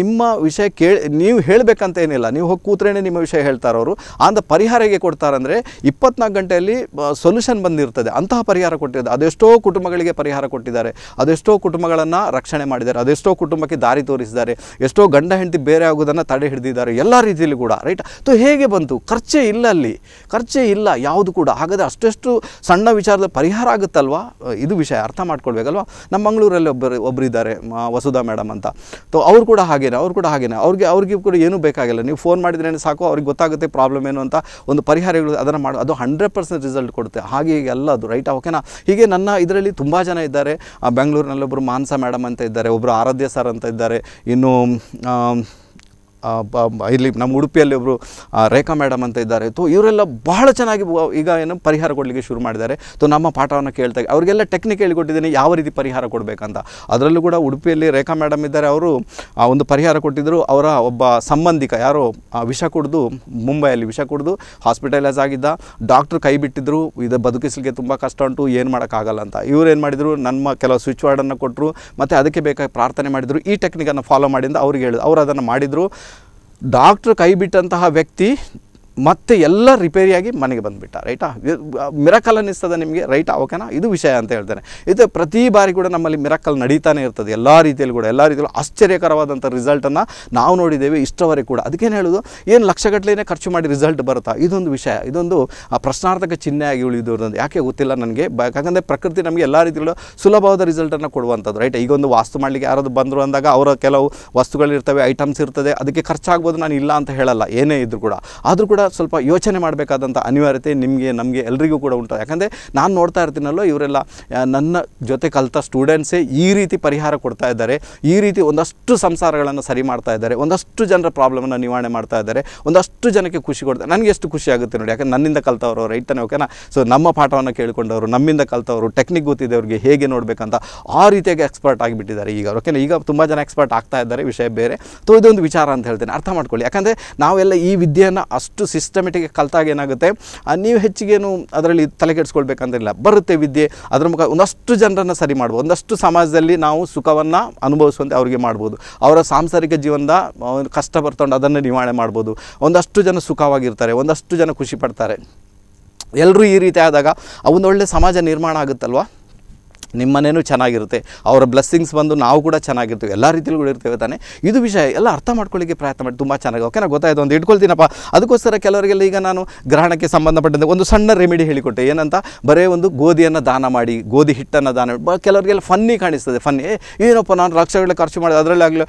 ನಿಮ್ಮ ವಿಷಯ ಕೇಳಿ ನೀವು ಹೇಳಬೇಕಂತ ಏನಿಲ್ಲ ನೀವು ಹೋಗಿ ಕೂತ್ರೇ ನಿಮ್ಮ ವಿಷಯ ಹೇಳ್ತಾರೆ ಅವರು ಅಂದ ಪರಿಹಾರ ಹೇಗೆ ಅಂದರೆ ಇಪ್ಪತ್ನಾಲ್ಕು ಗಂಟೆಯಲ್ಲಿ ಸೊಲ್ಯೂಷನ್ ಬಂದಿರ್ತದೆ ಅಂತಹ ಪರಿಹಾರ ಕೊಟ್ಟಿದ್ದಾರೆ ಅದೆಷ್ಟೋ ಕುಟುಂಬಗಳಿಗೆ ಪರಿಹಾರ ಕೊಟ್ಟಿದ್ದಾರೆ ಅದೆಷ್ಟೋ ಕುಟುಂಬಗಳನ್ನು ರಕ್ಷಣೆ ಮಾಡಿದ್ದಾರೆ ಅದೆಷ್ಟೋ ಕುಟುಂಬಕ್ಕೆ ದಾರಿ ತೋರಿಸಿದ್ದಾರೆ ಎಷ್ಟೋ ಗಂಡ ಹೆಂಡತಿ ಬೇರೆ ಆಗೋದನ್ನು ತಡೆ ಹಿಡಿದಿದ್ದಾರೆ ಎಲ್ಲ ಎಲ್ಲ ರೀತಿಯಲ್ಲಿ ಕೂಡ ರೈಟ್ ಅದು ಹೇಗೆ ಬಂತು ಖರ್ಚೇ ಇಲ್ಲ ಅಲ್ಲಿ ಖರ್ಚೇ ಇಲ್ಲ ಯಾವುದು ಕೂಡ ಹಾಗಾದರೆ ಅಷ್ಟೆಷ್ಟು ಸಣ್ಣ ವಿಚಾರದ ಪರಿಹಾರ ಆಗುತ್ತಲ್ವಾ ಇದು ವಿಷಯ ಅರ್ಥ ಮಾಡ್ಕೊಳ್ಬೇಕಲ್ವಾ ನಮ್ಮ ಮಂಗಳೂರಲ್ಲಿ ಒಬ್ಬರು ಇದ್ದಾರೆ ವಸುಧಾ ಮೇಡಮ್ ಅಂತ ತೊ ಅವ್ರು ಕೂಡ ಹಾಗೇನೆ ಅವ್ರು ಕೂಡ ಹಾಗೇನೆ ಅವ್ರಿಗೆ ಅವ್ರಿಗೆ ಕೂಡ ಏನೂ ಬೇಕಾಗಿಲ್ಲ ನೀವು ಫೋನ್ ಮಾಡಿದರೆ ಸಾಕು ಅವ್ರಿಗೆ ಗೊತ್ತಾಗುತ್ತೆ ಪ್ರಾಬ್ಲಮ್ ಏನು ಅಂತ ಒಂದು ಪರಿಹಾರಗಳು ಅದನ್ನು ಮಾಡಿ ಅದು ಹಂಡ್ರೆಡ್ ಪರ್ಸೆಂಟ್ ರಿಸಲ್ಟ್ ಕೊಡುತ್ತೆ ಹಾಗೆ ಎಲ್ಲ ಅದು ರೈಟ್ ಓಕೆನಾ ಹೀಗೆ ನನ್ನ ಇದರಲ್ಲಿ ತುಂಬ ಜನ ಇದ್ದಾರೆ ಬೆಂಗಳೂರಿನಲ್ಲೊಬ್ಬರು ಮಾನಸ ಮೇಡಮ್ ಅಂತ ಇದ್ದಾರೆ ಒಬ್ಬರು ಆರಾಧ್ಯ ಸರ್ ಅಂತ ಇದ್ದಾರೆ ಇನ್ನು ಇಲ್ಲಿ ನಮ್ಮ ಉಡುಪಿಯಲ್ಲಿ ಒಬ್ಬರು ರೇಖಾ ಮೇಡಮ್ ಅಂತ ಇದ್ದಾರೆ ತೊ ಇವರೆಲ್ಲ ಬಹಳ ಚೆನ್ನಾಗಿ ಈಗ ಏನು ಪರಿಹಾರ ಕೊಡಲಿಕ್ಕೆ ಶುರು ಮಾಡಿದ್ದಾರೆ ತೊ ನಮ್ಮ ಪಾಠವನ್ನು ಕೇಳ್ತಾ ಅವರಿಗೆಲ್ಲ ಟೆಕ್ನಿಕ್ ಹೇಳಿಕೊಟ್ಟಿದ್ದೀನಿ ಯಾವ ರೀತಿ ಪರಿಹಾರ ಕೊಡಬೇಕಂತ ಅದರಲ್ಲೂ ಕೂಡ ಉಡುಪಿಯಲ್ಲಿ ರೇಖಾ ಮೇಡಮ್ ಇದ್ದಾರೆ ಅವರು ಒಂದು ಪರಿಹಾರ ಕೊಟ್ಟಿದ್ದರು ಅವರ ಒಬ್ಬ ಸಂಬಂಧಿಕ ಯಾರೋ ವಿಷ ಕುಡಿದು ಮುಂಬೈಯಲ್ಲಿ ವಿಷ ಕುಡಿದು ಹಾಸ್ಪಿಟಲೈಸ್ ಆಗಿದ್ದ ಡಾಕ್ಟ್ರು ಕೈ ಬಿಟ್ಟಿದ್ದರು ಇದು ಬದುಕಿಸಲಿಕ್ಕೆ ತುಂಬ ಕಷ್ಟ ಉಂಟು ಏನು ಮಾಡೋಕ್ಕಾಗಲ್ಲ ಅಂತ ಇವರು ಏನು ಮಾಡಿದರು ನಮ್ಮ ಕೆಲವು ಸ್ವಿಚ್ ವಾರ್ಡನ್ನು ಕೊಟ್ಟರು ಮತ್ತು ಅದಕ್ಕೆ ಬೇಕಾಗಿ ಪ್ರಾರ್ಥನೆ ಮಾಡಿದರು ಈ ಟೆಕ್ನಿಕನ್ನು ಫಾಲೋ ಮಾಡಿಂದ ಅವ್ರಿಗೆ ಹೇಳಿದ್ರು ಅವರು ಅದನ್ನು ಮಾಡಿದರು ಡಾಕ್ಟ್ರ್ ಕೈ ಬಿಟ್ಟಂತಹ ವ್ಯಕ್ತಿ ಮತ್ತೆ ಎಲ್ಲ ರಿಪೇರಿಯಾಗಿ ಮನೆಗೆ ಬಂದುಬಿಟ್ಟ ರೈಟಾ ಮಿರಕಲ್ ಅನ್ನಿಸ್ತದೆ ನಿಮಗೆ ರೈಟ್ ಓಕೆನಾ ಇದು ವಿಷಯ ಅಂತ ಹೇಳ್ತಾರೆ ಇದು ಪ್ರತಿ ಬಾರಿ ಕೂಡ ನಮ್ಮಲ್ಲಿ ಮಿರಕಲ್ ನಡೀತಾನೆ ಇರ್ತದೆ ಎಲ್ಲ ರೀತಿಯಲ್ಲಿ ಕೂಡ ಎಲ್ಲ ರೀತಿಯಲ್ಲೂ ಆಶ್ಚರ್ಯಕರವಾದಂಥ ರಿಸಲ್ಟನ್ನು ನಾವು ನೋಡಿದ್ದೇವೆ ಇಷ್ಟವರೆ ಕೂಡ ಅದಕ್ಕೇನು ಹೇಳೋದು ಏನು ಲಕ್ಷಗಟ್ಟಲೆಯೇ ಖರ್ಚು ಮಾಡಿ ರಿಸಲ್ಟ್ ಬರುತ್ತಾ ಇದೊಂದು ವಿಷಯ ಇದೊಂದು ಪ್ರಶ್ನಾರ್ಥಕ ಚಿಹ್ನೆ ಆಗಿ ಉಳಿದವ್ರದ್ದು ಯಾಕೆ ಗೊತ್ತಿಲ್ಲ ನನಗೆ ಯಾಕಂದರೆ ಪ್ರಕೃತಿ ನಮಗೆ ಎಲ್ಲ ರೀತಿಯಲ್ಲೂ ಸುಲಭವಾದ ರಿಸಲ್ಟನ್ನು ಕೊಡುವಂಥದ್ದು ರೈಟ್ ಈಗ ಒಂದು ವಾಸ್ತು ಮಾಡಲಿಕ್ಕೆ ಯಾರಾದ್ರು ಬಂದರು ಅಂದಾಗ ಅವರ ಕೆಲವು ವಸ್ತುಗಳಿರ್ತವೆ ಐಟಮ್ಸ್ ಇರ್ತದೆ ಅದಕ್ಕೆ ಖರ್ಚಾಗ್ಬೋದು ನಾನು ಇಲ್ಲ ಅಂತ ಹೇಳಲ್ಲ ಏನೇ ಇದ್ದರೂ ಕೂಡ ಆದರೂ ಕೂಡ ಸ್ವಲ್ಪ ಯೋಚನೆ ಮಾಡಬೇಕಾದಂಥ ಅನಿವಾರ್ಯತೆ ನಿಮಗೆ ನಮಗೆ ಎಲ್ರಿಗೂ ಕೂಡ ಉಂಟು ಯಾಕಂದರೆ ನಾನು ನೋಡ್ತಾ ಇರ್ತೀನಲ್ಲೋ ಇವರೆಲ್ಲ ನನ್ನ ಜೊತೆ ಕಲಿತ ಸ್ಟೂಡೆಂಟ್ಸೇ ಈ ರೀತಿ ಪರಿಹಾರ ಕೊಡ್ತಾ ಇದ್ದಾರೆ ಈ ರೀತಿ ಒಂದಷ್ಟು ಸಂಸಾರಗಳನ್ನು ಸರಿ ಮಾಡ್ತಾ ಇದ್ದಾರೆ ಒಂದಷ್ಟು ಜನರ ಪ್ರಾಬ್ಲಮನ್ನು ನಿವಾರಣೆ ಮಾಡ್ತಾ ಇದ್ದಾರೆ ಒಂದಷ್ಟು ಜನಕ್ಕೆ ಖುಷಿ ಕೊಡ್ತಾರೆ ನನಗೆ ಎಷ್ಟು ಖುಷಿ ಆಗುತ್ತೆ ನೋಡಿ ಯಾಕಂದ್ರೆ ನನ್ನಿಂದ ಕಲ್ತವರು ರೈಟ್ ಓಕೆನಾ ಸೊ ನಮ್ಮ ಪಾಠವನ್ನು ಕೇಳಿಕೊಂಡವರು ನಮ್ಮಿಂದ ಕಲ್ತವರು ಟೆಕ್ನಿಕ್ ಗೊತ್ತಿದ್ದವರಿಗೆ ಹೇಗೆ ನೋಡಬೇಕಂತ ಆ ರೀತಿಯಾಗಿ ಎಕ್ಸ್ಪರ್ಟ್ ಆಗಿಬಿಟ್ಟಿದ್ದಾರೆ ಈಗ ಓಕೆನಾ ಈಗ ತುಂಬ ಜನ ಎಕ್ಸ್ಪರ್ಟ್ ಆಗ್ತಾ ಇದ್ದಾರೆ ವಿಷಯ ಬೇರೆ ಸೊ ಇದೊಂದು ವಿಚಾರ ಅಂತ ಹೇಳ್ತೇನೆ ಅರ್ಥ ಮಾಡ್ಕೊಳ್ಳಿ ಯಾಕಂದರೆ ನಾವೆಲ್ಲ ಈ ವಿದ್ಯೆಯನ್ನು ಅಷ್ಟು ಸಿಸ್ಟಮೆಟಿಕ್ ಕಲ್ತಾಗ ಏನಾಗುತ್ತೆ ನೀವು ಹೆಚ್ಚಿಗೇನು ಅದರಲ್ಲಿ ತಲೆ ಬರುತ್ತೆ ವಿದ್ಯೆ ಅದರ ಮುಖ ಒಂದಷ್ಟು ಜನರನ್ನು ಸರಿ ಮಾಡ್ಬೋದು ಒಂದಷ್ಟು ಸಮಾಜದಲ್ಲಿ ನಾವು ಸುಖವನ್ನು ಅನುಭವಿಸುವಂತೆ ಅವರಿಗೆ ಮಾಡ್ಬೋದು ಅವರ ಸಾಂಸಾರಿಕ ಜೀವನದ ಕಷ್ಟ ಬರ್ತೊಂಡು ಅದನ್ನು ನಿವಾರಣೆ ಮಾಡ್ಬೋದು ಒಂದಷ್ಟು ಜನ ಸುಖವಾಗಿರ್ತಾರೆ ಒಂದಷ್ಟು ಜನ ಖುಷಿ ಪಡ್ತಾರೆ ಎಲ್ಲರೂ ಈ ರೀತಿ ಆದಾಗ ಒಂದೊಳ್ಳೆ ಸಮಾಜ ನಿರ್ಮಾಣ ಆಗುತ್ತಲ್ವ ನಿಮ್ಮನೇನು ಚೆನ್ನಾಗಿರುತ್ತೆ ಅವರ ಬ್ಲೆಸ್ಸಿಂಗ್ಸ್ ಬಂದು ನಾವು ಕೂಡ ಚೆನ್ನಾಗಿರ್ತೀವಿ ಎಲ್ಲ ರೀತಿಯಲ್ಲಿ ಇರ್ತೇವೆ ತಾನೆ ಇದು ವಿಷಯ ಎಲ್ಲ ಅರ್ಥ ಮಾಡ್ಕೊಳ್ಳಿಕ್ಕೆ ಪ್ರಯತ್ನ ಮಾಡಿ ತುಂಬ ಚೆನ್ನಾಗಿ ಓಕೆನಾ ಗೊತ್ತಾಯ್ತು ಒಂದು ಇಟ್ಕೊಳ್ತೀನಪ್ಪ ಅದಕ್ಕೋಸ್ಕರ ಕೆಲವರಿಗೆಲ್ಲ ಈಗ ನಾನು ಗ್ರಹಣಕ್ಕೆ ಸಂಬಂಧಪಟ್ಟಂತೆ ಒಂದು ಸಣ್ಣ ರೆಮಿಡಿ ಹೇಳಿಕೊಟ್ಟೆ ಏನಂತ ಬರೀ ಒಂದು ಗೋಧಿಯನ್ನು ದಾನ ಮಾಡಿ ಗೋಧಿ ಹಿಟ್ಟನ್ನು ದಾನ ಮಾಡಿ ಕೆಲವರಿಗೆಲ್ಲ ಫನ್ನಿ ಕಾಣಿಸ್ತದೆ ಫನ್ನಿ ಏನಪ್ಪ ನಾನು ಲಕ್ಷಗಳ ಖರ್ಚು ಅದರಲ್ಲಿ ಆಗಲಿ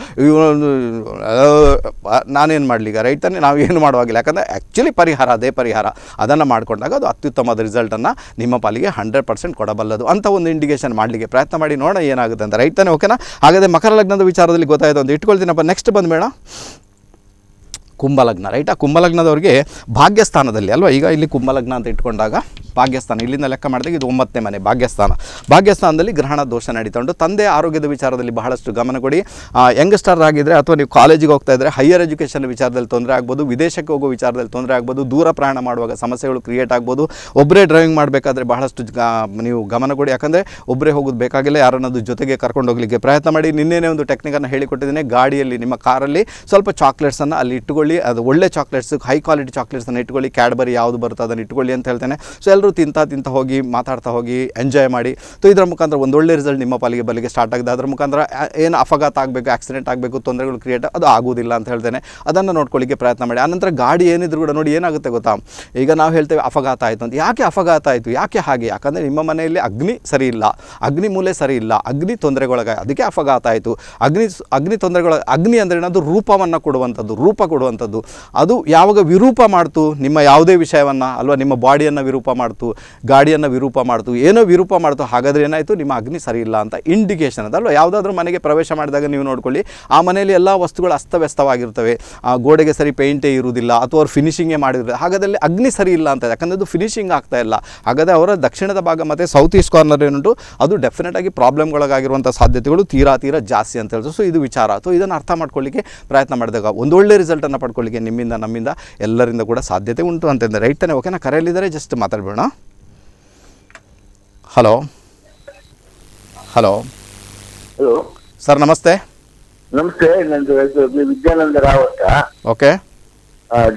ನಾನೇನು ಮಾಡಲಿ ಈಗ ರೈಟ್ ನಾವು ಏನು ಮಾಡುವಾಗಿಲ್ಲ ಯಾಕಂದರೆ ಆ್ಯಕ್ಚುಲಿ ಪರಿಹಾರ ಅದೇ ಪರಿಹಾರ ಅದನ್ನು ಮಾಡಿಕೊಂಡಾಗ ಅದು ಅತ್ಯುತ್ತಮವಾದ ರಿಸಲ್ಟನ್ನು ನಿಮ್ಮ ಪಾಲಿಗೆ ಹಂಡ್ರೆಡ್ ಪರ್ಸೆಂಟ್ ಕೊಡಬಲ್ಲದು ಅಂತ ಒಂದು ಇಂಡಿಕೇಶನ್ ಮಾಡ್ಲಿಕ್ಕೆ ಮಾಡಲಿಕ್ಕೆ ಪ್ರಯತ್ನ ಮಾಡಿ ನೋಡೋಣ ಏನಾಗುತ್ತೆ ಅಂತ ರೈಟ್ ತಾನೆ ಓಕೆನಾ ಹಾಗಾದರೆ ಮಕರ ಲಗ್ನದ ವಿಚಾರದಲ್ಲಿ ಗೊತ್ತಾಯಿತು ಅಂತ ಇಟ್ಕೊಳ್ತೀನಪ್ಪ ನೆಕ್ಸ್ಟ್ ಬಂದಬೇಡ ಕುಂಭಲಗ್ನ ರೈಟ್ ಆ ಕುಂಭಲಗ್ನದವ್ರಿಗೆ ಭಾಗ್ಯಸ್ಥಾನದಲ್ಲಿ ಅಲ್ವಾ ಈಗ ಇಲ್ಲಿ ಕುಂಭಲಗ್ನ ಅಂತ ಇಟ್ಕೊಂಡಾಗ ಭಾಗ್ಯಸ್ಥಾನ ಇಲ್ಲಿಂದ ಲೆಕ್ಕ ಮಾಡಿದಾಗ ಇದು ಒಂಬತ್ತನೇ ಮನೆ ಭಾಗ್ಯಸ್ಥಾನ ಭಾಗ್ಯಸ್ಥಾನದಲ್ಲಿ ಗ್ರಹಣ ದೋಷ ನಡೀತಾ ತಂದೆ ಆರೋಗ್ಯದ ವಿಚಾರದಲ್ಲಿ ಬಹಳಷ್ಟು ಗಮನ ಕೊಡಿ ಯಂಗ್ಸ್ಟರ್ ಆಗಿದ್ದರೆ ಅಥವಾ ನೀವು ಕಾಲೇಜಿಗೆ ಹೋಗ್ತಾ ಇದ್ದರೆ ಹೈಯರ್ ಎಜುಕೇಷನ್ ವಿಚಾರದಲ್ಲಿ ತೊಂದರೆ ಆಗ್ಬೋದು ವಿದೇಶಕ್ಕೆ ಹೋಗೋ ವಿಚಾರದಲ್ಲಿ ತೊಂದರೆ ಆಗ್ಬೋದು ದೂರ ಪ್ರಯಾಣ ಮಾಡುವಾಗ ಸಮಸ್ಯೆಗಳು ಕ್ರಿಯೇಟ್ ಆಗ್ಬೋದು ಒಬ್ಬರೇ ಡ್ರೈವಿಂಗ್ ಮಾಡಬೇಕಾದ್ರೆ ಬಹಳಷ್ಟು ನೀವು ಗಮನ ಕೊಡಿ ಯಾಕಂದರೆ ಒಬ್ಬರೇ ಹೋಗೋದು ಬೇಕಾಗಿಲ್ಲ ಯಾರನ್ನದು ಜೊತೆಗೆ ಕರ್ಕೊಂಡು ಹೋಗಲಿಕ್ಕೆ ಪ್ರಯತ್ನ ಮಾಡಿ ನಿನ್ನೆನೇ ಒಂದು ಟೆಕ್ನಿಕನ್ನು ಹೇಳಿಕೊಟ್ಟಿದ್ದೀನಿ ಗಾಡಿಯಲ್ಲಿ ನಿಮ್ಮ ಕಾರಲ್ಲಿ ಸ್ವಲ್ಪ ಚಾಕ್ಲೇಟ್ಸನ್ನು ಅಲ್ಲಿ ಇಟ್ಟುಕೊಳ್ಳಿ ಅದು ಒಳ್ಳೆ ಚಾಕ್ಲೇಟ್ಸ್ ಹೈ ಕ್ವಾಲಿಟಿ ಚಾಕ್ಲೇಟ್ಸನ್ನು ಇಟ್ಕೊಳ್ಳಿ ಕ್ಯಾಡ್ಬರಿ ಯಾವುದು ಬರುತ್ತೆ ಅದನ್ನು ಇಟ್ಕೊಳ್ಳಿ ಅಂತ ಹೇಳ್ತೇನೆ ಸೊ ಎಲ್ಲರೂ ತಿಂತ ತಿಂತ ಹೋಗಿ ಮಾತಾಡ್ತಾ ಹೋಗಿ ಎಂಜಾಯ್ ಮಾಡಿ ಸೊ ಇದರ ಮುಖಾಂತರ ಒಂದೊಳ್ಳೆ ರಿಸಲ್ಟ್ ನಿಮ್ಮ ಪಾಲಿಗೆ ಬಲಿಗೆ ಸ್ಟಾರ್ಟ್ ಆಗಿದೆ ಅದರ ಮುಖಾಂತರ ಏನು ಅಪಘಾತ ಆಗಬೇಕು ಆಕ್ಸಿಡೆಂಟ್ ಆಗಬೇಕು ತೊಂದರೆಗಳು ಕ್ರಿಯೇಟ್ ಅದು ಆಗೋದಿಲ್ಲ ಅಂತ ಹೇಳ್ತೇನೆ ಅದನ್ನು ನೋಡ್ಕೊಳ್ಳಿಕ್ಕೆ ಪ್ರಯತ್ನ ಮಾಡಿ ಆನಂತರ ಗಾಡಿ ಏನಿದ್ರು ಕೂಡ ನೋಡಿ ಏನಾಗುತ್ತೆ ಗೊತ್ತಾ ಈಗ ನಾವು ಹೇಳ್ತೇವೆ ಅಪಘಾತ ಆಯಿತು ಅಂತ ಯಾಕೆ ಅಪಘಾತ ಆಯಿತು ಯಾಕೆ ಹಾಗೆ ಯಾಕಂದರೆ ನಿಮ್ಮ ಮನೆಯಲ್ಲಿ ಅಗ್ನಿ ಸರಿ ಇಲ್ಲ ಅಗ್ನಿ ಮೂಲೆ ಸರಿ ಇಲ್ಲ ಅಗ್ನಿ ತೊಂದರೆಗೊಳಗ ಅದಕ್ಕೆ ಅಪಘಾತ ಆಯಿತು ಅಗ್ನಿ ಅಗ್ನಿ ತೊಂದರೆಗಳ ಅಗ್ನಿ ಅಂದರೆ ಅದು ರೂಪವನ್ನು ಕೊಡುವಂಥದ್ದು ರೂಪ ಕೊಡುವಂಥದ್ದು ಅದು ಯಾವಾಗ ವಿರೂಪ ಮಾಡ್ತು ನಿಮ್ಮ ಯಾವುದೇ ವಿಷಯವನ್ನು ಅಲ್ವಾ ನಿಮ್ಮ ಬಾಡಿಯನ್ನು ವಿರೂಪ ಮಾಡ್ತು ಮಾಡ್ತು ಗಾಡಿಯನ್ನು ವಿರೂಪ ಮಾಡ್ತು ಏನೋ ವಿರೂಪ ಮಾಡ್ತು ಹಾಗಾದ್ರೆ ಏನಾಯಿತು ನಿಮ್ಮ ಅಗ್ನಿ ಸರಿ ಇಲ್ಲ ಅಂತ ಇಂಡಿಕೇಷನ್ ಅದಲ್ವ ಯಾವುದಾದ್ರೂ ಮನೆಗೆ ಪ್ರವೇಶ ಮಾಡಿದಾಗ ನೀವು ನೋಡ್ಕೊಳ್ಳಿ ಆ ಮನೆಯಲ್ಲಿ ಎಲ್ಲ ವಸ್ತುಗಳು ಅಸ್ತವ್ಯಸ್ತವಾಗಿರ್ತವೆ ಆ ಗೋಡೆಗೆ ಸರಿ ಪೇಂಟೇ ಇರುವುದಿಲ್ಲ ಅಥವಾ ಅವ್ರು ಫಿನಿಷಿಂಗೇ ಮಾಡಿದ್ರೆ ಹಾಗಾದಲ್ಲಿ ಅಗ್ನಿ ಸರಿ ಇಲ್ಲ ಅಂತ ಯಾಕಂದರೆ ಅದು ಫಿನಿಷಿಂಗ್ ಆಗ್ತಾ ಇಲ್ಲ ಹಾಗಾದರೆ ಅವರ ದಕ್ಷಿಣದ ಭಾಗ ಮತ್ತು ಸೌತ್ ಈಸ್ಟ್ ಕಾರ್ನರ್ ಏನುಂಟು ಅದು ಡೆಫಿನೆಟ್ ಆಗಿ ಪ್ರಾಬ್ಲಮ್ಗಳಾಗಿರುವಂಥ ಸಾಧ್ಯತೆಗಳು ತೀರಾ ತೀರಾ ಜಾಸ್ತಿ ಅಂತ ಹೇಳಿದ್ರು ಸೊ ಇದು ವಿಚಾರ ಸೊ ಇದನ್ನು ಅರ್ಥ ಮಾಡ್ಕೊಳ್ಳಿಕ್ಕೆ ಪ್ರಯತ್ನ ಮಾಡಿದಾಗ ಒಂದೊಳ್ಳೆ ರಿಸಲ್ಟನ್ನು ಪಡ್ಕೊಳ್ಳಿಕ್ಕೆ ನಿಮ್ಮಿಂದ ನಮ್ಮಿಂದ ಎಲ್ಲರಿಂದ ಕೂಡ ಸಾಧ್ಯತೆ ಉಂಟು ಅಂತಂದರೆ ರೈಟ್ ತಾನೆ ಓಕೆನಾ ಕರೆಯಲ್ಲಿದ್ದರೆ ಜಸ್ಟ್ ಮಾತಾಡಬೇಡ ಹಲೋ ಹಲೋ ಹಲೋ ಸರ್ ನಮಸ್ತೆ ನಮಸ್ತೆ ನಂದು ವಿದ್ಯಾನಂದ ರಾವ್ ಅಂತ okay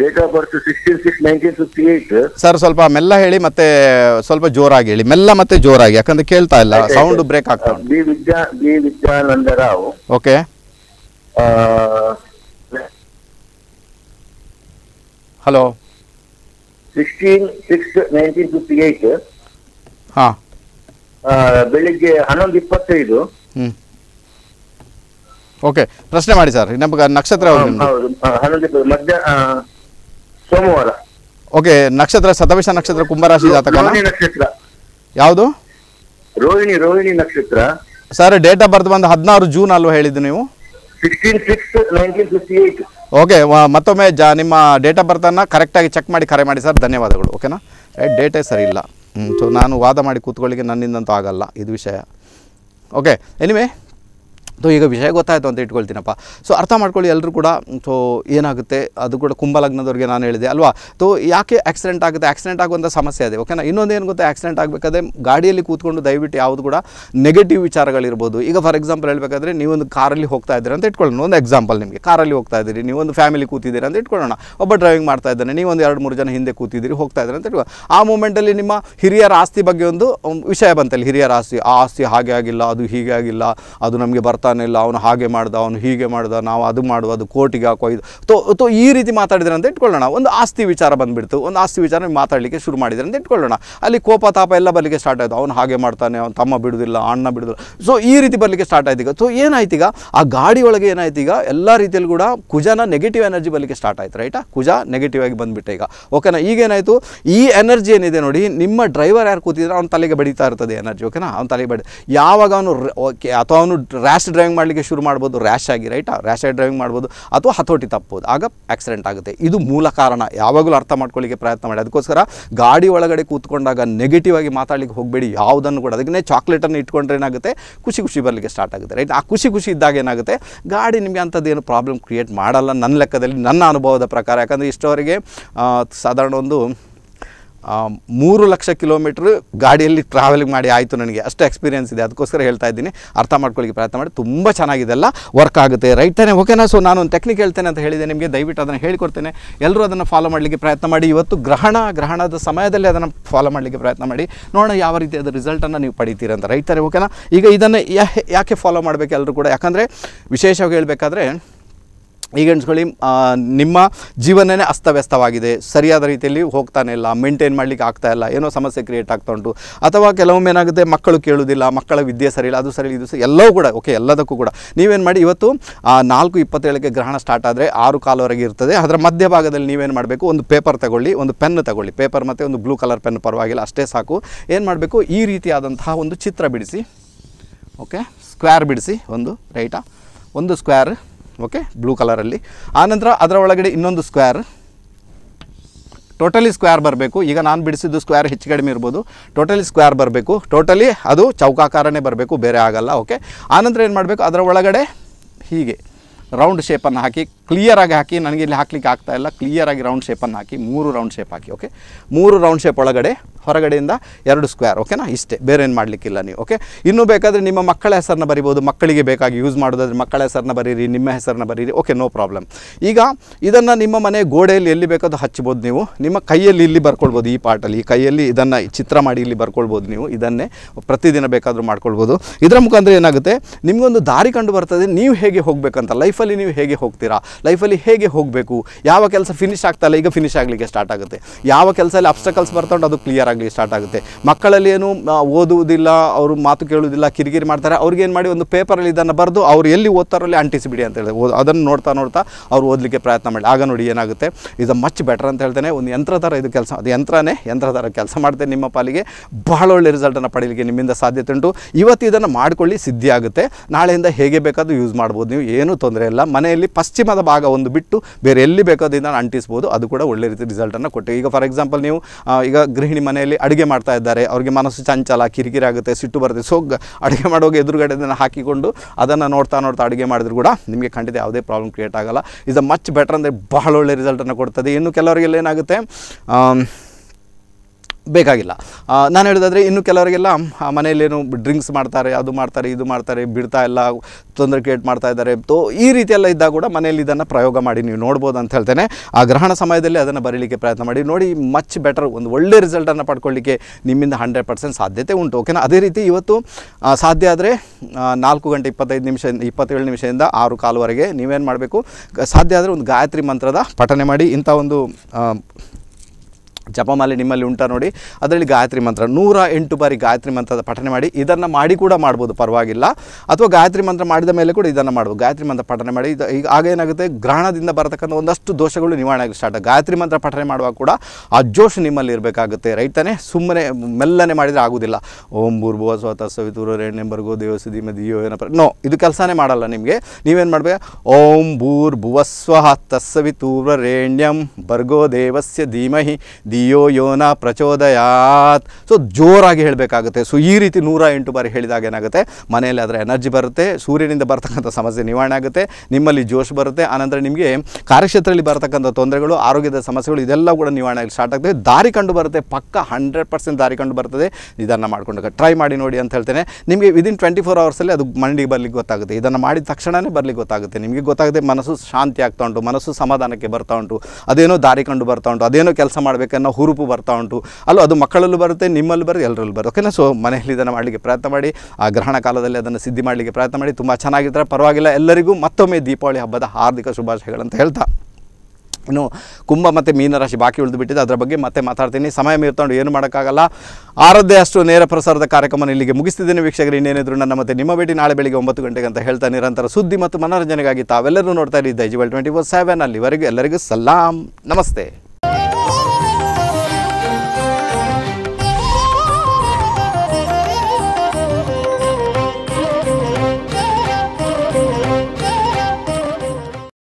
date of birth sixteen six nineteen fifty eight sir ಸ್ವಲ್ಪ ಮೆಲ್ಲ ಹೇಳಿ ಮತ್ತೆ ಸ್ವಲ್ಪ ಜೋರಾಗಿ ಹೇಳಿ ಮೆಲ್ಲ ಮತ್ತೆ ಜೋರಾಗಿ ಯಾಕಂದ್ರೆ ಕೇಳ್ತಾ ಇಲ್ಲ ಸೌಂಡ್ ಬ್ರೇಕ್ ಆಗ್ತಾ B Vidya B Vidyananda Rao okay hello sixteen six nineteen fifty eight ಬೆಳಿಗ್ಗೆ ಹನ್ನೊಂದು ಇಪ್ಪತ್ತೈದು ಓಕೆ ಪ್ರಶ್ನೆ ಮಾಡಿ ಸರ್ ನಮಗೆ ನಕ್ಷತ್ರ ಹನ್ನೊಂದು ಮಧ್ಯಾಹ್ನ ಸೋಮವಾರ ಓಕೆ ನಕ್ಷತ್ರ ಸತವಿಷ ನಕ್ಷತ್ರ ಕುಂಭರಾಶಿ ಜಾತಕ ನಕ್ಷತ್ರ ಯಾವುದು ರೋಹಿಣಿ ರೋಹಿಣಿ ನಕ್ಷತ್ರ ಸರ್ ಡೇಟ್ ಆಫ್ ಬರ್ತ್ ಬಂದು ಹದಿನಾರು ಜೂನ್ ಅಲ್ವಾ ಹೇಳಿದ್ದು ನೀವು sixteen six nineteen fifty eight okay ಮತ್ತೊಮ್ಮೆ ಜ ನಿಮ್ಮ ಡೇಟ್ ಆಫ್ ಬರ್ತನ್ನು ಕರೆಕ್ಟಾಗಿ ಚೆಕ್ ಮಾಡಿ ಕರೆ ಮಾಡಿ ಸರ್ ಧನ್ಯವಾದಗಳು ಓಕೆನಾ ರೈಟ್ ಡೇಟೇ ಸರಿ ಇಲ್ಲ ಸೊ ನಾನು ವಾದ ಮಾಡಿ ಕೂತ್ಕೊಳ್ಳಿಕ್ಕೆ ನನ್ನಿಂದಂತೂ ಆಗಲ್ಲ ಇದು ವಿಷಯ ಓಕೆ ಎನಿವೆ ಸೊ ಈಗ ವಿಷಯ ಗೊತ್ತಾಯಿತು ಅಂತ ಇಟ್ಕೊಳ್ತೀನಪ್ಪ ಸೊ ಅರ್ಥ ಮಾಡ್ಕೊಳ್ಳಿ ಎಲ್ಲರೂ ಕೂಡ ಸೊ ಏನಾಗುತ್ತೆ ಅದು ಕೂಡ ಕುಂಭಲಗ್ನದವ್ರಿಗೆ ನಾನು ಹೇಳಿದೆ ಅಲ್ವಾ ಸೊ ಯಾಕೆ ಆಕ್ಸಿಡೆಂಟ್ ಆಗುತ್ತೆ ಆಕ್ಸಿಡೆಂಟ್ ಆಗುವಂಥ ಸಮಸ್ಯೆ ಇದೆ ಓಕೆನಾ ಇನ್ನೊಂದು ಏನು ಗೊತ್ತಾ ಆಕ್ಸಿಡೆಂಟ್ ಆಗಬೇಕಾದ್ರೆ ಗಾಡಿಯಲ್ಲಿ ಕೂತ್ಕೊಂಡು ದಯವಿಟ್ಟು ಯಾವುದು ಕೂಡ ನೆಗೆಟಿವ್ ವಿಚಾರಗಳಿರ್ಬೋದು ಈಗ ಫಾರ್ ಎಕ್ಸಾಂಪಲ್ ಹೇಳಬೇಕಾದ್ರೆ ನೀವೊಂದು ಕಾರಲ್ಲಿ ಹೋಗ್ತಾ ಇದ್ದೀರಿ ಅಂತ ಇಟ್ಕೊಳ್ಳೋಣ ಒಂದು ಎಕ್ಸಾಂಪಲ್ ನಿಮಗೆ ಕಾರಲ್ಲಿ ಹೋಗ್ತಾ ಇದ್ದೀರಿ ನೀವೊಂದು ಫ್ಯಾಮಿಲಿ ಕೂತಿದ್ದೀರಿ ಅಂತ ಇಟ್ಕೊಳ್ಳೋಣ ಒಬ್ಬ ಡ್ರೈವಿಂಗ್ ಮಾಡ್ತಾ ಇದ್ದಾನೆ ನೀವೊಂದು ಎರಡು ಮೂರು ಜನ ಹಿಂದೆ ಕೂತಿದ್ದೀರಿ ಹೋಗ್ತಾ ಇದ್ದಾರೆ ಅಂತ ಇಟ್ಕೊಳ್ಳೋಣ ಆ ಮೂಮೆಂಟಲ್ಲಿ ನಿಮ್ಮ ಹಿರಿಯರ ಆಸ್ತಿ ಬಗ್ಗೆ ಒಂದು ವಿಷಯ ಬಂತಲ್ಲಿ ಹಿರಿಯರ ಆಸ್ತಿ ಆ ಆಸ್ತಿ ಹಾಗೆ ಆಗಿಲ್ಲ ಅದು ಹೀಗೆ ಆಗಿಲ್ಲ ಅದು ನಮಗೆ ಬರ್ತಾ ಒಪ್ತಾನಿಲ್ಲ ಅವನು ಹಾಗೆ ಮಾಡ್ದ ಅವನು ಹೀಗೆ ಮಾಡ್ದ ನಾವು ಅದು ಮಾಡುವ ಅದು ಕೋರ್ಟಿಗೆ ಹಾಕೋ ಇದು ತೋ ಈ ರೀತಿ ಮಾತಾಡಿದ್ರೆ ಅಂತ ಇಟ್ಕೊಳ್ಳೋಣ ಒಂದು ಆಸ್ತಿ ವಿಚಾರ ಬಂದುಬಿಡ್ತು ಒಂದು ಆಸ್ತಿ ವಿಚಾರ ಮಾತಾಡಲಿಕ್ಕೆ ಶುರು ಮಾಡಿದ್ರೆ ಅಂತ ಇಟ್ಕೊಳ್ಳೋಣ ಅಲ್ಲಿ ಕೋಪ ತಾಪ ಎಲ್ಲ ಬರಲಿಕ್ಕೆ ಸ್ಟಾರ್ಟ್ ಆಯಿತು ಅವನು ಹಾಗೆ ಮಾಡ್ತಾನೆ ಅವನು ತಮ್ಮ ಬಿಡೋದಿಲ್ಲ ಅಣ್ಣ ಬಿಡೋದು ಸೊ ಈ ರೀತಿ ಬರಲಿಕ್ಕೆ ಸ್ಟಾರ್ಟ್ ಆಯ್ತು ಸೊ ಏನಾಯ್ತು ಈಗ ಆ ಗಾಡಿ ಒಳಗೆ ಏನಾಯ್ತು ಈಗ ಎಲ್ಲ ರೀತಿಯಲ್ಲಿ ಕೂಡ ಕುಜನ ನೆಗೆಟಿವ್ ಎನರ್ಜಿ ಬರಲಿಕ್ಕೆ ಸ್ಟಾರ್ಟ್ ಆಯ್ತು ರೈಟಾ ಕುಜ ನೆಗೆಟಿವ್ ಆಗಿ ಬಂದುಬಿಟ್ಟೆ ಈಗ ಓಕೆನಾ ಈಗೇನಾಯಿತು ಈ ಎನರ್ಜಿ ಏನಿದೆ ನೋಡಿ ನಿಮ್ಮ ಡ್ರೈವರ್ ಯಾರು ಕೂತಿದ್ರೆ ಅವ್ನ ತಲೆಗೆ ಬಡಿತಾ ಇರ್ತದೆ ಎನರ್ಜಿ ಓಕೆನಾ ಅವ್ನ ತಲೆಗೆ ಬಡಿ ಯಾವಾಗ ಅವನು ಅಥವಾ ಅವನು ರ್ಯಾಶ್ ಡ್ರೈವಿಂಗ್ ಮಾಡಲಿಕ್ಕೆ ಶುರು ಮಾಡ್ಬೋದು ರ್ಯಾಶ್ ಆಗಿ ರೈಟ್ ರ್ಯಾಶ್ ಆಗಿ ಡ್ರೈವಿಂಗ್ ಮಾಡ್ಬೋದು ಅಥವಾ ಹತೋಟಿ ತಪ್ಪಬೋದು ಆಗ ಆಕ್ಸಿಡೆಂಟ್ ಆಗುತ್ತೆ ಇದು ಮೂಲ ಕಾರಣ ಯಾವಾಗಲೂ ಅರ್ಥ ಮಾಡ್ಕೊಳ್ಳಿಕ್ಕೆ ಪ್ರಯತ್ನ ಮಾಡಿ ಅದಕ್ಕೋಸ್ಕರ ಗಾಡಿ ಒಳಗಡೆ ಕೂತ್ಕೊಂಡಾಗ ನೆಗೆಟಿವ್ ಆಗಿ ಮಾತಾಡಲಿಕ್ಕೆ ಹೋಗಬೇಡಿ ಯಾವುದನ್ನು ಕೂಡ ಅದಕ್ಕೆ ಚಾಕ್ಲೇಟನ್ನು ಇಟ್ಕೊಂಡ್ರೆ ಏನಾಗುತ್ತೆ ಖುಷಿ ಖುಷಿ ಬರಲಿಕ್ಕೆ ಸ್ಟಾರ್ಟ್ ಆಗುತ್ತೆ ರೈಟ್ ಆ ಖುಷಿ ಖುಷಿ ಇದ್ದಾಗ ಏನಾಗುತ್ತೆ ಗಾಡಿ ನಿಮಗೆ ಏನು ಪ್ರಾಬ್ಲಮ್ ಕ್ರಿಯೇಟ್ ಮಾಡಲ್ಲ ನನ್ನ ಲೆಕ್ಕದಲ್ಲಿ ನನ್ನ ಅನುಭವದ ಪ್ರಕಾರ ಯಾಕಂದರೆ ಇಷ್ಟವರೆಗೆ ಸಾಧಾರಣ ಒಂದು ಮೂರು ಲಕ್ಷ ಕಿಲೋಮೀಟ್ರ್ ಗಾಡಿಯಲ್ಲಿ ಟ್ರಾವೆಲಿಂಗ್ ಮಾಡಿ ಆಯಿತು ನನಗೆ ಅಷ್ಟು ಎಕ್ಸ್ಪೀರಿಯನ್ಸ್ ಇದೆ ಅದಕ್ಕೋಸ್ಕರ ಹೇಳ್ತಾ ಇದ್ದೀನಿ ಅರ್ಥ ಮಾಡ್ಕೊಳ್ಳಿಕ್ಕೆ ಪ್ರಯತ್ನ ಮಾಡಿ ತುಂಬ ಚೆನ್ನಾಗಿದೆಲ್ಲ ವರ್ಕ್ ಆಗುತ್ತೆ ರೈಟ್ ತಾನೆ ಓಕೆನಾ ಸೊ ನಾನು ಒಂದು ಟೆಕ್ನಿಕ್ ಹೇಳ್ತೇನೆ ಅಂತ ಹೇಳಿದೆ ನಿಮಗೆ ದಯವಿಟ್ಟು ಅದನ್ನು ಹೇಳಿಕೊಡ್ತೇನೆ ಎಲ್ಲರೂ ಅದನ್ನು ಫಾಲೋ ಮಾಡಲಿಕ್ಕೆ ಪ್ರಯತ್ನ ಮಾಡಿ ಇವತ್ತು ಗ್ರಹಣ ಗ್ರಹಣದ ಸಮಯದಲ್ಲಿ ಅದನ್ನು ಫಾಲೋ ಮಾಡಲಿಕ್ಕೆ ಪ್ರಯತ್ನ ಮಾಡಿ ನೋಡೋಣ ಯಾವ ರೀತಿ ಅದು ರಿಸಲ್ಟನ್ನು ನೀವು ರೈಟ್ ರೈತರೇ ಓಕೆನಾ ಈಗ ಇದನ್ನು ಯಾಕೆ ಫಾಲೋ ಮಾಡಬೇಕು ಎಲ್ಲರೂ ಕೂಡ ಯಾಕಂದರೆ ವಿಶೇಷವಾಗಿ ಹೇಳಬೇಕಾದ್ರೆ ಈಗ ನಿಮ್ಮ ಜೀವನನೇ ಅಸ್ತವ್ಯಸ್ತವಾಗಿದೆ ಸರಿಯಾದ ರೀತಿಯಲ್ಲಿ ಹೋಗ್ತಾನೆ ಇಲ್ಲ ಮೇಂಟೈನ್ ಮಾಡಲಿಕ್ಕೆ ಆಗ್ತಾ ಇಲ್ಲ ಏನೋ ಸಮಸ್ಯೆ ಕ್ರಿಯೇಟ್ ಆಗ್ತಾ ಉಂಟು ಅಥವಾ ಕೆಲವೊಮ್ಮೆ ಏನಾಗುತ್ತೆ ಮಕ್ಕಳು ಕೇಳುವುದಿಲ್ಲ ಮಕ್ಕಳ ವಿದ್ಯೆ ಸರಿ ಇಲ್ಲ ಅದು ಸರಿ ಇದು ಸರಿ ಎಲ್ಲವೂ ಕೂಡ ಓಕೆ ಎಲ್ಲದಕ್ಕೂ ಕೂಡ ನೀವೇನು ಮಾಡಿ ಇವತ್ತು ನಾಲ್ಕು ಇಪ್ಪತ್ತೇಳಕ್ಕೆ ಗ್ರಹಣ ಸ್ಟಾರ್ಟ್ ಆದರೆ ಆರು ಕಾಲವರೆಗೆ ಇರ್ತದೆ ಅದರ ಮಧ್ಯಭಾಗದಲ್ಲಿ ನೀವೇನು ಮಾಡಬೇಕು ಒಂದು ಪೇಪರ್ ತಗೊಳ್ಳಿ ಒಂದು ಪೆನ್ ತಗೊಳ್ಳಿ ಪೇಪರ್ ಮತ್ತು ಒಂದು ಬ್ಲೂ ಕಲರ್ ಪೆನ್ ಪರವಾಗಿಲ್ಲ ಅಷ್ಟೇ ಸಾಕು ಏನು ಮಾಡಬೇಕು ಈ ರೀತಿಯಾದಂತಹ ಒಂದು ಚಿತ್ರ ಬಿಡಿಸಿ ಓಕೆ ಸ್ಕ್ವೇರ್ ಬಿಡಿಸಿ ಒಂದು ರೈಟಾ ಒಂದು ಸ್ಕ್ವೇರ್ ಓಕೆ ಬ್ಲೂ ಕಲರಲ್ಲಿ ಆನಂತರ ಅದರ ಒಳಗಡೆ ಇನ್ನೊಂದು ಸ್ಕ್ವೇರ್ ಟೋಟಲಿ ಸ್ಕ್ವೇರ್ ಬರಬೇಕು ಈಗ ನಾನು ಬಿಡಿಸಿದ್ದು ಸ್ಕ್ವೇರ್ ಹೆಚ್ಚು ಕಡಿಮೆ ಇರ್ಬೋದು ಟೋಟಲಿ ಸ್ಕ್ವೇರ್ ಬರಬೇಕು ಟೋಟಲಿ ಅದು ಚೌಕಾಕಾರನೇ ಬರಬೇಕು ಬೇರೆ ಆಗಲ್ಲ ಓಕೆ ಆನಂತರ ಏನು ಮಾಡಬೇಕು ಅದರ ಒಳಗಡೆ ಹೀಗೆ ರೌಂಡ್ ಶೇಪನ್ನು ಹಾಕಿ ಕ್ಲಿಯರಾಗಿ ಹಾಕಿ ನನಗೆ ಇಲ್ಲಿ ಹಾಕ್ಲಿಕ್ಕೆ ಆಗ್ತಾ ಇಲ್ಲ ಕ್ಲಿಯರಾಗಿ ರೌಂಡ್ ಶೇಪನ್ನು ಹಾಕಿ ಮೂರು ರೌಂಡ್ ಶೇಪ್ ಹಾಕಿ ಓಕೆ ಮೂರು ರೌಂಡ್ ಶೇಪ್ ಒಳಗಡೆ ಹೊರಗಡೆಯಿಂದ ಎರಡು ಸ್ಕ್ವೇರ್ ಓಕೆನಾ ಇಷ್ಟೇ ಬೇರೆ ಏನು ಮಾಡಲಿಕ್ಕಿಲ್ಲ ನೀವು ಓಕೆ ಇನ್ನೂ ಬೇಕಾದರೆ ನಿಮ್ಮ ಮಕ್ಕಳ ಹೆಸರನ್ನ ಬರಿಬೋದು ಮಕ್ಕಳಿಗೆ ಬೇಕಾಗಿ ಯೂಸ್ ಮಾಡೋದಾದ್ರೆ ಮಕ್ಕಳ ಹೆಸರನ್ನ ಬರೀರಿ ನಿಮ್ಮ ಹೆಸರನ್ನ ಬರೀರಿ ಓಕೆ ನೋ ಪ್ರಾಬ್ಲಮ್ ಈಗ ಇದನ್ನು ನಿಮ್ಮ ಮನೆ ಗೋಡೆಯಲ್ಲಿ ಎಲ್ಲಿ ಬೇಕಾದರೂ ಹಚ್ಬೋದು ನೀವು ನಿಮ್ಮ ಕೈಯಲ್ಲಿ ಇಲ್ಲಿ ಬರ್ಕೊಳ್ಬೋದು ಈ ಪಾರ್ಟಲ್ಲಿ ಈ ಕೈಯಲ್ಲಿ ಇದನ್ನು ಚಿತ್ರ ಮಾಡಿ ಇಲ್ಲಿ ಬರ್ಕೊಳ್ಬೋದು ನೀವು ಇದನ್ನೇ ಪ್ರತಿದಿನ ಬೇಕಾದರೂ ಮಾಡ್ಕೊಳ್ಬೋದು ಇದರ ಮುಖಾಂತರ ಏನಾಗುತ್ತೆ ನಿಮಗೊಂದು ದಾರಿ ಕಂಡು ಬರ್ತದೆ ನೀವು ಹೇಗೆ ಹೋಗಬೇಕಂತ ಲೈಫಲ್ಲಿ ನೀವು ಹೇಗೆ ಹೋಗ್ತೀರಾ ಲೈಫಲ್ಲಿ ಹೇಗೆ ಹೋಗಬೇಕು ಯಾವ ಕೆಲಸ ಫಿನಿಶ್ ಆಗ್ತಾ ಈಗ ಫಿನಿಶ್ ಆಗಲಿಕ್ಕೆ ಸ್ಟಾರ್ಟ್ ಆಗುತ್ತೆ ಯಾವ ಕೆಲಸದಲ್ಲಿ ಅಬ್ಸ್ಟಕಲ್ಸ್ ಬರ್ತಾ ಅದು ಕ್ಲಿಯರ್ ಆಗಲಿಕ್ಕೆ ಸ್ಟಾರ್ಟ್ ಆಗುತ್ತೆ ಮಕ್ಕಳಲ್ಲಿ ಏನು ಓದುವುದಿಲ್ಲ ಅವರು ಮಾತು ಕೇಳುವುದಿಲ್ಲ ಕಿರಿಕಿರಿ ಮಾಡ್ತಾರೆ ಅವ್ರಿಗೇನು ಏನು ಮಾಡಿ ಒಂದು ಪೇಪರಲ್ಲಿ ಇದನ್ನು ಬರೆದು ಅವ್ರು ಎಲ್ಲಿ ಓದ್ತಾರಲ್ಲಿ ಅಲ್ಲಿ ಅಂಟಿಸಿಬಿಡಿ ಅಂತ ಹೇಳಿದೆ ಅದನ್ನು ನೋಡ್ತಾ ನೋಡ್ತಾ ಅವ್ರು ಓದಲಿಕ್ಕೆ ಪ್ರಯತ್ನ ಮಾಡಿ ಆಗ ನೋಡಿ ಏನಾಗುತ್ತೆ ಇದು ಮಚ್ ಬೆಟರ್ ಅಂತ ಹೇಳ್ತೇನೆ ಒಂದು ಯಂತ್ರ ಥರ ಇದು ಕೆಲಸ ಅದು ಯಂತ್ರನೇ ಯಂತ್ರ ಥರ ಕೆಲಸ ಮಾಡ್ತೇನೆ ನಿಮ್ಮ ಪಾಲಿಗೆ ಬಹಳ ಒಳ್ಳೆ ರಿಸಲ್ಟನ್ನು ಪಡೀಲಿಕ್ಕೆ ನಿಮ್ಮಿಂದ ಸಾಧ್ಯತೆ ಉಂಟು ಇವತ್ತು ಇದನ್ನು ಮಾಡಿಕೊಳ್ಳಿ ಸಿದ್ಧಿ ಆಗುತ್ತೆ ನಾಳೆಯಿಂದ ಹೇಗೆ ಬೇಕಾದರೂ ಯೂಸ್ ಮಾಡ್ಬೋದು ನೀವು ಏನೂ ತೊಂದರೆ ಇಲ್ಲ ಮನೆಯಲ್ಲಿ ಪಶ್ಚಿಮದ ಭಾಗ ಒಂದು ಬಿಟ್ಟು ಬೇರೆ ಎಲ್ಲಿ ಬೇಕಾದ್ರಿಂದ ಅಂಟಿಸ್ಬೋದು ಅದು ಕೂಡ ಒಳ್ಳೆ ರೀತಿ ರಿಸಲ್ಟನ್ನು ಕೊಟ್ಟೆ ಈಗ ಫಾರ್ ಎಕ್ಸಾಂಪಲ್ ನೀವು ಈಗ ಗೃಹಿಣಿ ಮನೆಯಲ್ಲಿ ಅಡುಗೆ ಮಾಡ್ತಾ ಇದ್ದಾರೆ ಅವ್ರಿಗೆ ಮನಸ್ಸು ಚಂಚಲ ಕಿರಿಕಿರಿ ಆಗುತ್ತೆ ಸಿಟ್ಟು ಬರುತ್ತೆ ಸೊ ಅಡುಗೆ ಮಾಡುವಾಗ ಎದುರುಗಡೆ ಅದನ್ನು ಹಾಕಿಕೊಂಡು ಅದನ್ನು ನೋಡ್ತಾ ನೋಡ್ತಾ ಅಡುಗೆ ಮಾಡಿದ್ರು ಕೂಡ ನಿಮಗೆ ಖಂಡಿತ ಯಾವುದೇ ಪ್ರಾಬ್ಲಮ್ ಕ್ರಿಯೇಟ್ ಆಗಲ್ಲ ಇಸ್ ಮಚ್ ಬೆಟರ್ ಅಂದರೆ ಬಹಳ ಒಳ್ಳೆ ರಿಸಲ್ಟನ್ನು ಕೊಡ್ತದೆ ಇನ್ನು ಕೆಲವರಿಗೆಲ್ಲ ಏನಾಗುತ್ತೆ ಬೇಕಾಗಿಲ್ಲ ನಾನು ಹೇಳೋದಾದರೆ ಇನ್ನು ಕೆಲವರಿಗೆಲ್ಲ ಮನೆಯಲ್ಲೇನು ಡ್ರಿಂಕ್ಸ್ ಮಾಡ್ತಾರೆ ಅದು ಮಾಡ್ತಾರೆ ಇದು ಮಾಡ್ತಾರೆ ಬಿಡ್ತಾ ಇಲ್ಲ ತೊಂದರೆ ಕ್ರಿಯೇಟ್ ಮಾಡ್ತಾ ಇದ್ದಾರೆ ತೋ ಈ ರೀತಿಯೆಲ್ಲ ಇದ್ದಾಗ ಕೂಡ ಮನೆಯಲ್ಲಿ ಇದನ್ನು ಪ್ರಯೋಗ ಮಾಡಿ ನೀವು ನೋಡ್ಬೋದು ಅಂತ ಹೇಳ್ತೇನೆ ಆ ಗ್ರಹಣ ಸಮಯದಲ್ಲಿ ಅದನ್ನು ಬರೀಲಿಕ್ಕೆ ಪ್ರಯತ್ನ ಮಾಡಿ ನೋಡಿ ಮಚ್ ಬೆಟರ್ ಒಂದು ಒಳ್ಳೆ ರಿಸಲ್ಟನ್ನು ಪಡ್ಕೊಳ್ಳಿಕ್ಕೆ ನಿಮ್ಮಿಂದ ಹಂಡ್ರೆಡ್ ಪರ್ಸೆಂಟ್ ಸಾಧ್ಯತೆ ಉಂಟು ಓಕೆನಾ ಅದೇ ರೀತಿ ಇವತ್ತು ಸಾಧ್ಯ ಆದರೆ ನಾಲ್ಕು ಗಂಟೆ ಇಪ್ಪತ್ತೈದು ನಿಮಿಷ ಇಪ್ಪತ್ತೇಳು ನಿಮಿಷದಿಂದ ಆರು ಕಾಲುವರೆಗೆ ನೀವೇನು ಮಾಡಬೇಕು ಸಾಧ್ಯ ಆದರೆ ಒಂದು ಗಾಯತ್ರಿ ಮಂತ್ರದ ಪಠನೆ ಮಾಡಿ ಇಂಥ ಒಂದು ಜಪಮಾಲೆ ನಿಮ್ಮಲ್ಲಿ ಉಂಟ ನೋಡಿ ಅದರಲ್ಲಿ ಗಾಯತ್ರಿ ಮಂತ್ರ ನೂರ ಎಂಟು ಬಾರಿ ಗಾಯತ್ರಿ ಮಂತ್ರದ ಪಠನೆ ಮಾಡಿ ಇದನ್ನು ಮಾಡಿ ಕೂಡ ಮಾಡ್ಬೋದು ಪರವಾಗಿಲ್ಲ ಅಥವಾ ಗಾಯತ್ರಿ ಮಂತ್ರ ಮಾಡಿದ ಮೇಲೆ ಕೂಡ ಇದನ್ನು ಮಾಡ್ಬೋದು ಗಾಯತ್ರಿ ಮಂತ್ರ ಪಠನೆ ಮಾಡಿ ಇದು ಈಗ ಆಗೇನಾಗುತ್ತೆ ಗ್ರಹಣದಿಂದ ಬರತಕ್ಕಂಥ ಒಂದಷ್ಟು ದೋಷಗಳು ನಿವಾರಣೆ ಆಗಿ ಸ್ಟಾರ್ಟ್ ಗಾಯತ್ರಿ ಮಂತ್ರ ಪಠನೆ ಮಾಡುವಾಗ ಕೂಡ ಆ ಜೋಶ್ ನಿಮ್ಮಲ್ಲಿ ಇರಬೇಕಾಗುತ್ತೆ ರೈತನೇ ಸುಮ್ಮನೆ ಮೆಲ್ಲನೆ ಮಾಡಿದರೆ ಆಗೋದಿಲ್ಲ ಓಂ ಬೂರ್ಭುವ ಸ್ವತಃ ಸವಿತೂರು ರೇಣೆಂಬರ್ಗೋ ದೇವಸಿ ದಿಮೆ ಏನಪ್ಪ ನೋ ಇದು ಕೆಲಸನೇ ಮಾಡಲ್ಲ ನಿಮಗೆ ನೀವೇನು ಮಾಡಬೇಕು ಓಂ ಭುವಸ್ವ ತಸ್ಸವಿ ತೂರ್ವ ರೇಣ್ಯಂ ಬರ್ಗೋ ದೇವಸ್ಯ ಧೀಮಹಿ ಧಿಯೋ ಯೋನ ಪ್ರಚೋದಯಾತ್ ಸೊ ಜೋರಾಗಿ ಹೇಳಬೇಕಾಗುತ್ತೆ ಸೊ ಈ ರೀತಿ ನೂರ ಎಂಟು ಬಾರಿ ಹೇಳಿದಾಗ ಏನಾಗುತ್ತೆ ಮನೆಯಲ್ಲಿ ಅದರ ಎನರ್ಜಿ ಬರುತ್ತೆ ಸೂರ್ಯನಿಂದ ಬರ್ತಕ್ಕಂಥ ಸಮಸ್ಯೆ ನಿವಾರಣೆ ಆಗುತ್ತೆ ನಿಮ್ಮಲ್ಲಿ ಜೋಶ್ ಬರುತ್ತೆ ಆನಂತರ ನಿಮಗೆ ಕಾರ್ಯಕ್ಷೇತ್ರದಲ್ಲಿ ಬರ್ತಕ್ಕಂಥ ತೊಂದರೆಗಳು ಆರೋಗ್ಯದ ಸಮಸ್ಯೆಗಳು ಇದೆಲ್ಲ ಕೂಡ ನಿವಾರಣೆ ಸ್ಟಾರ್ಟ್ ಆಗ್ತದೆ ದಾರಿ ಕಂಡು ಬರುತ್ತೆ ಪಕ್ಕ ಹಂಡ್ರೆಡ್ ಪರ್ಸೆಂಟ್ ದಾರಿ ಕಂಡು ಬರ್ತದೆ ಇದನ್ನು ಮಾಡ್ಕೊಂಡು ಟ್ರೈ ಮಾಡಿ ನೋಡಿ ಅಂತ ಹೇಳ್ತೇನೆ ನಿಮಗೆ ವಿದಿನ್ ಟ್ವೆಂಟಿ ಫೋರ್ ಅವರ್ಸಲ್ಲಿ ಅದು ಮಂಡಿಗೆ ಬರಲಿಕ್ಕೆ ಗೊತ್ತಾಗುತ್ತೆ ಇದನ್ನು ಮಾಡಿದ ತಕ್ಷಣವೇ ಬರಲಿಕ್ಕೆ ಗೊತ್ತಾಗುತ್ತೆ ನಿಮಗೆ ಗೊತ್ತಾಗದೆ ಮನಸ್ಸು ಶಾಂತಿ ಆಗ್ತಾ ಉಂಟು ಮನಸ್ಸು ಸಮಾಧಾನಕ್ಕೆ ಬರ್ತಾ ಉಂಟು ಅದೇನೋ ದಾರಿ ಕಂಡು ಬರ್ತಾ ಉಂಟು ಅದೇನೋ ಕೆಲಸ ಮಾಡಬೇಕನ್ನೋ ಅನ್ನೋ ಹುರುಪು ಬರ್ತಾ ಉಂಟು ಅಲ್ಲೂ ಅದು ಮಕ್ಕಳಲ್ಲೂ ಬರುತ್ತೆ ನಿಮ್ಮಲ್ಲಿ ಬರುತ್ತೆ ಎಲ್ಲರಲ್ಲೂ ಬರುತ್ತೆ ಓಕೆನಾ ಸೊ ಮನೆಯಲ್ಲಿ ಇದನ್ನು ಮಾಡಲಿಕ್ಕೆ ಪ್ರಯತ್ನ ಮಾಡಿ ಆ ಗ್ರಹಣ ಕಾಲದಲ್ಲಿ ಅದನ್ನು ಸಿದ್ಧಿ ಮಾಡಲಿಕ್ಕೆ ಪ್ರಯತ್ನ ಮಾಡಿ ತುಂಬ ಚೆನ್ನಾಗಿರ್ತಾರೆ ಪರವಾಗಿಲ್ಲ ಎಲ್ಲರಿಗೂ ಮತ್ತೊಮ್ಮೆ ದೀಪಾವಳಿ ಹಬ್ಬದ ಹಾರ್ದಿಕ ಶುಭಾಶಯಗಳಂತ ಹೇಳ್ತಾ ಇನ್ನು ಕುಂಭ ಮತ್ತು ಮೀನರಾಶಿ ಬಾಕಿ ಉಳಿದು ಬಿಟ್ಟಿದೆ ಅದರ ಬಗ್ಗೆ ಮತ್ತೆ ಮಾತಾಡ್ತೀನಿ ಸಮಯ ಮೀರ್ಕೊಂಡು ಏನು ಮಾಡೋಕ್ಕಾಗಲ್ಲ ಆರದ್ದೇ ಅಷ್ಟು ನೇರ ಪ್ರಸಾರದ ಕಾರ್ಯಕ್ರಮ ಇಲ್ಲಿಗೆ ಮುಗಿಸ್ತಿದ್ದೀನಿ ವೀಕ್ಷಕರು ಇನ್ನೇನಿದ್ರು ನನ್ನ ಮತ್ತೆ ನಿಮ್ಮ ಭೇಟಿ ನಾಳೆ ಬೆಳಿಗ್ಗೆ ಒಂಬತ್ತು ಗಂಟೆಗೆ ಅಂತ ಹೇಳ್ತಾ ನಿರಂತರ ಸುದ್ದಿ ಮತ್ತು ಮನೋರಂಜನೆಗಾಗಿ ತಾವೆಲ್ಲರೂ ನೋಡ್ತಾ ಇದ್ದೀವಿ ದೈಜಿವಲ್ ಟ್ವೆಂಟಿ ಫೋರ್ ಸೆವೆನ್ ಅಲ್ಲಿವರೆಗೂ ಎಲ್ಲರಿಗೂ ಸಲಾಂ ನಮಸ್ತೆ